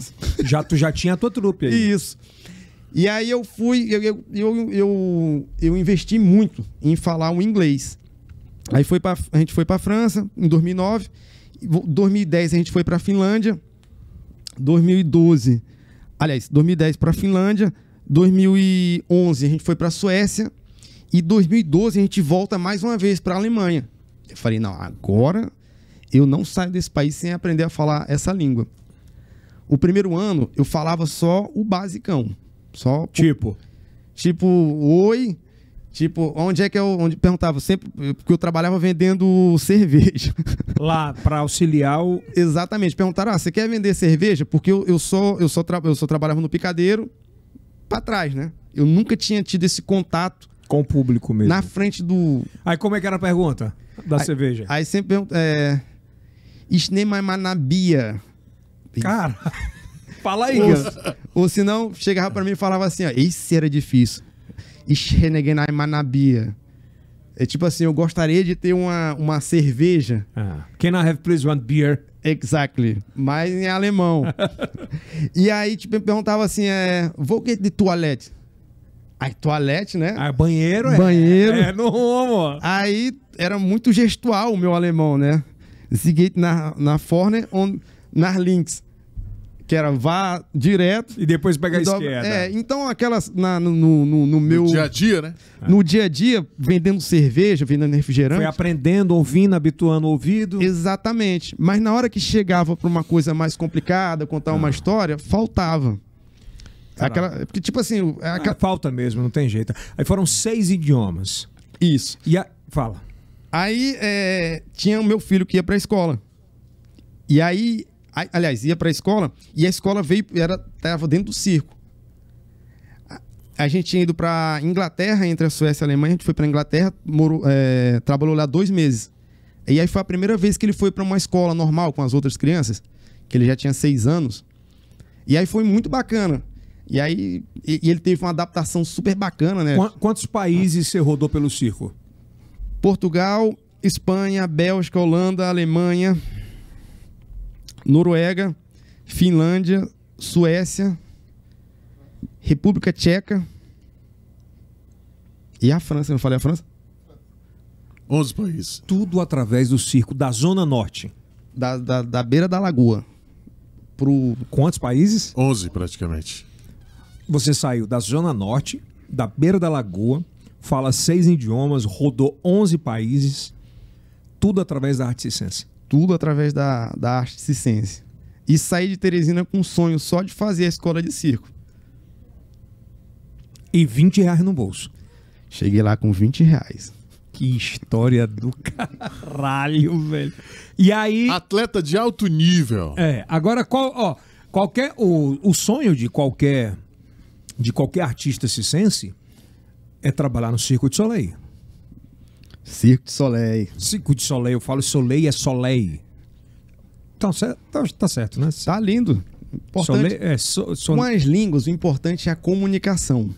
já, tu já tinha a tua trupe aí. Isso. E aí eu fui, eu, eu, eu, eu, eu investi muito em falar o inglês. Aí foi pra, a gente foi para a França em 2009. 2010 a gente foi para a Finlândia. 2012, aliás, 2010 para a Finlândia. 2011 a gente foi para a Suécia. E 2012 a gente volta mais uma vez para a Alemanha. Eu falei, não, agora eu não saio desse país sem aprender a falar essa língua. O primeiro ano eu falava só o basicão. Só tipo? Tipo, oi, Tipo, onde é que eu é onde perguntava sempre, porque eu trabalhava vendendo cerveja. <laughs> Lá para auxiliar o Exatamente. Perguntaram: "Ah, você quer vender cerveja?" Porque eu, eu só eu só eu só trabalhava no picadeiro para trás, né? Eu nunca tinha tido esse contato com o público mesmo. Na frente do Aí como é que era a pergunta da aí, cerveja? Aí sempre é Isnemamanabia. Cara, <laughs> fala aí. Ou, ou senão chegava para mim e falava assim, ó, esse era difícil. Ishrenegenai Manabia. É tipo assim, eu gostaria de ter uma, uma cerveja. Ah. Can I have please one beer? Exactly. Mas em alemão. <laughs> e aí, tipo, me perguntava assim, é, vou que de toilette? Aí, toilette, né? Ah, banheiro, é. Banheiro. É, é no homo. Aí, era muito gestual o meu alemão, né? Sie na, na Forne und nas links que era vá direto. E depois pegar a esquerda. É, então aquelas. Na, no, no, no, meu. No dia a dia, né? É. No dia a dia, vendendo cerveja, vendendo refrigerante. Foi aprendendo, ouvindo, habituando o ouvido. Exatamente. Mas na hora que chegava para uma coisa mais complicada, contar ah. uma história, faltava. Aquela, porque, tipo assim. É aquela... Ah, falta mesmo, não tem jeito. Aí foram seis idiomas. Isso. E a... Fala. Aí é, tinha o meu filho que ia pra escola. E aí aliás, ia para a escola e a escola veio, era tava dentro do circo. A gente tinha ido para Inglaterra, entre a Suécia e a Alemanha, a gente foi para Inglaterra, morou, é, trabalhou lá dois meses. E aí foi a primeira vez que ele foi para uma escola normal com as outras crianças, que ele já tinha seis anos. E aí foi muito bacana. E aí e, e ele teve uma adaptação super bacana, né? Quantos países ah. você rodou pelo circo? Portugal, Espanha, Bélgica, Holanda, Alemanha, Noruega, Finlândia, Suécia, República Tcheca e a França. Eu não falei a França? 11 países. Tudo através do circo da Zona Norte. Da, da, da beira da lagoa. Pro... Quantos países? 11 praticamente. Você saiu da Zona Norte, da beira da lagoa, fala seis idiomas, rodou 11 países, tudo através da arte ciência tudo através da, da arte circense. E saí de Teresina com um sonho só de fazer a escola de circo. E 20 reais no bolso. Cheguei lá com 20 reais. Que história do caralho, velho. E aí. Atleta de alto nível. É, agora qual, ó, qualquer. O, o sonho de qualquer. De qualquer artista cisense é trabalhar no Circo de Soleil. Circo de Soleil. Circo de Soleil, eu falo Soleil é Soleil. Então tá, tá certo, né? Tá lindo. Importante. Soleil, é, so, so... Com as línguas, o importante é a comunicação.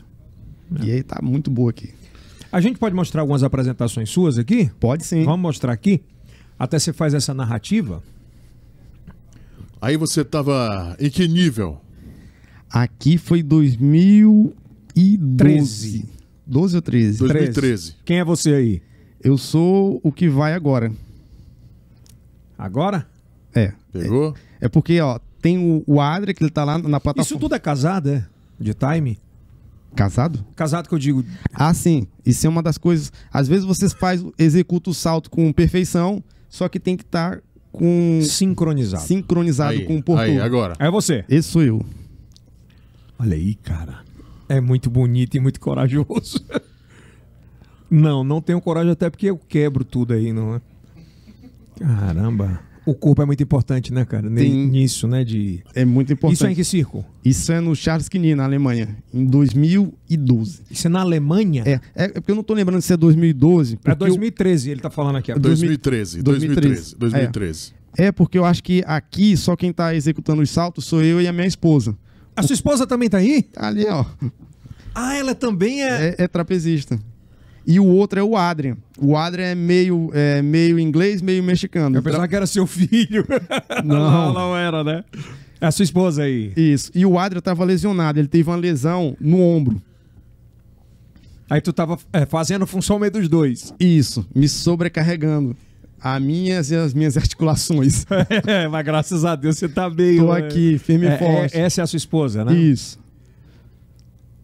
É. E aí tá muito boa aqui. A gente pode mostrar algumas apresentações suas aqui? Pode sim. Vamos mostrar aqui. Até você faz essa narrativa. Aí você tava em que nível? Aqui foi 2013. 12 ou 13? 2013. Quem é você aí? Eu sou o que vai agora. Agora? É. Pegou? É, é porque, ó, tem o, o Adria que ele tá lá na plataforma. Isso tudo é casado, é? De time? Casado? Casado que eu digo. Ah, sim. Isso é uma das coisas. Às vezes vocês faz, executa o salto com perfeição, só que tem que estar tá com. Sincronizado. Sincronizado aí, com o portão. Aí, agora. É você. Esse sou eu. Olha aí, cara. É muito bonito e muito corajoso. Não, não tenho coragem, até porque eu quebro tudo aí, não é? Caramba. O corpo é muito importante, né, cara? Tem... Nisso, né? De... É muito importante. Isso é em que circo? Isso é no Charles Kinney na Alemanha, em 2012. Isso é na Alemanha? É, é, é porque eu não tô lembrando se é 2012. É 2013, eu... ele tá falando aqui. 2013, 2013, 2013. 2013. É. é. porque eu acho que aqui só quem tá executando os saltos sou eu e a minha esposa. A sua esposa também tá aí? Tá ali, ó. Ah, ela também é... É, é trapezista. E o outro é o Adrian. O Adrian é meio, é, meio inglês, meio mexicano. Eu pensava que era seu filho. <laughs> Não. não, não era, né? É a sua esposa aí. Isso. E o Adrian estava lesionado. Ele teve uma lesão no ombro. Aí tu estava é, fazendo função meio dos dois. Isso. Me sobrecarregando a minhas e as minhas articulações. <laughs> é, mas graças a Deus você tá bem. Tô né? aqui, firme e é, é forte. É, essa é a sua esposa, né? Isso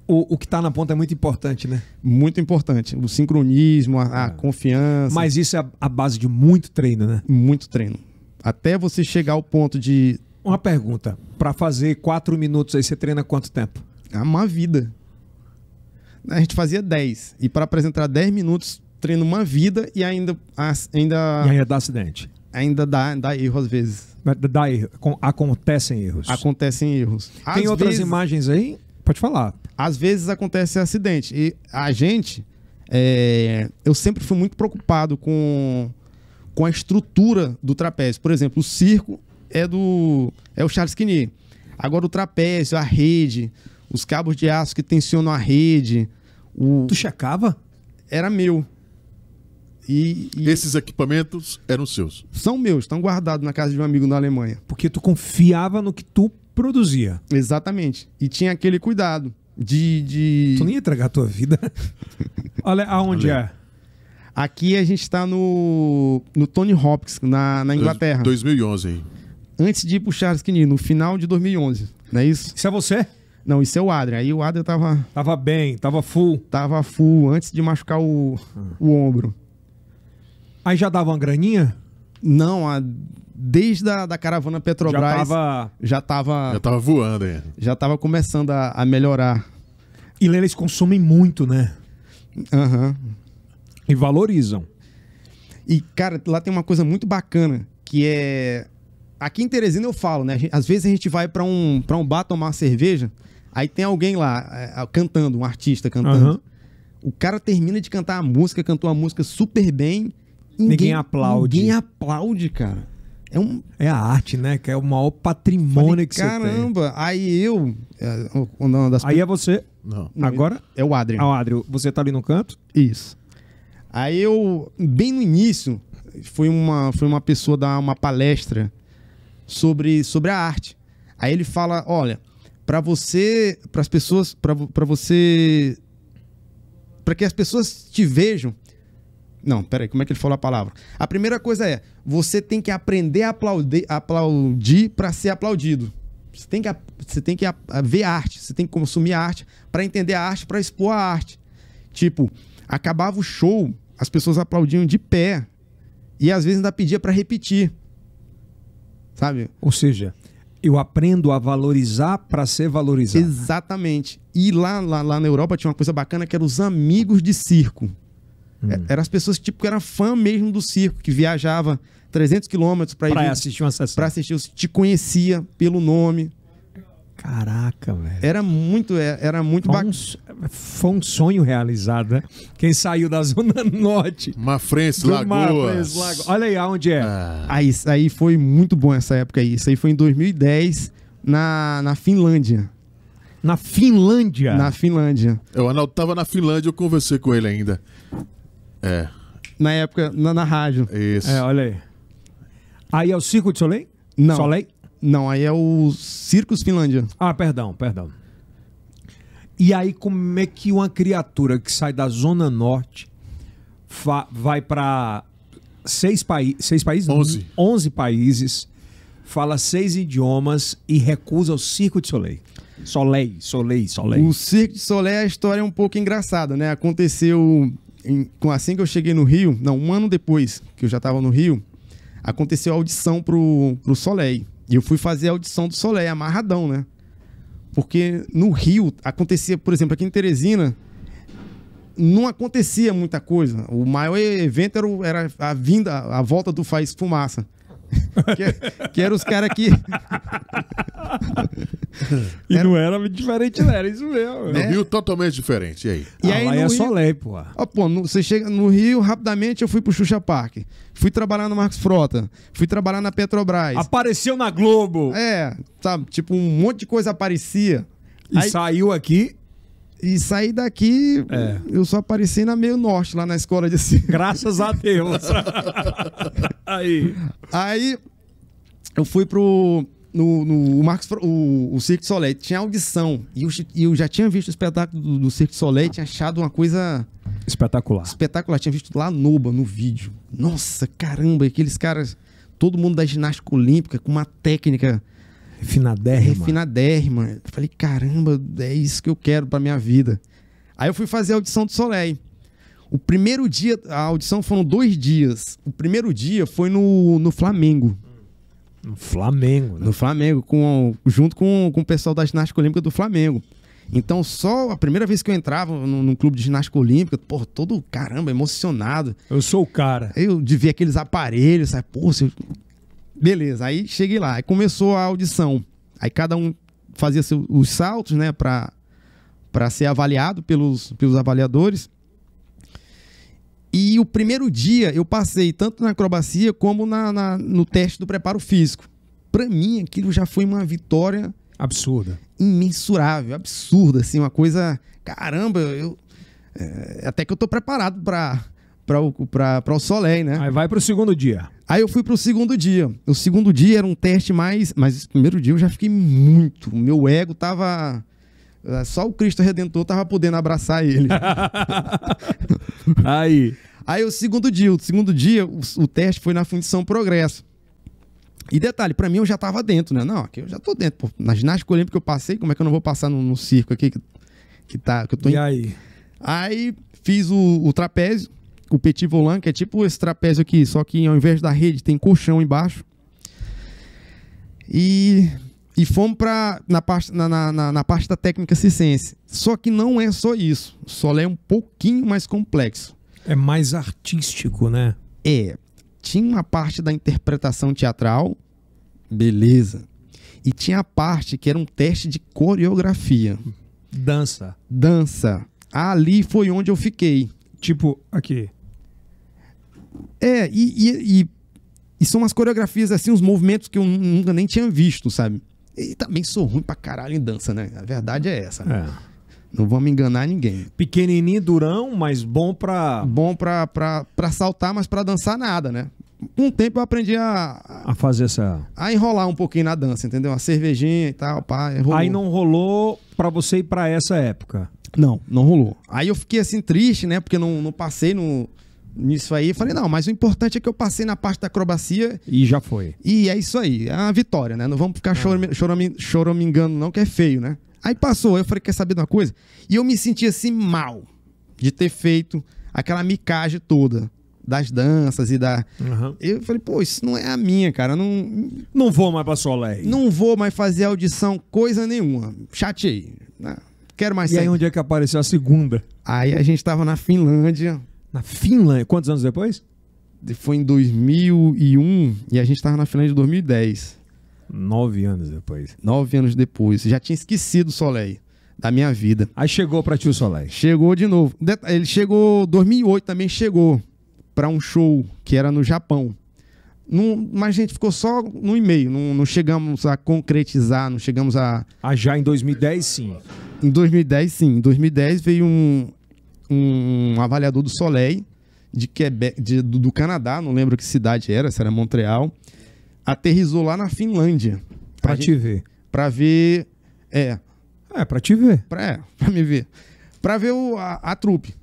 o, o que está na ponta é muito importante, né? Muito importante. O sincronismo, a, a é. confiança. Mas isso é a base de muito treino, né? Muito treino. Até você chegar ao ponto de. Uma pergunta. Para fazer quatro minutos aí, você treina quanto tempo? É uma vida. A gente fazia 10. E para apresentar 10 minutos, treino uma vida e ainda. ainda... E ainda dá acidente. Ainda dá, dá erro às vezes. Dá erro. Acontecem erros. Acontecem erros. Às Tem outras vezes... imagens aí? Pode falar às vezes acontece acidente. E a gente, é, eu sempre fui muito preocupado com, com a estrutura do trapézio. Por exemplo, o circo é do é o Charles Kinney. Agora o trapézio, a rede, os cabos de aço que tensionam a rede. O... Tu checava? Era meu. E, e, Esses equipamentos eram seus? São meus, estão guardados na casa de um amigo na Alemanha. Porque tu confiava no que tu produzia. Exatamente. E tinha aquele cuidado de, de... Tu nem ia entregar a tua vida. <laughs> Olha aonde Olha. é. Aqui a gente está no, no Tony Hopkins, na, na Inglaterra. 2011, hein? Antes de ir pro Charles Kinney, no final de 2011, não é isso? Isso é você? Não, isso é o Adrian. Aí o Adrian tava... Tava bem, tava full. Tava full, antes de machucar o, o ombro. Aí já dava uma graninha? Não, a desde a da caravana Petrobras já estava já tava, já tava voando aí. Já estava começando a, a, melhorar. E eles consomem muito, né? Aham. Uhum. E valorizam. E, cara, lá tem uma coisa muito bacana, que é... Aqui em Teresina eu falo, né? Às vezes a gente vai para um, pra um bar tomar cerveja, aí tem alguém lá é, cantando, um artista cantando. Uhum. O cara termina de cantar a música, cantou a música super bem. Ninguém, ninguém aplaude. Ninguém aplaude, cara. É, um, é a arte, né? Que é o maior patrimônio falei, que você caramba, tem. Caramba, aí eu. Uma é, das aí é você. Não. Agora? É o Adrian. Ah, o Adrian. Você tá ali no canto? Isso. Aí eu, bem no início, foi uma, foi uma pessoa dar uma palestra sobre, sobre a arte. Aí ele fala: olha, para você, para as pessoas, para você, para que as pessoas te vejam, não, peraí, como é que ele falou a palavra? A primeira coisa é, você tem que aprender a aplaudir, aplaudir para ser aplaudido. Você tem que, você tem que ver arte, você tem que consumir arte para entender a arte, para expor a arte. Tipo, acabava o show, as pessoas aplaudiam de pé e às vezes ainda pedia para repetir. Sabe? Ou seja, eu aprendo a valorizar para ser valorizado. Exatamente. E lá, lá, lá na Europa tinha uma coisa bacana que eram os amigos de circo. É, hum. Eram as pessoas tipo, que eram fã mesmo do circo, que viajava 300 quilômetros para ir assistir uma sessão. Para assistir, te conhecia pelo nome. Caraca, velho. Era muito, é, era muito bacana. Um, foi um sonho realizado, né? Quem saiu da <laughs> Zona Norte. Mafrense, Lagoas. Lago... Olha aí aonde é. Ah. Aí, aí foi muito bom essa época aí. Isso aí foi em 2010, na, na Finlândia. Na Finlândia? Na Finlândia. Eu, Arnaldo, estava na Finlândia, eu conversei com ele ainda. É. Na época, na, na rádio. Isso. É, olha aí. Aí é o Circo de Soleil? Não. Soleil? Não, aí é o Circos Finlândia. Ah, perdão, perdão. E aí, como é que uma criatura que sai da Zona Norte vai para seis, paí seis países? Onze. Onze países, fala seis idiomas e recusa o Circo de Soleil? Soleil, Soleil, Soleil. O Circo de Soleil, é a história é um pouco engraçada, né? Aconteceu em, assim que eu cheguei no Rio, não, um ano depois que eu já estava no Rio, aconteceu a audição pro, pro Soleil. E eu fui fazer a audição do Soleil, amarradão, né? Porque no Rio acontecia, por exemplo, aqui em Teresina, não acontecia muita coisa. O maior evento era, era a vinda, a volta do Faz Fumaça que, que eram os caras que. <laughs> e era... não era diferente, não, era isso mesmo. Né? No Rio, totalmente diferente. E aí? E ah, aí lá é Rio... só lei, pô. Ah, pô, no, você chega no Rio, rapidamente eu fui pro Xuxa Park. Fui trabalhar no Marcos Frota. Fui trabalhar na Petrobras. Apareceu na Globo. É, sabe? Tipo, um monte de coisa aparecia. E aí... saiu aqui e saí daqui, é. eu só apareci na meio norte, lá na escola de circo. Graças a Deus. <laughs> aí. Aí eu fui pro. No, no o Marcos, o, o Cirque de Soleil tinha audição. E eu, eu já tinha visto o espetáculo do, do Cirque de Soleil, tinha achado uma coisa. Espetacular. Espetacular. Tinha visto lá Noba no vídeo. Nossa, caramba, aqueles caras. Todo mundo da ginástica olímpica, com uma técnica Refinadérrima. Refinadérrima. Eu falei, caramba, é isso que eu quero pra minha vida. Aí eu fui fazer a audição do Soleil. O primeiro dia, a audição foram dois dias. O primeiro dia foi no, no Flamengo. No Flamengo, né? No Flamengo, com, junto com, com o pessoal da ginástica olímpica do Flamengo. Então, só a primeira vez que eu entrava num, clube de ginástica olímpica, pô, todo caramba, emocionado. Eu sou o cara. Eu devia aqueles aparelhos, sabe? Pô, se eu, Beleza, aí cheguei lá, aí começou a audição. Aí cada um fazia os saltos, né, para para ser avaliado pelos, pelos avaliadores. E o primeiro dia eu passei tanto na acrobacia como na, na no teste do preparo físico. Para mim, aquilo já foi uma vitória absurda, imensurável, absurda, assim, uma coisa caramba. Eu é, até que eu tô preparado para para o, pra, o Soleil, né? Aí vai para o segundo dia. Aí eu fui para o segundo dia. O segundo dia era um teste mais. Mas o primeiro dia eu já fiquei muito. O meu ego tava. Eh, só o Cristo Redentor tava podendo abraçar ele. <laughs> Aí. Aí o segundo dia. O segundo dia, o, o teste foi na Fundição Progresso. E detalhe, para mim eu já tava dentro, né? Não, aqui eu já tô dentro. Pô, na ginástica olímpica que eu passei, como é que eu não vou passar no, no circo aqui que, que tá. Que eu tô e em... aí? Aí fiz o, o trapézio o petit volant, que é tipo esse trapézio aqui, só que ao invés da rede tem colchão embaixo. E, e fomos para na parte, na, na, na, parte da técnica Cicense. Só que não é só isso. O solé é um pouquinho mais complexo. É mais artístico, né? É. Tinha uma parte da interpretação teatral, beleza. E tinha a parte que era um teste de coreografia. Dança. Dança. Ali foi onde eu fiquei. Tipo, aqui. É, e, e, e, e são umas coreografias, assim, uns movimentos que eu nunca nem tinha visto, sabe? E também sou ruim pra caralho em dança, né? A verdade é essa, né? É. Não vamos enganar ninguém. Pequenininho, durão, mas bom pra... Bom pra, pra, pra saltar, mas pra dançar nada, né? Um tempo eu aprendi a... A, a fazer essa... A enrolar um pouquinho na dança, entendeu? A cervejinha e tal, pá, rolou. Aí não rolou pra você ir pra essa época? Não, não rolou. Aí eu fiquei assim triste, né? Porque não, não passei no nisso aí. Falei, não, mas o importante é que eu passei na parte da acrobacia. E já foi. E é isso aí, é a vitória, né? Não vamos ficar é. Ah. choramingando, choram, não, que é feio, né? Aí passou, eu falei, quer saber de uma coisa? E eu me senti assim mal de ter feito aquela micagem toda das danças e da. Uhum. Eu falei, pô, isso não é a minha, cara. Não, não vou mais pra Soleil. Não vou mais fazer audição, coisa nenhuma. Chateei. Né? Quero mais E sair. aí, onde é que apareceu a segunda? Aí a gente tava na Finlândia, na Finlândia. Quantos anos depois? Foi em 2001 e a gente estava na Finlândia em 2010. Nove anos depois. Nove anos depois. Já tinha esquecido o Soleil da minha vida. Aí chegou para ti o Soleil. Chegou de novo. Ele chegou 2008 também chegou para um show que era no Japão. Num, mas a gente ficou só no e-mail, não, não, chegamos a concretizar, não chegamos a. Ah, já em 2010 sim. Em 2010 sim. Em 2010 veio um um avaliador do Soleil de Quebec, de, do, do, Canadá, não lembro que cidade era, se era Montreal, aterrizou lá na Finlândia. Pra te gente, ver. Pra ver. É. É, pra te ver. Pra, é, <laughs> pra me ver. Pra ver o, a, a trupe.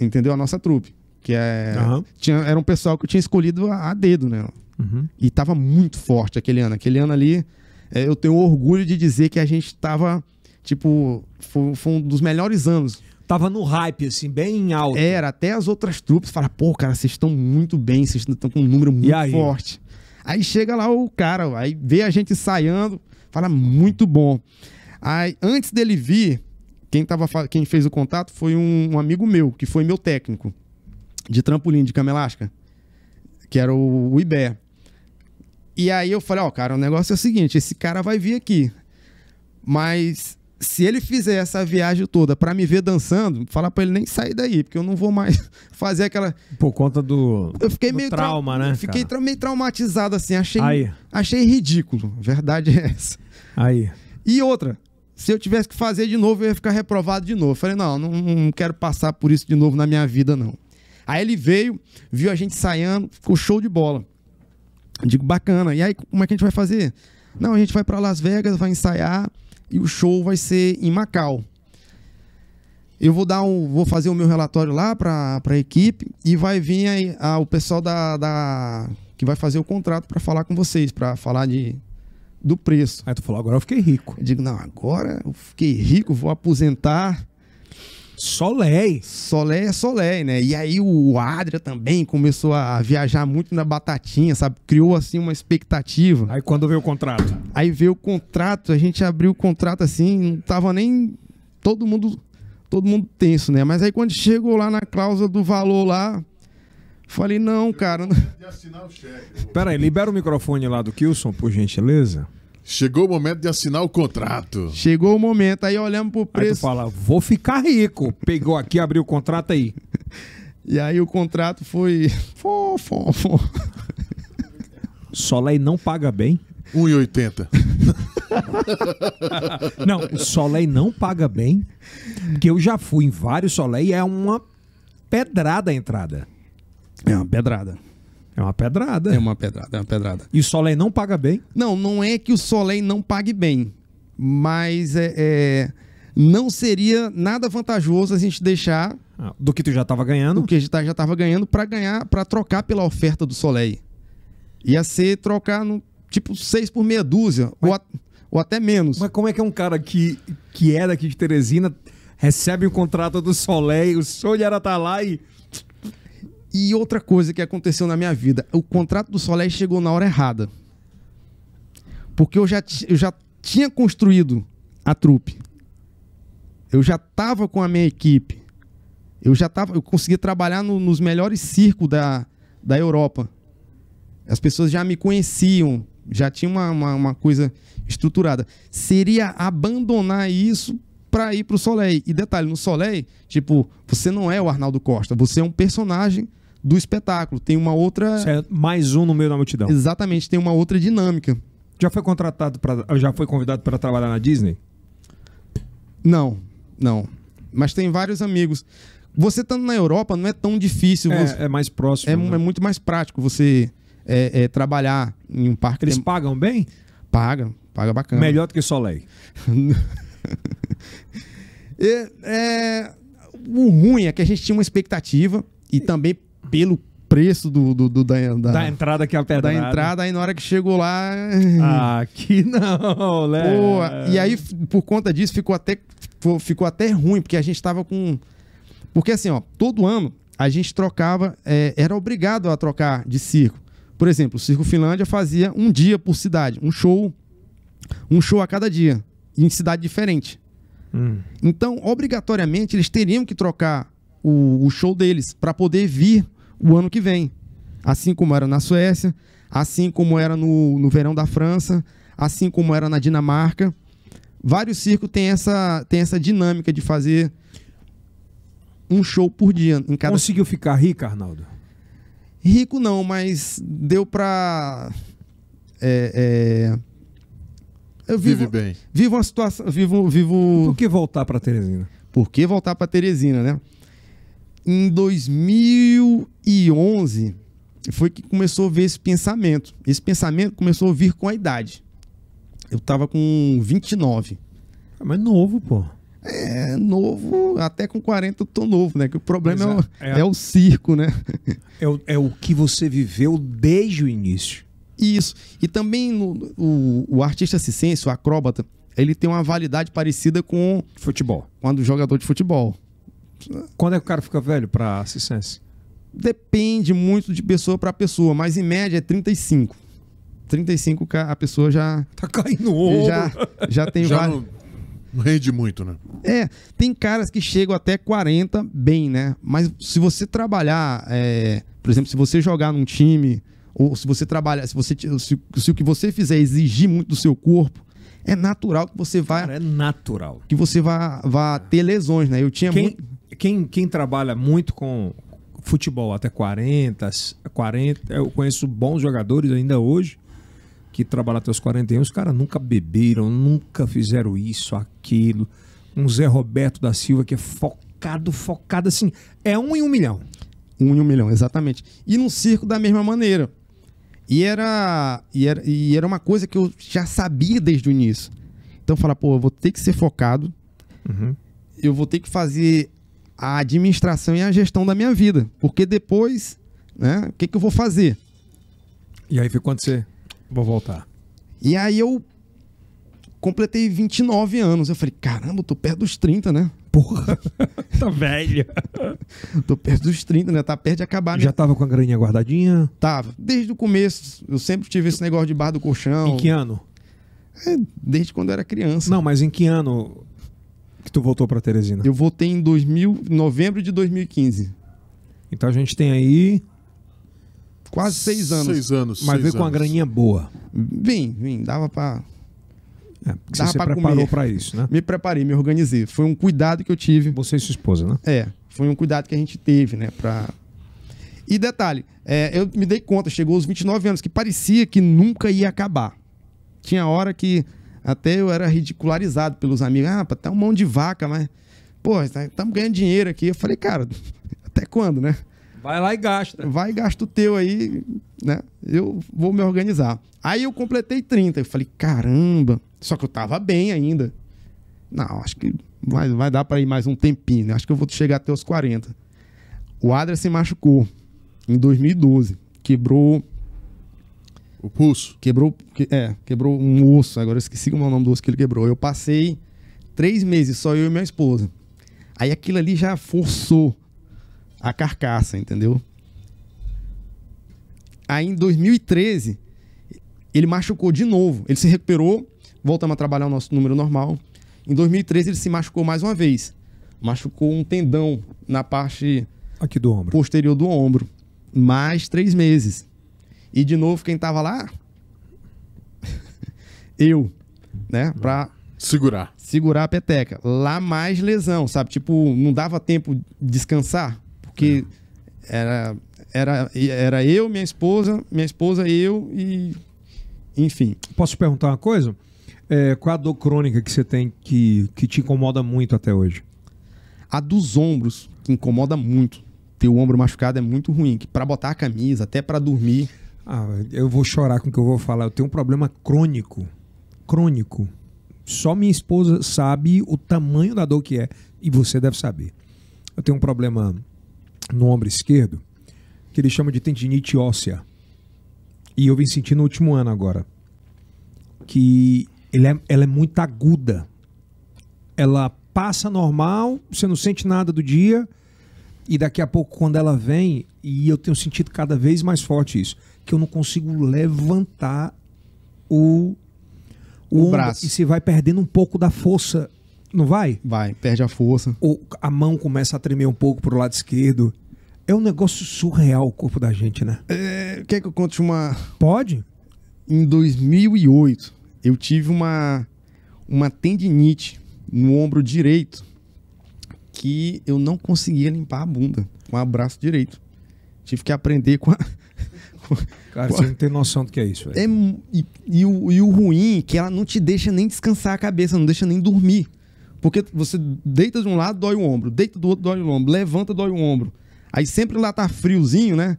Entendeu? A nossa trupe. Que é, uhum. tinha, era um pessoal que eu tinha escolhido a, a dedo, né? Uhum. E tava muito forte aquele ano. Aquele ano ali, é, eu tenho orgulho de dizer que a gente tava, tipo, foi, foi um dos melhores anos tava no hype, assim, bem alto. Era, até as outras trupes falaram, pô, cara, vocês estão muito bem, vocês estão com um número muito aí? forte. Aí chega lá o cara, aí vê a gente ensaiando, fala, muito bom. Aí, antes dele vir, quem, tava, quem fez o contato foi um, um amigo meu, que foi meu técnico de trampolim, de cama que era o, o Iber. E aí eu falei, ó, oh, cara, o negócio é o seguinte, esse cara vai vir aqui, mas se ele fizer essa viagem toda para me ver dançando, falar para ele nem sair daí, porque eu não vou mais <laughs> fazer aquela. Por conta do. Eu fiquei do meio trauma, trau... né? Fiquei meio traumatizado assim, achei, Aí. achei ridículo. Verdade é essa. Aí. E outra, se eu tivesse que fazer de novo, eu ia ficar reprovado de novo. falei, não, não, não quero passar por isso de novo na minha vida, não. Aí ele veio, viu a gente saindo, ficou show de bola. Eu digo, bacana. E aí, como é que a gente vai fazer? Não, a gente vai para Las Vegas, vai ensaiar e o show vai ser em Macau. Eu vou dar um, vou fazer o meu relatório lá para a equipe e vai vir aí, a, o pessoal da, da, que vai fazer o contrato para falar com vocês, para falar de do preço. Aí tu falou, agora eu fiquei rico. Eu digo, não, agora eu fiquei rico, vou aposentar Solé. Solé é Solé, né? E aí o Adria também começou a viajar muito na batatinha, sabe? Criou assim uma expectativa. Aí quando veio o contrato? Aí veio o contrato, a gente abriu o contrato assim, não tava nem todo mundo todo mundo tenso, né? Mas aí quando chegou lá na cláusula do valor lá, falei, não, cara. Não... Pera aí, libera o microfone lá do Kilson, por gentileza. Chegou o momento de assinar o contrato. Chegou o momento, aí olhamos pro preço. Aí tu fala, vou ficar rico. Pegou aqui, abriu o contrato aí. <laughs> e aí o contrato foi. fofo fofo fom. não paga bem. 1,80. <laughs> não, o Soleil não paga bem. Porque eu já fui em vários Soleil e é uma pedrada a entrada. É uma pedrada. É uma pedrada. É uma pedrada, é uma pedrada. E o Soleil não paga bem? Não, não é que o Soleil não pague bem, mas é, é não seria nada vantajoso a gente deixar ah, do que tu já estava ganhando, do que já estava tá, ganhando para ganhar, para trocar pela oferta do Soleil. Ia ser trocar no tipo seis por meia dúzia mas, ou, a, ou até menos. Mas como é que é um cara que que é daqui de Teresina recebe o um contrato do Soleil, o era tá lá e e outra coisa que aconteceu na minha vida, o contrato do Soleil chegou na hora errada. Porque eu já, eu já tinha construído a trupe. Eu já estava com a minha equipe. Eu já tava, eu consegui trabalhar no, nos melhores circos da, da Europa. As pessoas já me conheciam, já tinha uma, uma, uma coisa estruturada. Seria abandonar isso para ir para o Soleil. E detalhe, no Soleil, tipo, você não é o Arnaldo Costa, você é um personagem do espetáculo. Tem uma outra. Mais um no meio da multidão. Exatamente, tem uma outra dinâmica. Já foi contratado para. Já foi convidado para trabalhar na Disney? Não, não. Mas tem vários amigos. Você estando na Europa não é tão difícil. É, você... é mais próximo. É, né? é, muito mais prático você é, é, trabalhar em um parque. Eles tem... pagam bem? Pagam, paga bacana. Melhor do que Soleil. <laughs> é, o ruim é que a gente tinha uma expectativa e também pelo preço do, do, do da, da, da, entrada que é a pedrada. Da entrada, aí na hora que chegou lá. Ah, aqui <laughs> não, né? e aí, por conta disso, ficou até, ficou até ruim, porque a gente tava com. Porque assim, ó, todo ano a gente trocava, é, era obrigado a trocar de circo. Por exemplo, o Circo Finlândia fazia um dia por cidade, um show, um show a cada dia, em cidade diferente. Hum. Então, obrigatoriamente, eles teriam que trocar o, o show deles para poder vir o ano que vem. Assim como era na Suécia, assim como era no, no verão da França, assim como era na Dinamarca. Vários circos têm essa, têm essa dinâmica de fazer um show por dia. Em cada... Conseguiu ficar rico, Arnaldo? Rico não, mas deu para É, é... Eu vivo, Vive bem. Vivo uma situação. Vivo, vivo... Por que voltar para Teresina? Por que voltar para Teresina, né? em 2011 foi que começou a ver esse pensamento. Esse pensamento começou a vir com a idade. Eu tava com 29. É ah, mas novo, pô. É, novo, até com 40 eu tô novo, né? Que o problema é, é, o, é, é, é o circo, né? <laughs> É o, é o que você viveu desde o início. Isso. E também no, o, o artista ciência, o acróbata, ele tem uma validade parecida com. Futebol. Quando jogador de futebol. Quando é que o cara fica velho para assistência? Depende muito de pessoa para pessoa, mas em média é 35. 35 a pessoa já. Tá caindo ouro. Já, já tem já vários. Não rende muito, né? É, tem caras que chegam até 40 bem, né? Mas se você trabalhar, é, por exemplo, se você jogar num time, ou se você trabalhar, se, você, se, se o que você fizer exigir muito do seu corpo, é natural que você vá. Cara, é natural. Que você vá, vá ter lesões, né? Eu tinha Quem... muito quem, quem trabalha muito com futebol até 40, 40, eu conheço bons jogadores ainda hoje que trabalham até os 41, os caras nunca beberam, nunca fizeram isso, aquilo. Um Zé Roberto da Silva que é focado, focado assim, é um em um milhão. Um em um milhão, exatamente. E no circo da mesma maneira. E era, e era, e era uma coisa que eu já sabia desde o início. Então falar, pô, eu vou ter que ser focado. Uhum. Eu vou ter que fazer a administração e a gestão da minha vida. Porque depois, né, o que, que eu vou fazer? E aí foi quando você. Vou voltar. E aí eu completei 29 anos. Eu falei, caramba, eu tô perto dos 30, né? Porra, <laughs> tá velho. tô perto dos 30, né? Tá perto de acabar. Já né? tava com a graninha guardadinha? Tava. Desde o começo, eu sempre tive esse negócio de bar do colchão. Em que ano? É, desde quando eu era criança. Não, mas em que ano tu voltou para Teresina? Eu voltei em 2000, novembro de 2015. Então a gente tem aí quase seis anos. Seis anos. Mas veio com uma graninha boa. Vim, vim, dava para é, dava você se preparou para isso, né? Me preparei, me organizei. Foi um cuidado que eu tive. Você e sua esposa, né? É, foi um cuidado que a gente teve, né? para E detalhe, é, eu me dei conta, chegou aos 29 anos, que parecia que nunca ia acabar. Tinha hora que até eu era ridicularizado pelos amigos. Ah, tá um mão de vaca, mas. Pô, estamos tá, ganhando dinheiro aqui. Eu falei, cara, <laughs> até quando, né? Vai lá e gasta. Vai e gasta o teu aí, né? Eu vou me organizar. Aí eu completei 30. Eu falei, caramba. Só que eu tava bem ainda. Não, acho que vai, vai dar para ir mais um tempinho. Né? Acho que eu vou chegar até os 40. O Adria se machucou em 2012. Quebrou o pulso. Quebrou, é, quebrou um osso. Agora eu esqueci é o nome do osso que ele quebrou. Eu passei três meses, só eu e minha esposa. Aí aquilo ali já forçou a carcaça, entendeu? Aí em 2013, ele machucou de novo. Ele se recuperou, voltamos a trabalhar o nosso número normal. Em 2013, ele se machucou mais uma vez. Machucou um tendão na parte. Aqui do ombro. Posterior do ombro. Mais três meses. E de novo, quem tava lá? <laughs> eu, né? Pra segurar. Segurar a peteca. Lá mais lesão, sabe? Tipo, não dava tempo de descansar, porque é. era, era, era eu, minha esposa, minha esposa, eu e. Enfim. Posso te perguntar uma coisa? É, qual a dor crônica que você tem que, que te incomoda muito até hoje? A dos ombros, que incomoda muito. Ter o ombro machucado é muito ruim. Que para botar a camisa, até para dormir. Ah, eu vou chorar com o que eu vou falar. Eu tenho um problema crônico. Crônico. Só minha esposa sabe o tamanho da dor que é. E você deve saber. Eu tenho um problema no ombro esquerdo que ele chama de tendinite óssea. E eu vim sentindo no último ano agora. Que ele é, ela é muito aguda. Ela passa normal, você não sente nada do dia. E daqui a pouco, quando ela vem, e eu tenho sentido cada vez mais forte isso que eu não consigo levantar o, o, o braço. E você vai perdendo um pouco da força. Não vai? Vai, perde a força. Ou a mão começa a tremer um pouco pro lado esquerdo. É um negócio surreal o corpo da gente, né? É, quer que eu conte uma. Pode? Em 2008, eu tive uma, uma tendinite no ombro direito que eu não conseguia limpar a bunda com o braço direito. Tive que aprender com a, Cara, você não tem noção do que é isso. É, e, e, o, e o ruim é que ela não te deixa nem descansar a cabeça, não deixa nem dormir. Porque você deita de um lado, dói o ombro, deita do outro, dói o ombro, levanta, dói o ombro. Aí sempre lá tá friozinho, né?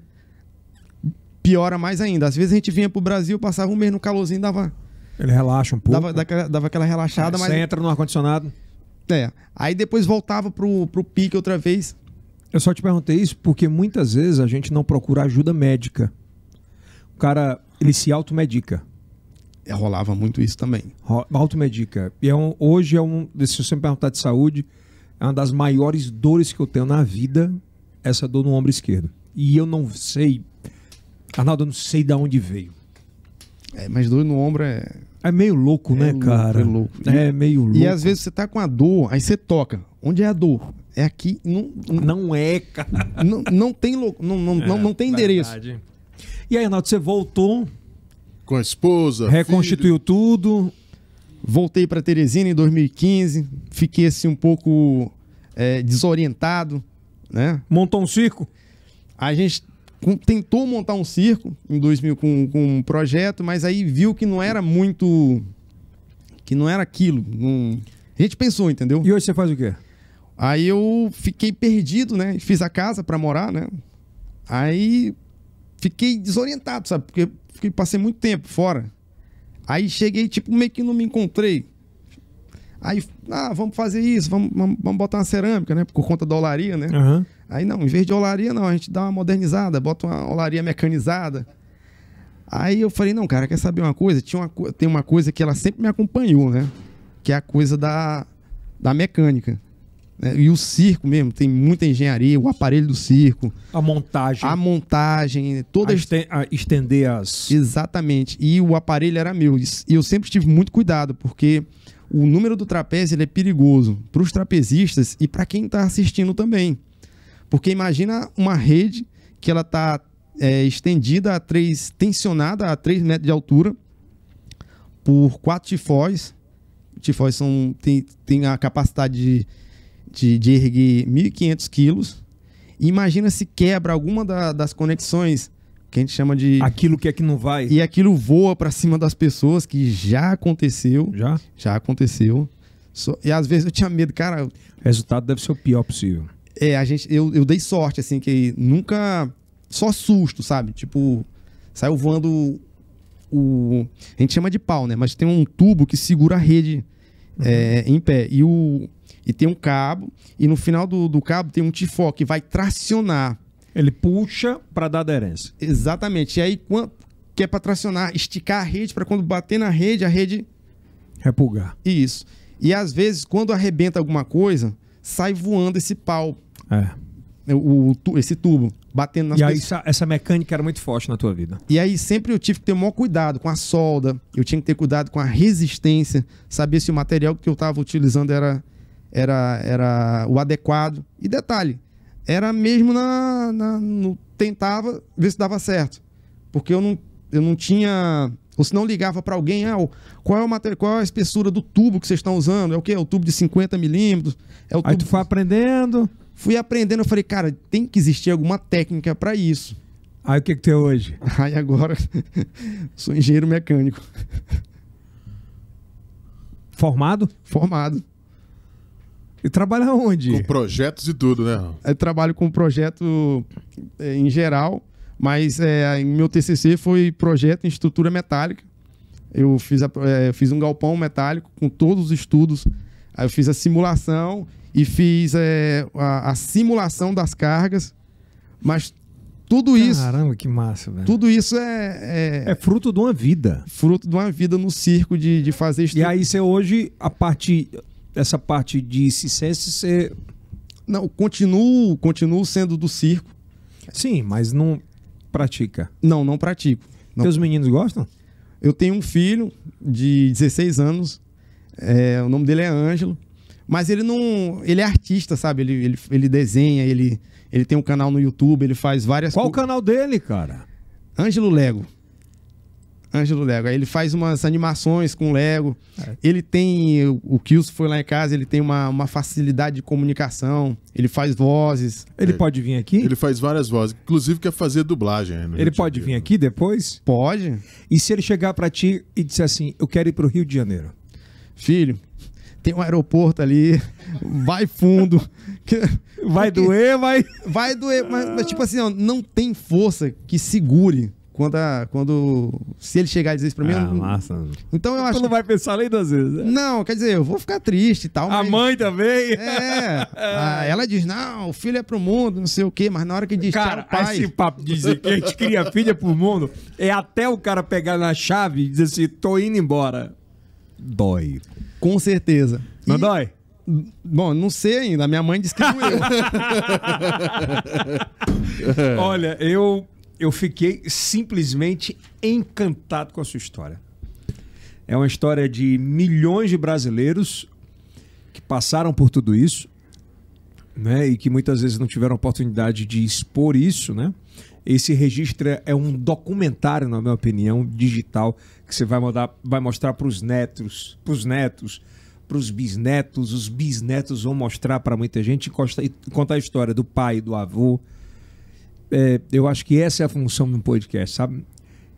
Piora mais ainda. Às vezes a gente vinha pro Brasil, passava um mês no calorzinho, dava. Ele relaxa um pouco. Dava, dava, aquela relaxada, é, mas. Você entra no ar-condicionado. É. Aí depois voltava pro, pro pique outra vez. Eu só te perguntei isso porque muitas vezes a gente não procura ajuda médica cara ele se automedica. É, rolava muito isso também. Automedica. E é um, hoje é um, se você me perguntar de saúde, é uma das maiores dores que eu tenho na vida, essa dor no ombro esquerdo. E eu não sei, Arnaldo, eu não sei de onde veio. É, mas dor no ombro é. É meio louco, né, é né, louco, cara? É louco. É meio louco. E às vezes você tá com a dor, aí você toca. Onde é a dor? É aqui. Não, não, não é, cara. Não, não tem, lo... não, não, é, não, não tem verdade. endereço. E aí, Renato, você voltou. Com a esposa. Reconstituiu filho. tudo. Voltei para Teresina em 2015. Fiquei assim um pouco é, desorientado. Né? Montou um circo? A gente tentou montar um circo em 2000 com, com um projeto, mas aí viu que não era muito. que não era aquilo. Não... A gente pensou, entendeu? E hoje você faz o quê? Aí eu fiquei perdido, né? Fiz a casa para morar, né? Aí fiquei desorientado, sabe? Porque fiquei, passei muito tempo fora. Aí cheguei, tipo, meio que não me encontrei. Aí, ah, vamos fazer isso, vamos, vamos, vamos botar uma cerâmica, né? Por conta da olaria, né? Uhum. Aí não, em vez de olaria, não, a gente dá uma modernizada, bota uma olaria mecanizada. Aí eu falei, não, cara, quer saber uma coisa? Tinha uma, tem uma coisa que ela sempre me acompanhou, né? Que é a coisa da, da mecânica. Né? E o circo mesmo, tem muita engenharia, o aparelho do circo. A montagem. A montagem, toda a, este... a estender as. Exatamente. E o aparelho era meu. E eu sempre tive muito cuidado, porque o número do trapézio ele é perigoso para os trapezistas e para quem está assistindo também. Porque imagina uma rede que ela está é, estendida a 3, tensionada a 3 metros de altura, por 4 tifós. Tifós são, tem, tem a capacidade de de, de erguer 1.500 quilos. Imagina se quebra alguma da, das conexões que a gente chama de aquilo que é que não vai e aquilo voa para cima das pessoas que já aconteceu já já aconteceu so, e às vezes eu tinha medo cara o resultado deve ser o pior possível é a gente eu, eu dei sorte assim que nunca só susto sabe tipo saiu voando o a gente chama de pau né mas tem um tubo que segura a rede é, em pé. E, o, e tem um cabo, e no final do, do cabo tem um tifó que vai tracionar. Ele puxa para dar aderência. Exatamente. E aí, quando, que é para tracionar, esticar a rede, para quando bater na rede, a rede. Repulgar. Isso. E às vezes, quando arrebenta alguma coisa, sai voando esse pau. É. O, o, esse tubo batendo nas e pessoas. aí essa mecânica era muito forte na tua vida. E aí sempre eu tive que ter o maior cuidado com a solda, eu tinha que ter cuidado com a resistência, saber se o material que eu estava utilizando era, era, era o adequado. E detalhe, era mesmo na, na no, tentava ver se dava certo. Porque eu não, eu não tinha ou se não ligava para alguém, ah, qual é o material, qual é a espessura do tubo que vocês estão usando? É o quê? É o tubo de 50 milímetros? É o Aí tu foi aprendendo. Fui aprendendo, eu falei, cara, tem que existir alguma técnica para isso. Aí o que, que tem hoje? <laughs> Aí agora, <laughs> sou engenheiro mecânico. Formado? Formado. E trabalha onde? Com projetos e tudo, né? Eu trabalho com projeto é, em geral, mas é, meu TCC foi projeto em estrutura metálica. Eu fiz, a, é, fiz um galpão metálico com todos os estudos. Aí eu fiz a simulação e fiz é, a, a, simulação das cargas, mas tudo isso. Caramba, que massa, velho. Tudo isso é, é, é. fruto de uma vida. Fruto de uma vida no circo de, de fazer estudo. E aí você hoje, a parte. Essa parte de Cicense, você. Não, continuo, continuo sendo do circo. Sim, mas não pratica. Não, não pratico. Não. Teus meninos gostam? Eu tenho um filho de 16 anos. É, o nome dele é Ângelo. Mas ele não. Ele é artista, sabe? Ele, ele, ele desenha, ele, ele tem um canal no YouTube, ele faz várias Qual o canal dele, cara? Ângelo Lego. Ângelo Lego. Aí ele faz umas animações com Lego. É. Ele tem. O Kilson foi lá em casa, ele tem uma, uma facilidade de comunicação. Ele faz vozes. Ele é. pode vir aqui? Ele faz várias vozes. Inclusive quer fazer dublagem. Né, ele pode vir aqui depois? Pode. E se ele chegar para ti e disser assim: Eu quero ir pro Rio de Janeiro? Filho, tem um aeroporto ali, vai fundo. vai doer, vai. Vai doer, mas, mas tipo assim, ó, não tem força que segure quando, a, quando se ele chegar e dizer isso pra mim. Ah, eu, massa. Então eu acho. Tu não vai pensar além das vezes. Né? Não, quer dizer, eu vou ficar triste e tal. A mas... mãe também. É. <laughs> Ah, ela diz: não, o filho é pro mundo, não sei o quê, mas na hora que diz cara, pai. Esse papo de dizer que a gente cria filha pro mundo é até o cara pegar na chave e dizer assim: tô indo embora. Dói. Com certeza. E... Não dói? Bom, não sei ainda. Minha mãe disse que doeu. <laughs> Olha, eu, eu fiquei simplesmente encantado com a sua história. É uma história de milhões de brasileiros que passaram por tudo isso, né? E que muitas vezes não tiveram oportunidade de expor isso, né? Esse registro é um documentário, na minha opinião, digital, que você vai, mandar, vai mostrar para os netos, para os netos, para os bisnetos. Os bisnetos vão mostrar para muita gente e contar a história do pai, do avô. É, eu acho que essa é a função de um podcast, sabe?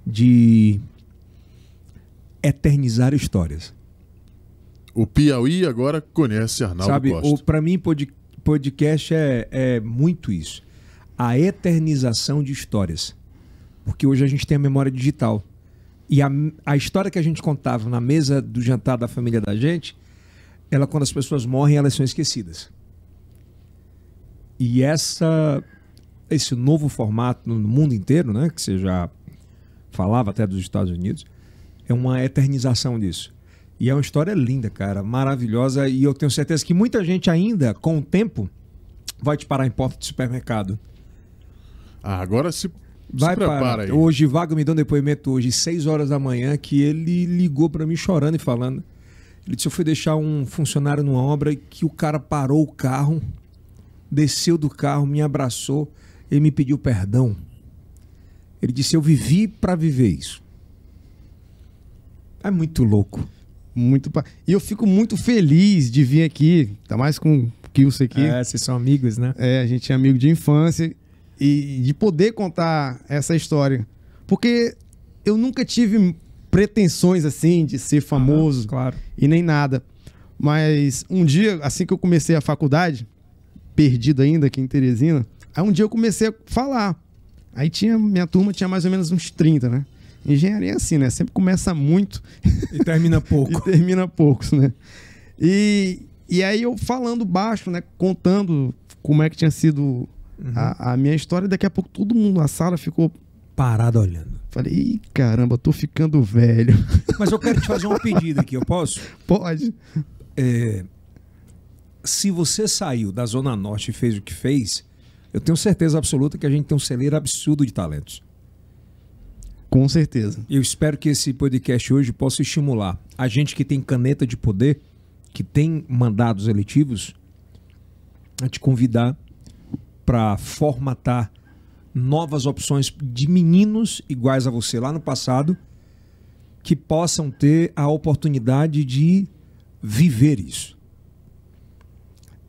De eternizar histórias. O Piauí agora conhece Arnaldo Sabe, Costa. Para mim, pod, podcast é, é muito isso a eternização de histórias. Porque hoje a gente tem a memória digital. E a, a história que a gente contava na mesa do jantar da família da gente, ela quando as pessoas morrem, elas são esquecidas. E essa esse novo formato no mundo inteiro, né, que você já falava até dos Estados Unidos, é uma eternização disso. E é uma história linda, cara, maravilhosa, e eu tenho certeza que muita gente ainda, com o tempo, vai te parar em porta de supermercado ah, agora se, Vai se prepara para. aí. Hoje, Vago me deu um depoimento hoje, 6 horas da manhã, que ele ligou para mim chorando e falando. Ele disse: Eu fui deixar um funcionário numa obra que o cara parou o carro, desceu do carro, me abraçou e me pediu perdão. Ele disse: Eu vivi para viver isso. É muito louco. Muito. Pa... E eu fico muito feliz de vir aqui, tá mais com que isso aqui. É, vocês são amigos, né? É, a gente é amigo de infância e de poder contar essa história. Porque eu nunca tive pretensões assim de ser famoso ah, claro. e nem nada. Mas um dia, assim que eu comecei a faculdade, perdido ainda aqui em Teresina, aí um dia eu comecei a falar. Aí tinha, minha turma tinha mais ou menos uns 30, né? Engenharia é assim, né? Sempre começa muito e termina <laughs> pouco. e termina poucos, né? E, e aí eu falando baixo, né? Contando como é que tinha sido Uhum. A, a, minha história, daqui a pouco todo mundo na sala ficou. Parado olhando. Falei, Ih, caramba, tô ficando velho. <laughs> Mas eu quero te fazer um pedido aqui, eu posso? Pode. É, se você saiu da Zona Norte e fez o que fez, eu tenho certeza absoluta que a gente tem um celeiro absurdo de talentos. Com certeza. Eu espero que esse podcast hoje possa estimular a gente que tem caneta de poder, que tem mandados eletivos, a te convidar para formatar novas opções de meninos iguais a você lá no passado que possam ter a oportunidade de viver isso.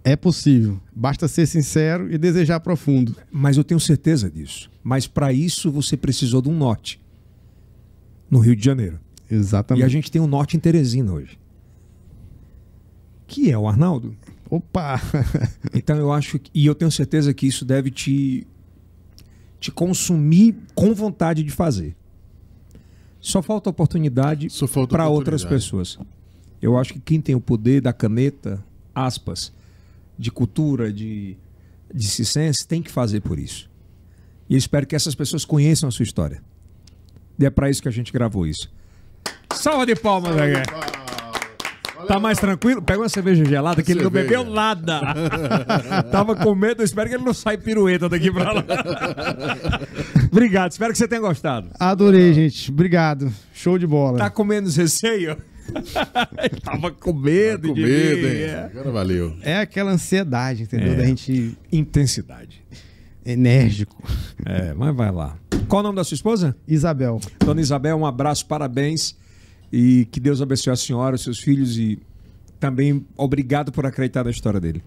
É possível. Basta ser sincero e desejar profundo. Mas eu tenho certeza disso. Mas para isso você precisou de um norte no Rio de Janeiro. Exatamente. E a gente tem um norte em Teresina hoje. Que é o Arnaldo. Opa! <laughs> então eu acho que, e eu tenho certeza que isso deve te te consumir com vontade de fazer. Só falta oportunidade para outras pessoas. Eu acho que quem tem o poder da caneta, aspas, de cultura, de de ciência, tem que fazer por isso. E eu espero que essas pessoas conheçam a sua história. E é para isso que a gente gravou isso. Salva de palmas, Salva Tá mais tranquilo? Pega uma cerveja gelada que ele não bebeu nada. <laughs> Tava com medo, eu espero que ele não saia pirueta daqui pra lá. <laughs> Obrigado, espero que você tenha gostado. Adorei, gente. Obrigado. Show de bola. Tá com menos receio? <laughs> tava com medo, tava com medo, hein? É. Agora valeu. É aquela ansiedade, entendeu? É. Da gente. Intensidade. Enérgico. É, mas vai lá. Qual o nome da sua esposa? Isabel. Dona Isabel, um abraço, parabéns. E que Deus abençoe a senhora, os seus filhos e também obrigado por acreditar na história dele.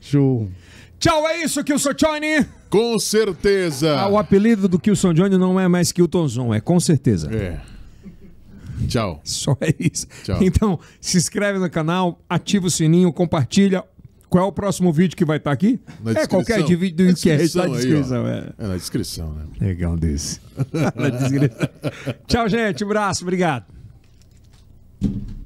Show. Tchau, é isso, Kilson Johnny! Com certeza! Ah, o apelido do Kilson Johnny não é mais Kiltonzon, é com certeza. É. Tchau. Só é isso. Tchau. Então, se inscreve no canal, ativa o sininho, compartilha. Qual é o próximo vídeo que vai estar aqui? Na é qualquer de vídeo do que é, tá na descrição. Aí, é. é. na descrição, né? Legal desse. <laughs> na descrição. <laughs> Tchau, gente. Um abraço. Obrigado. Thank you.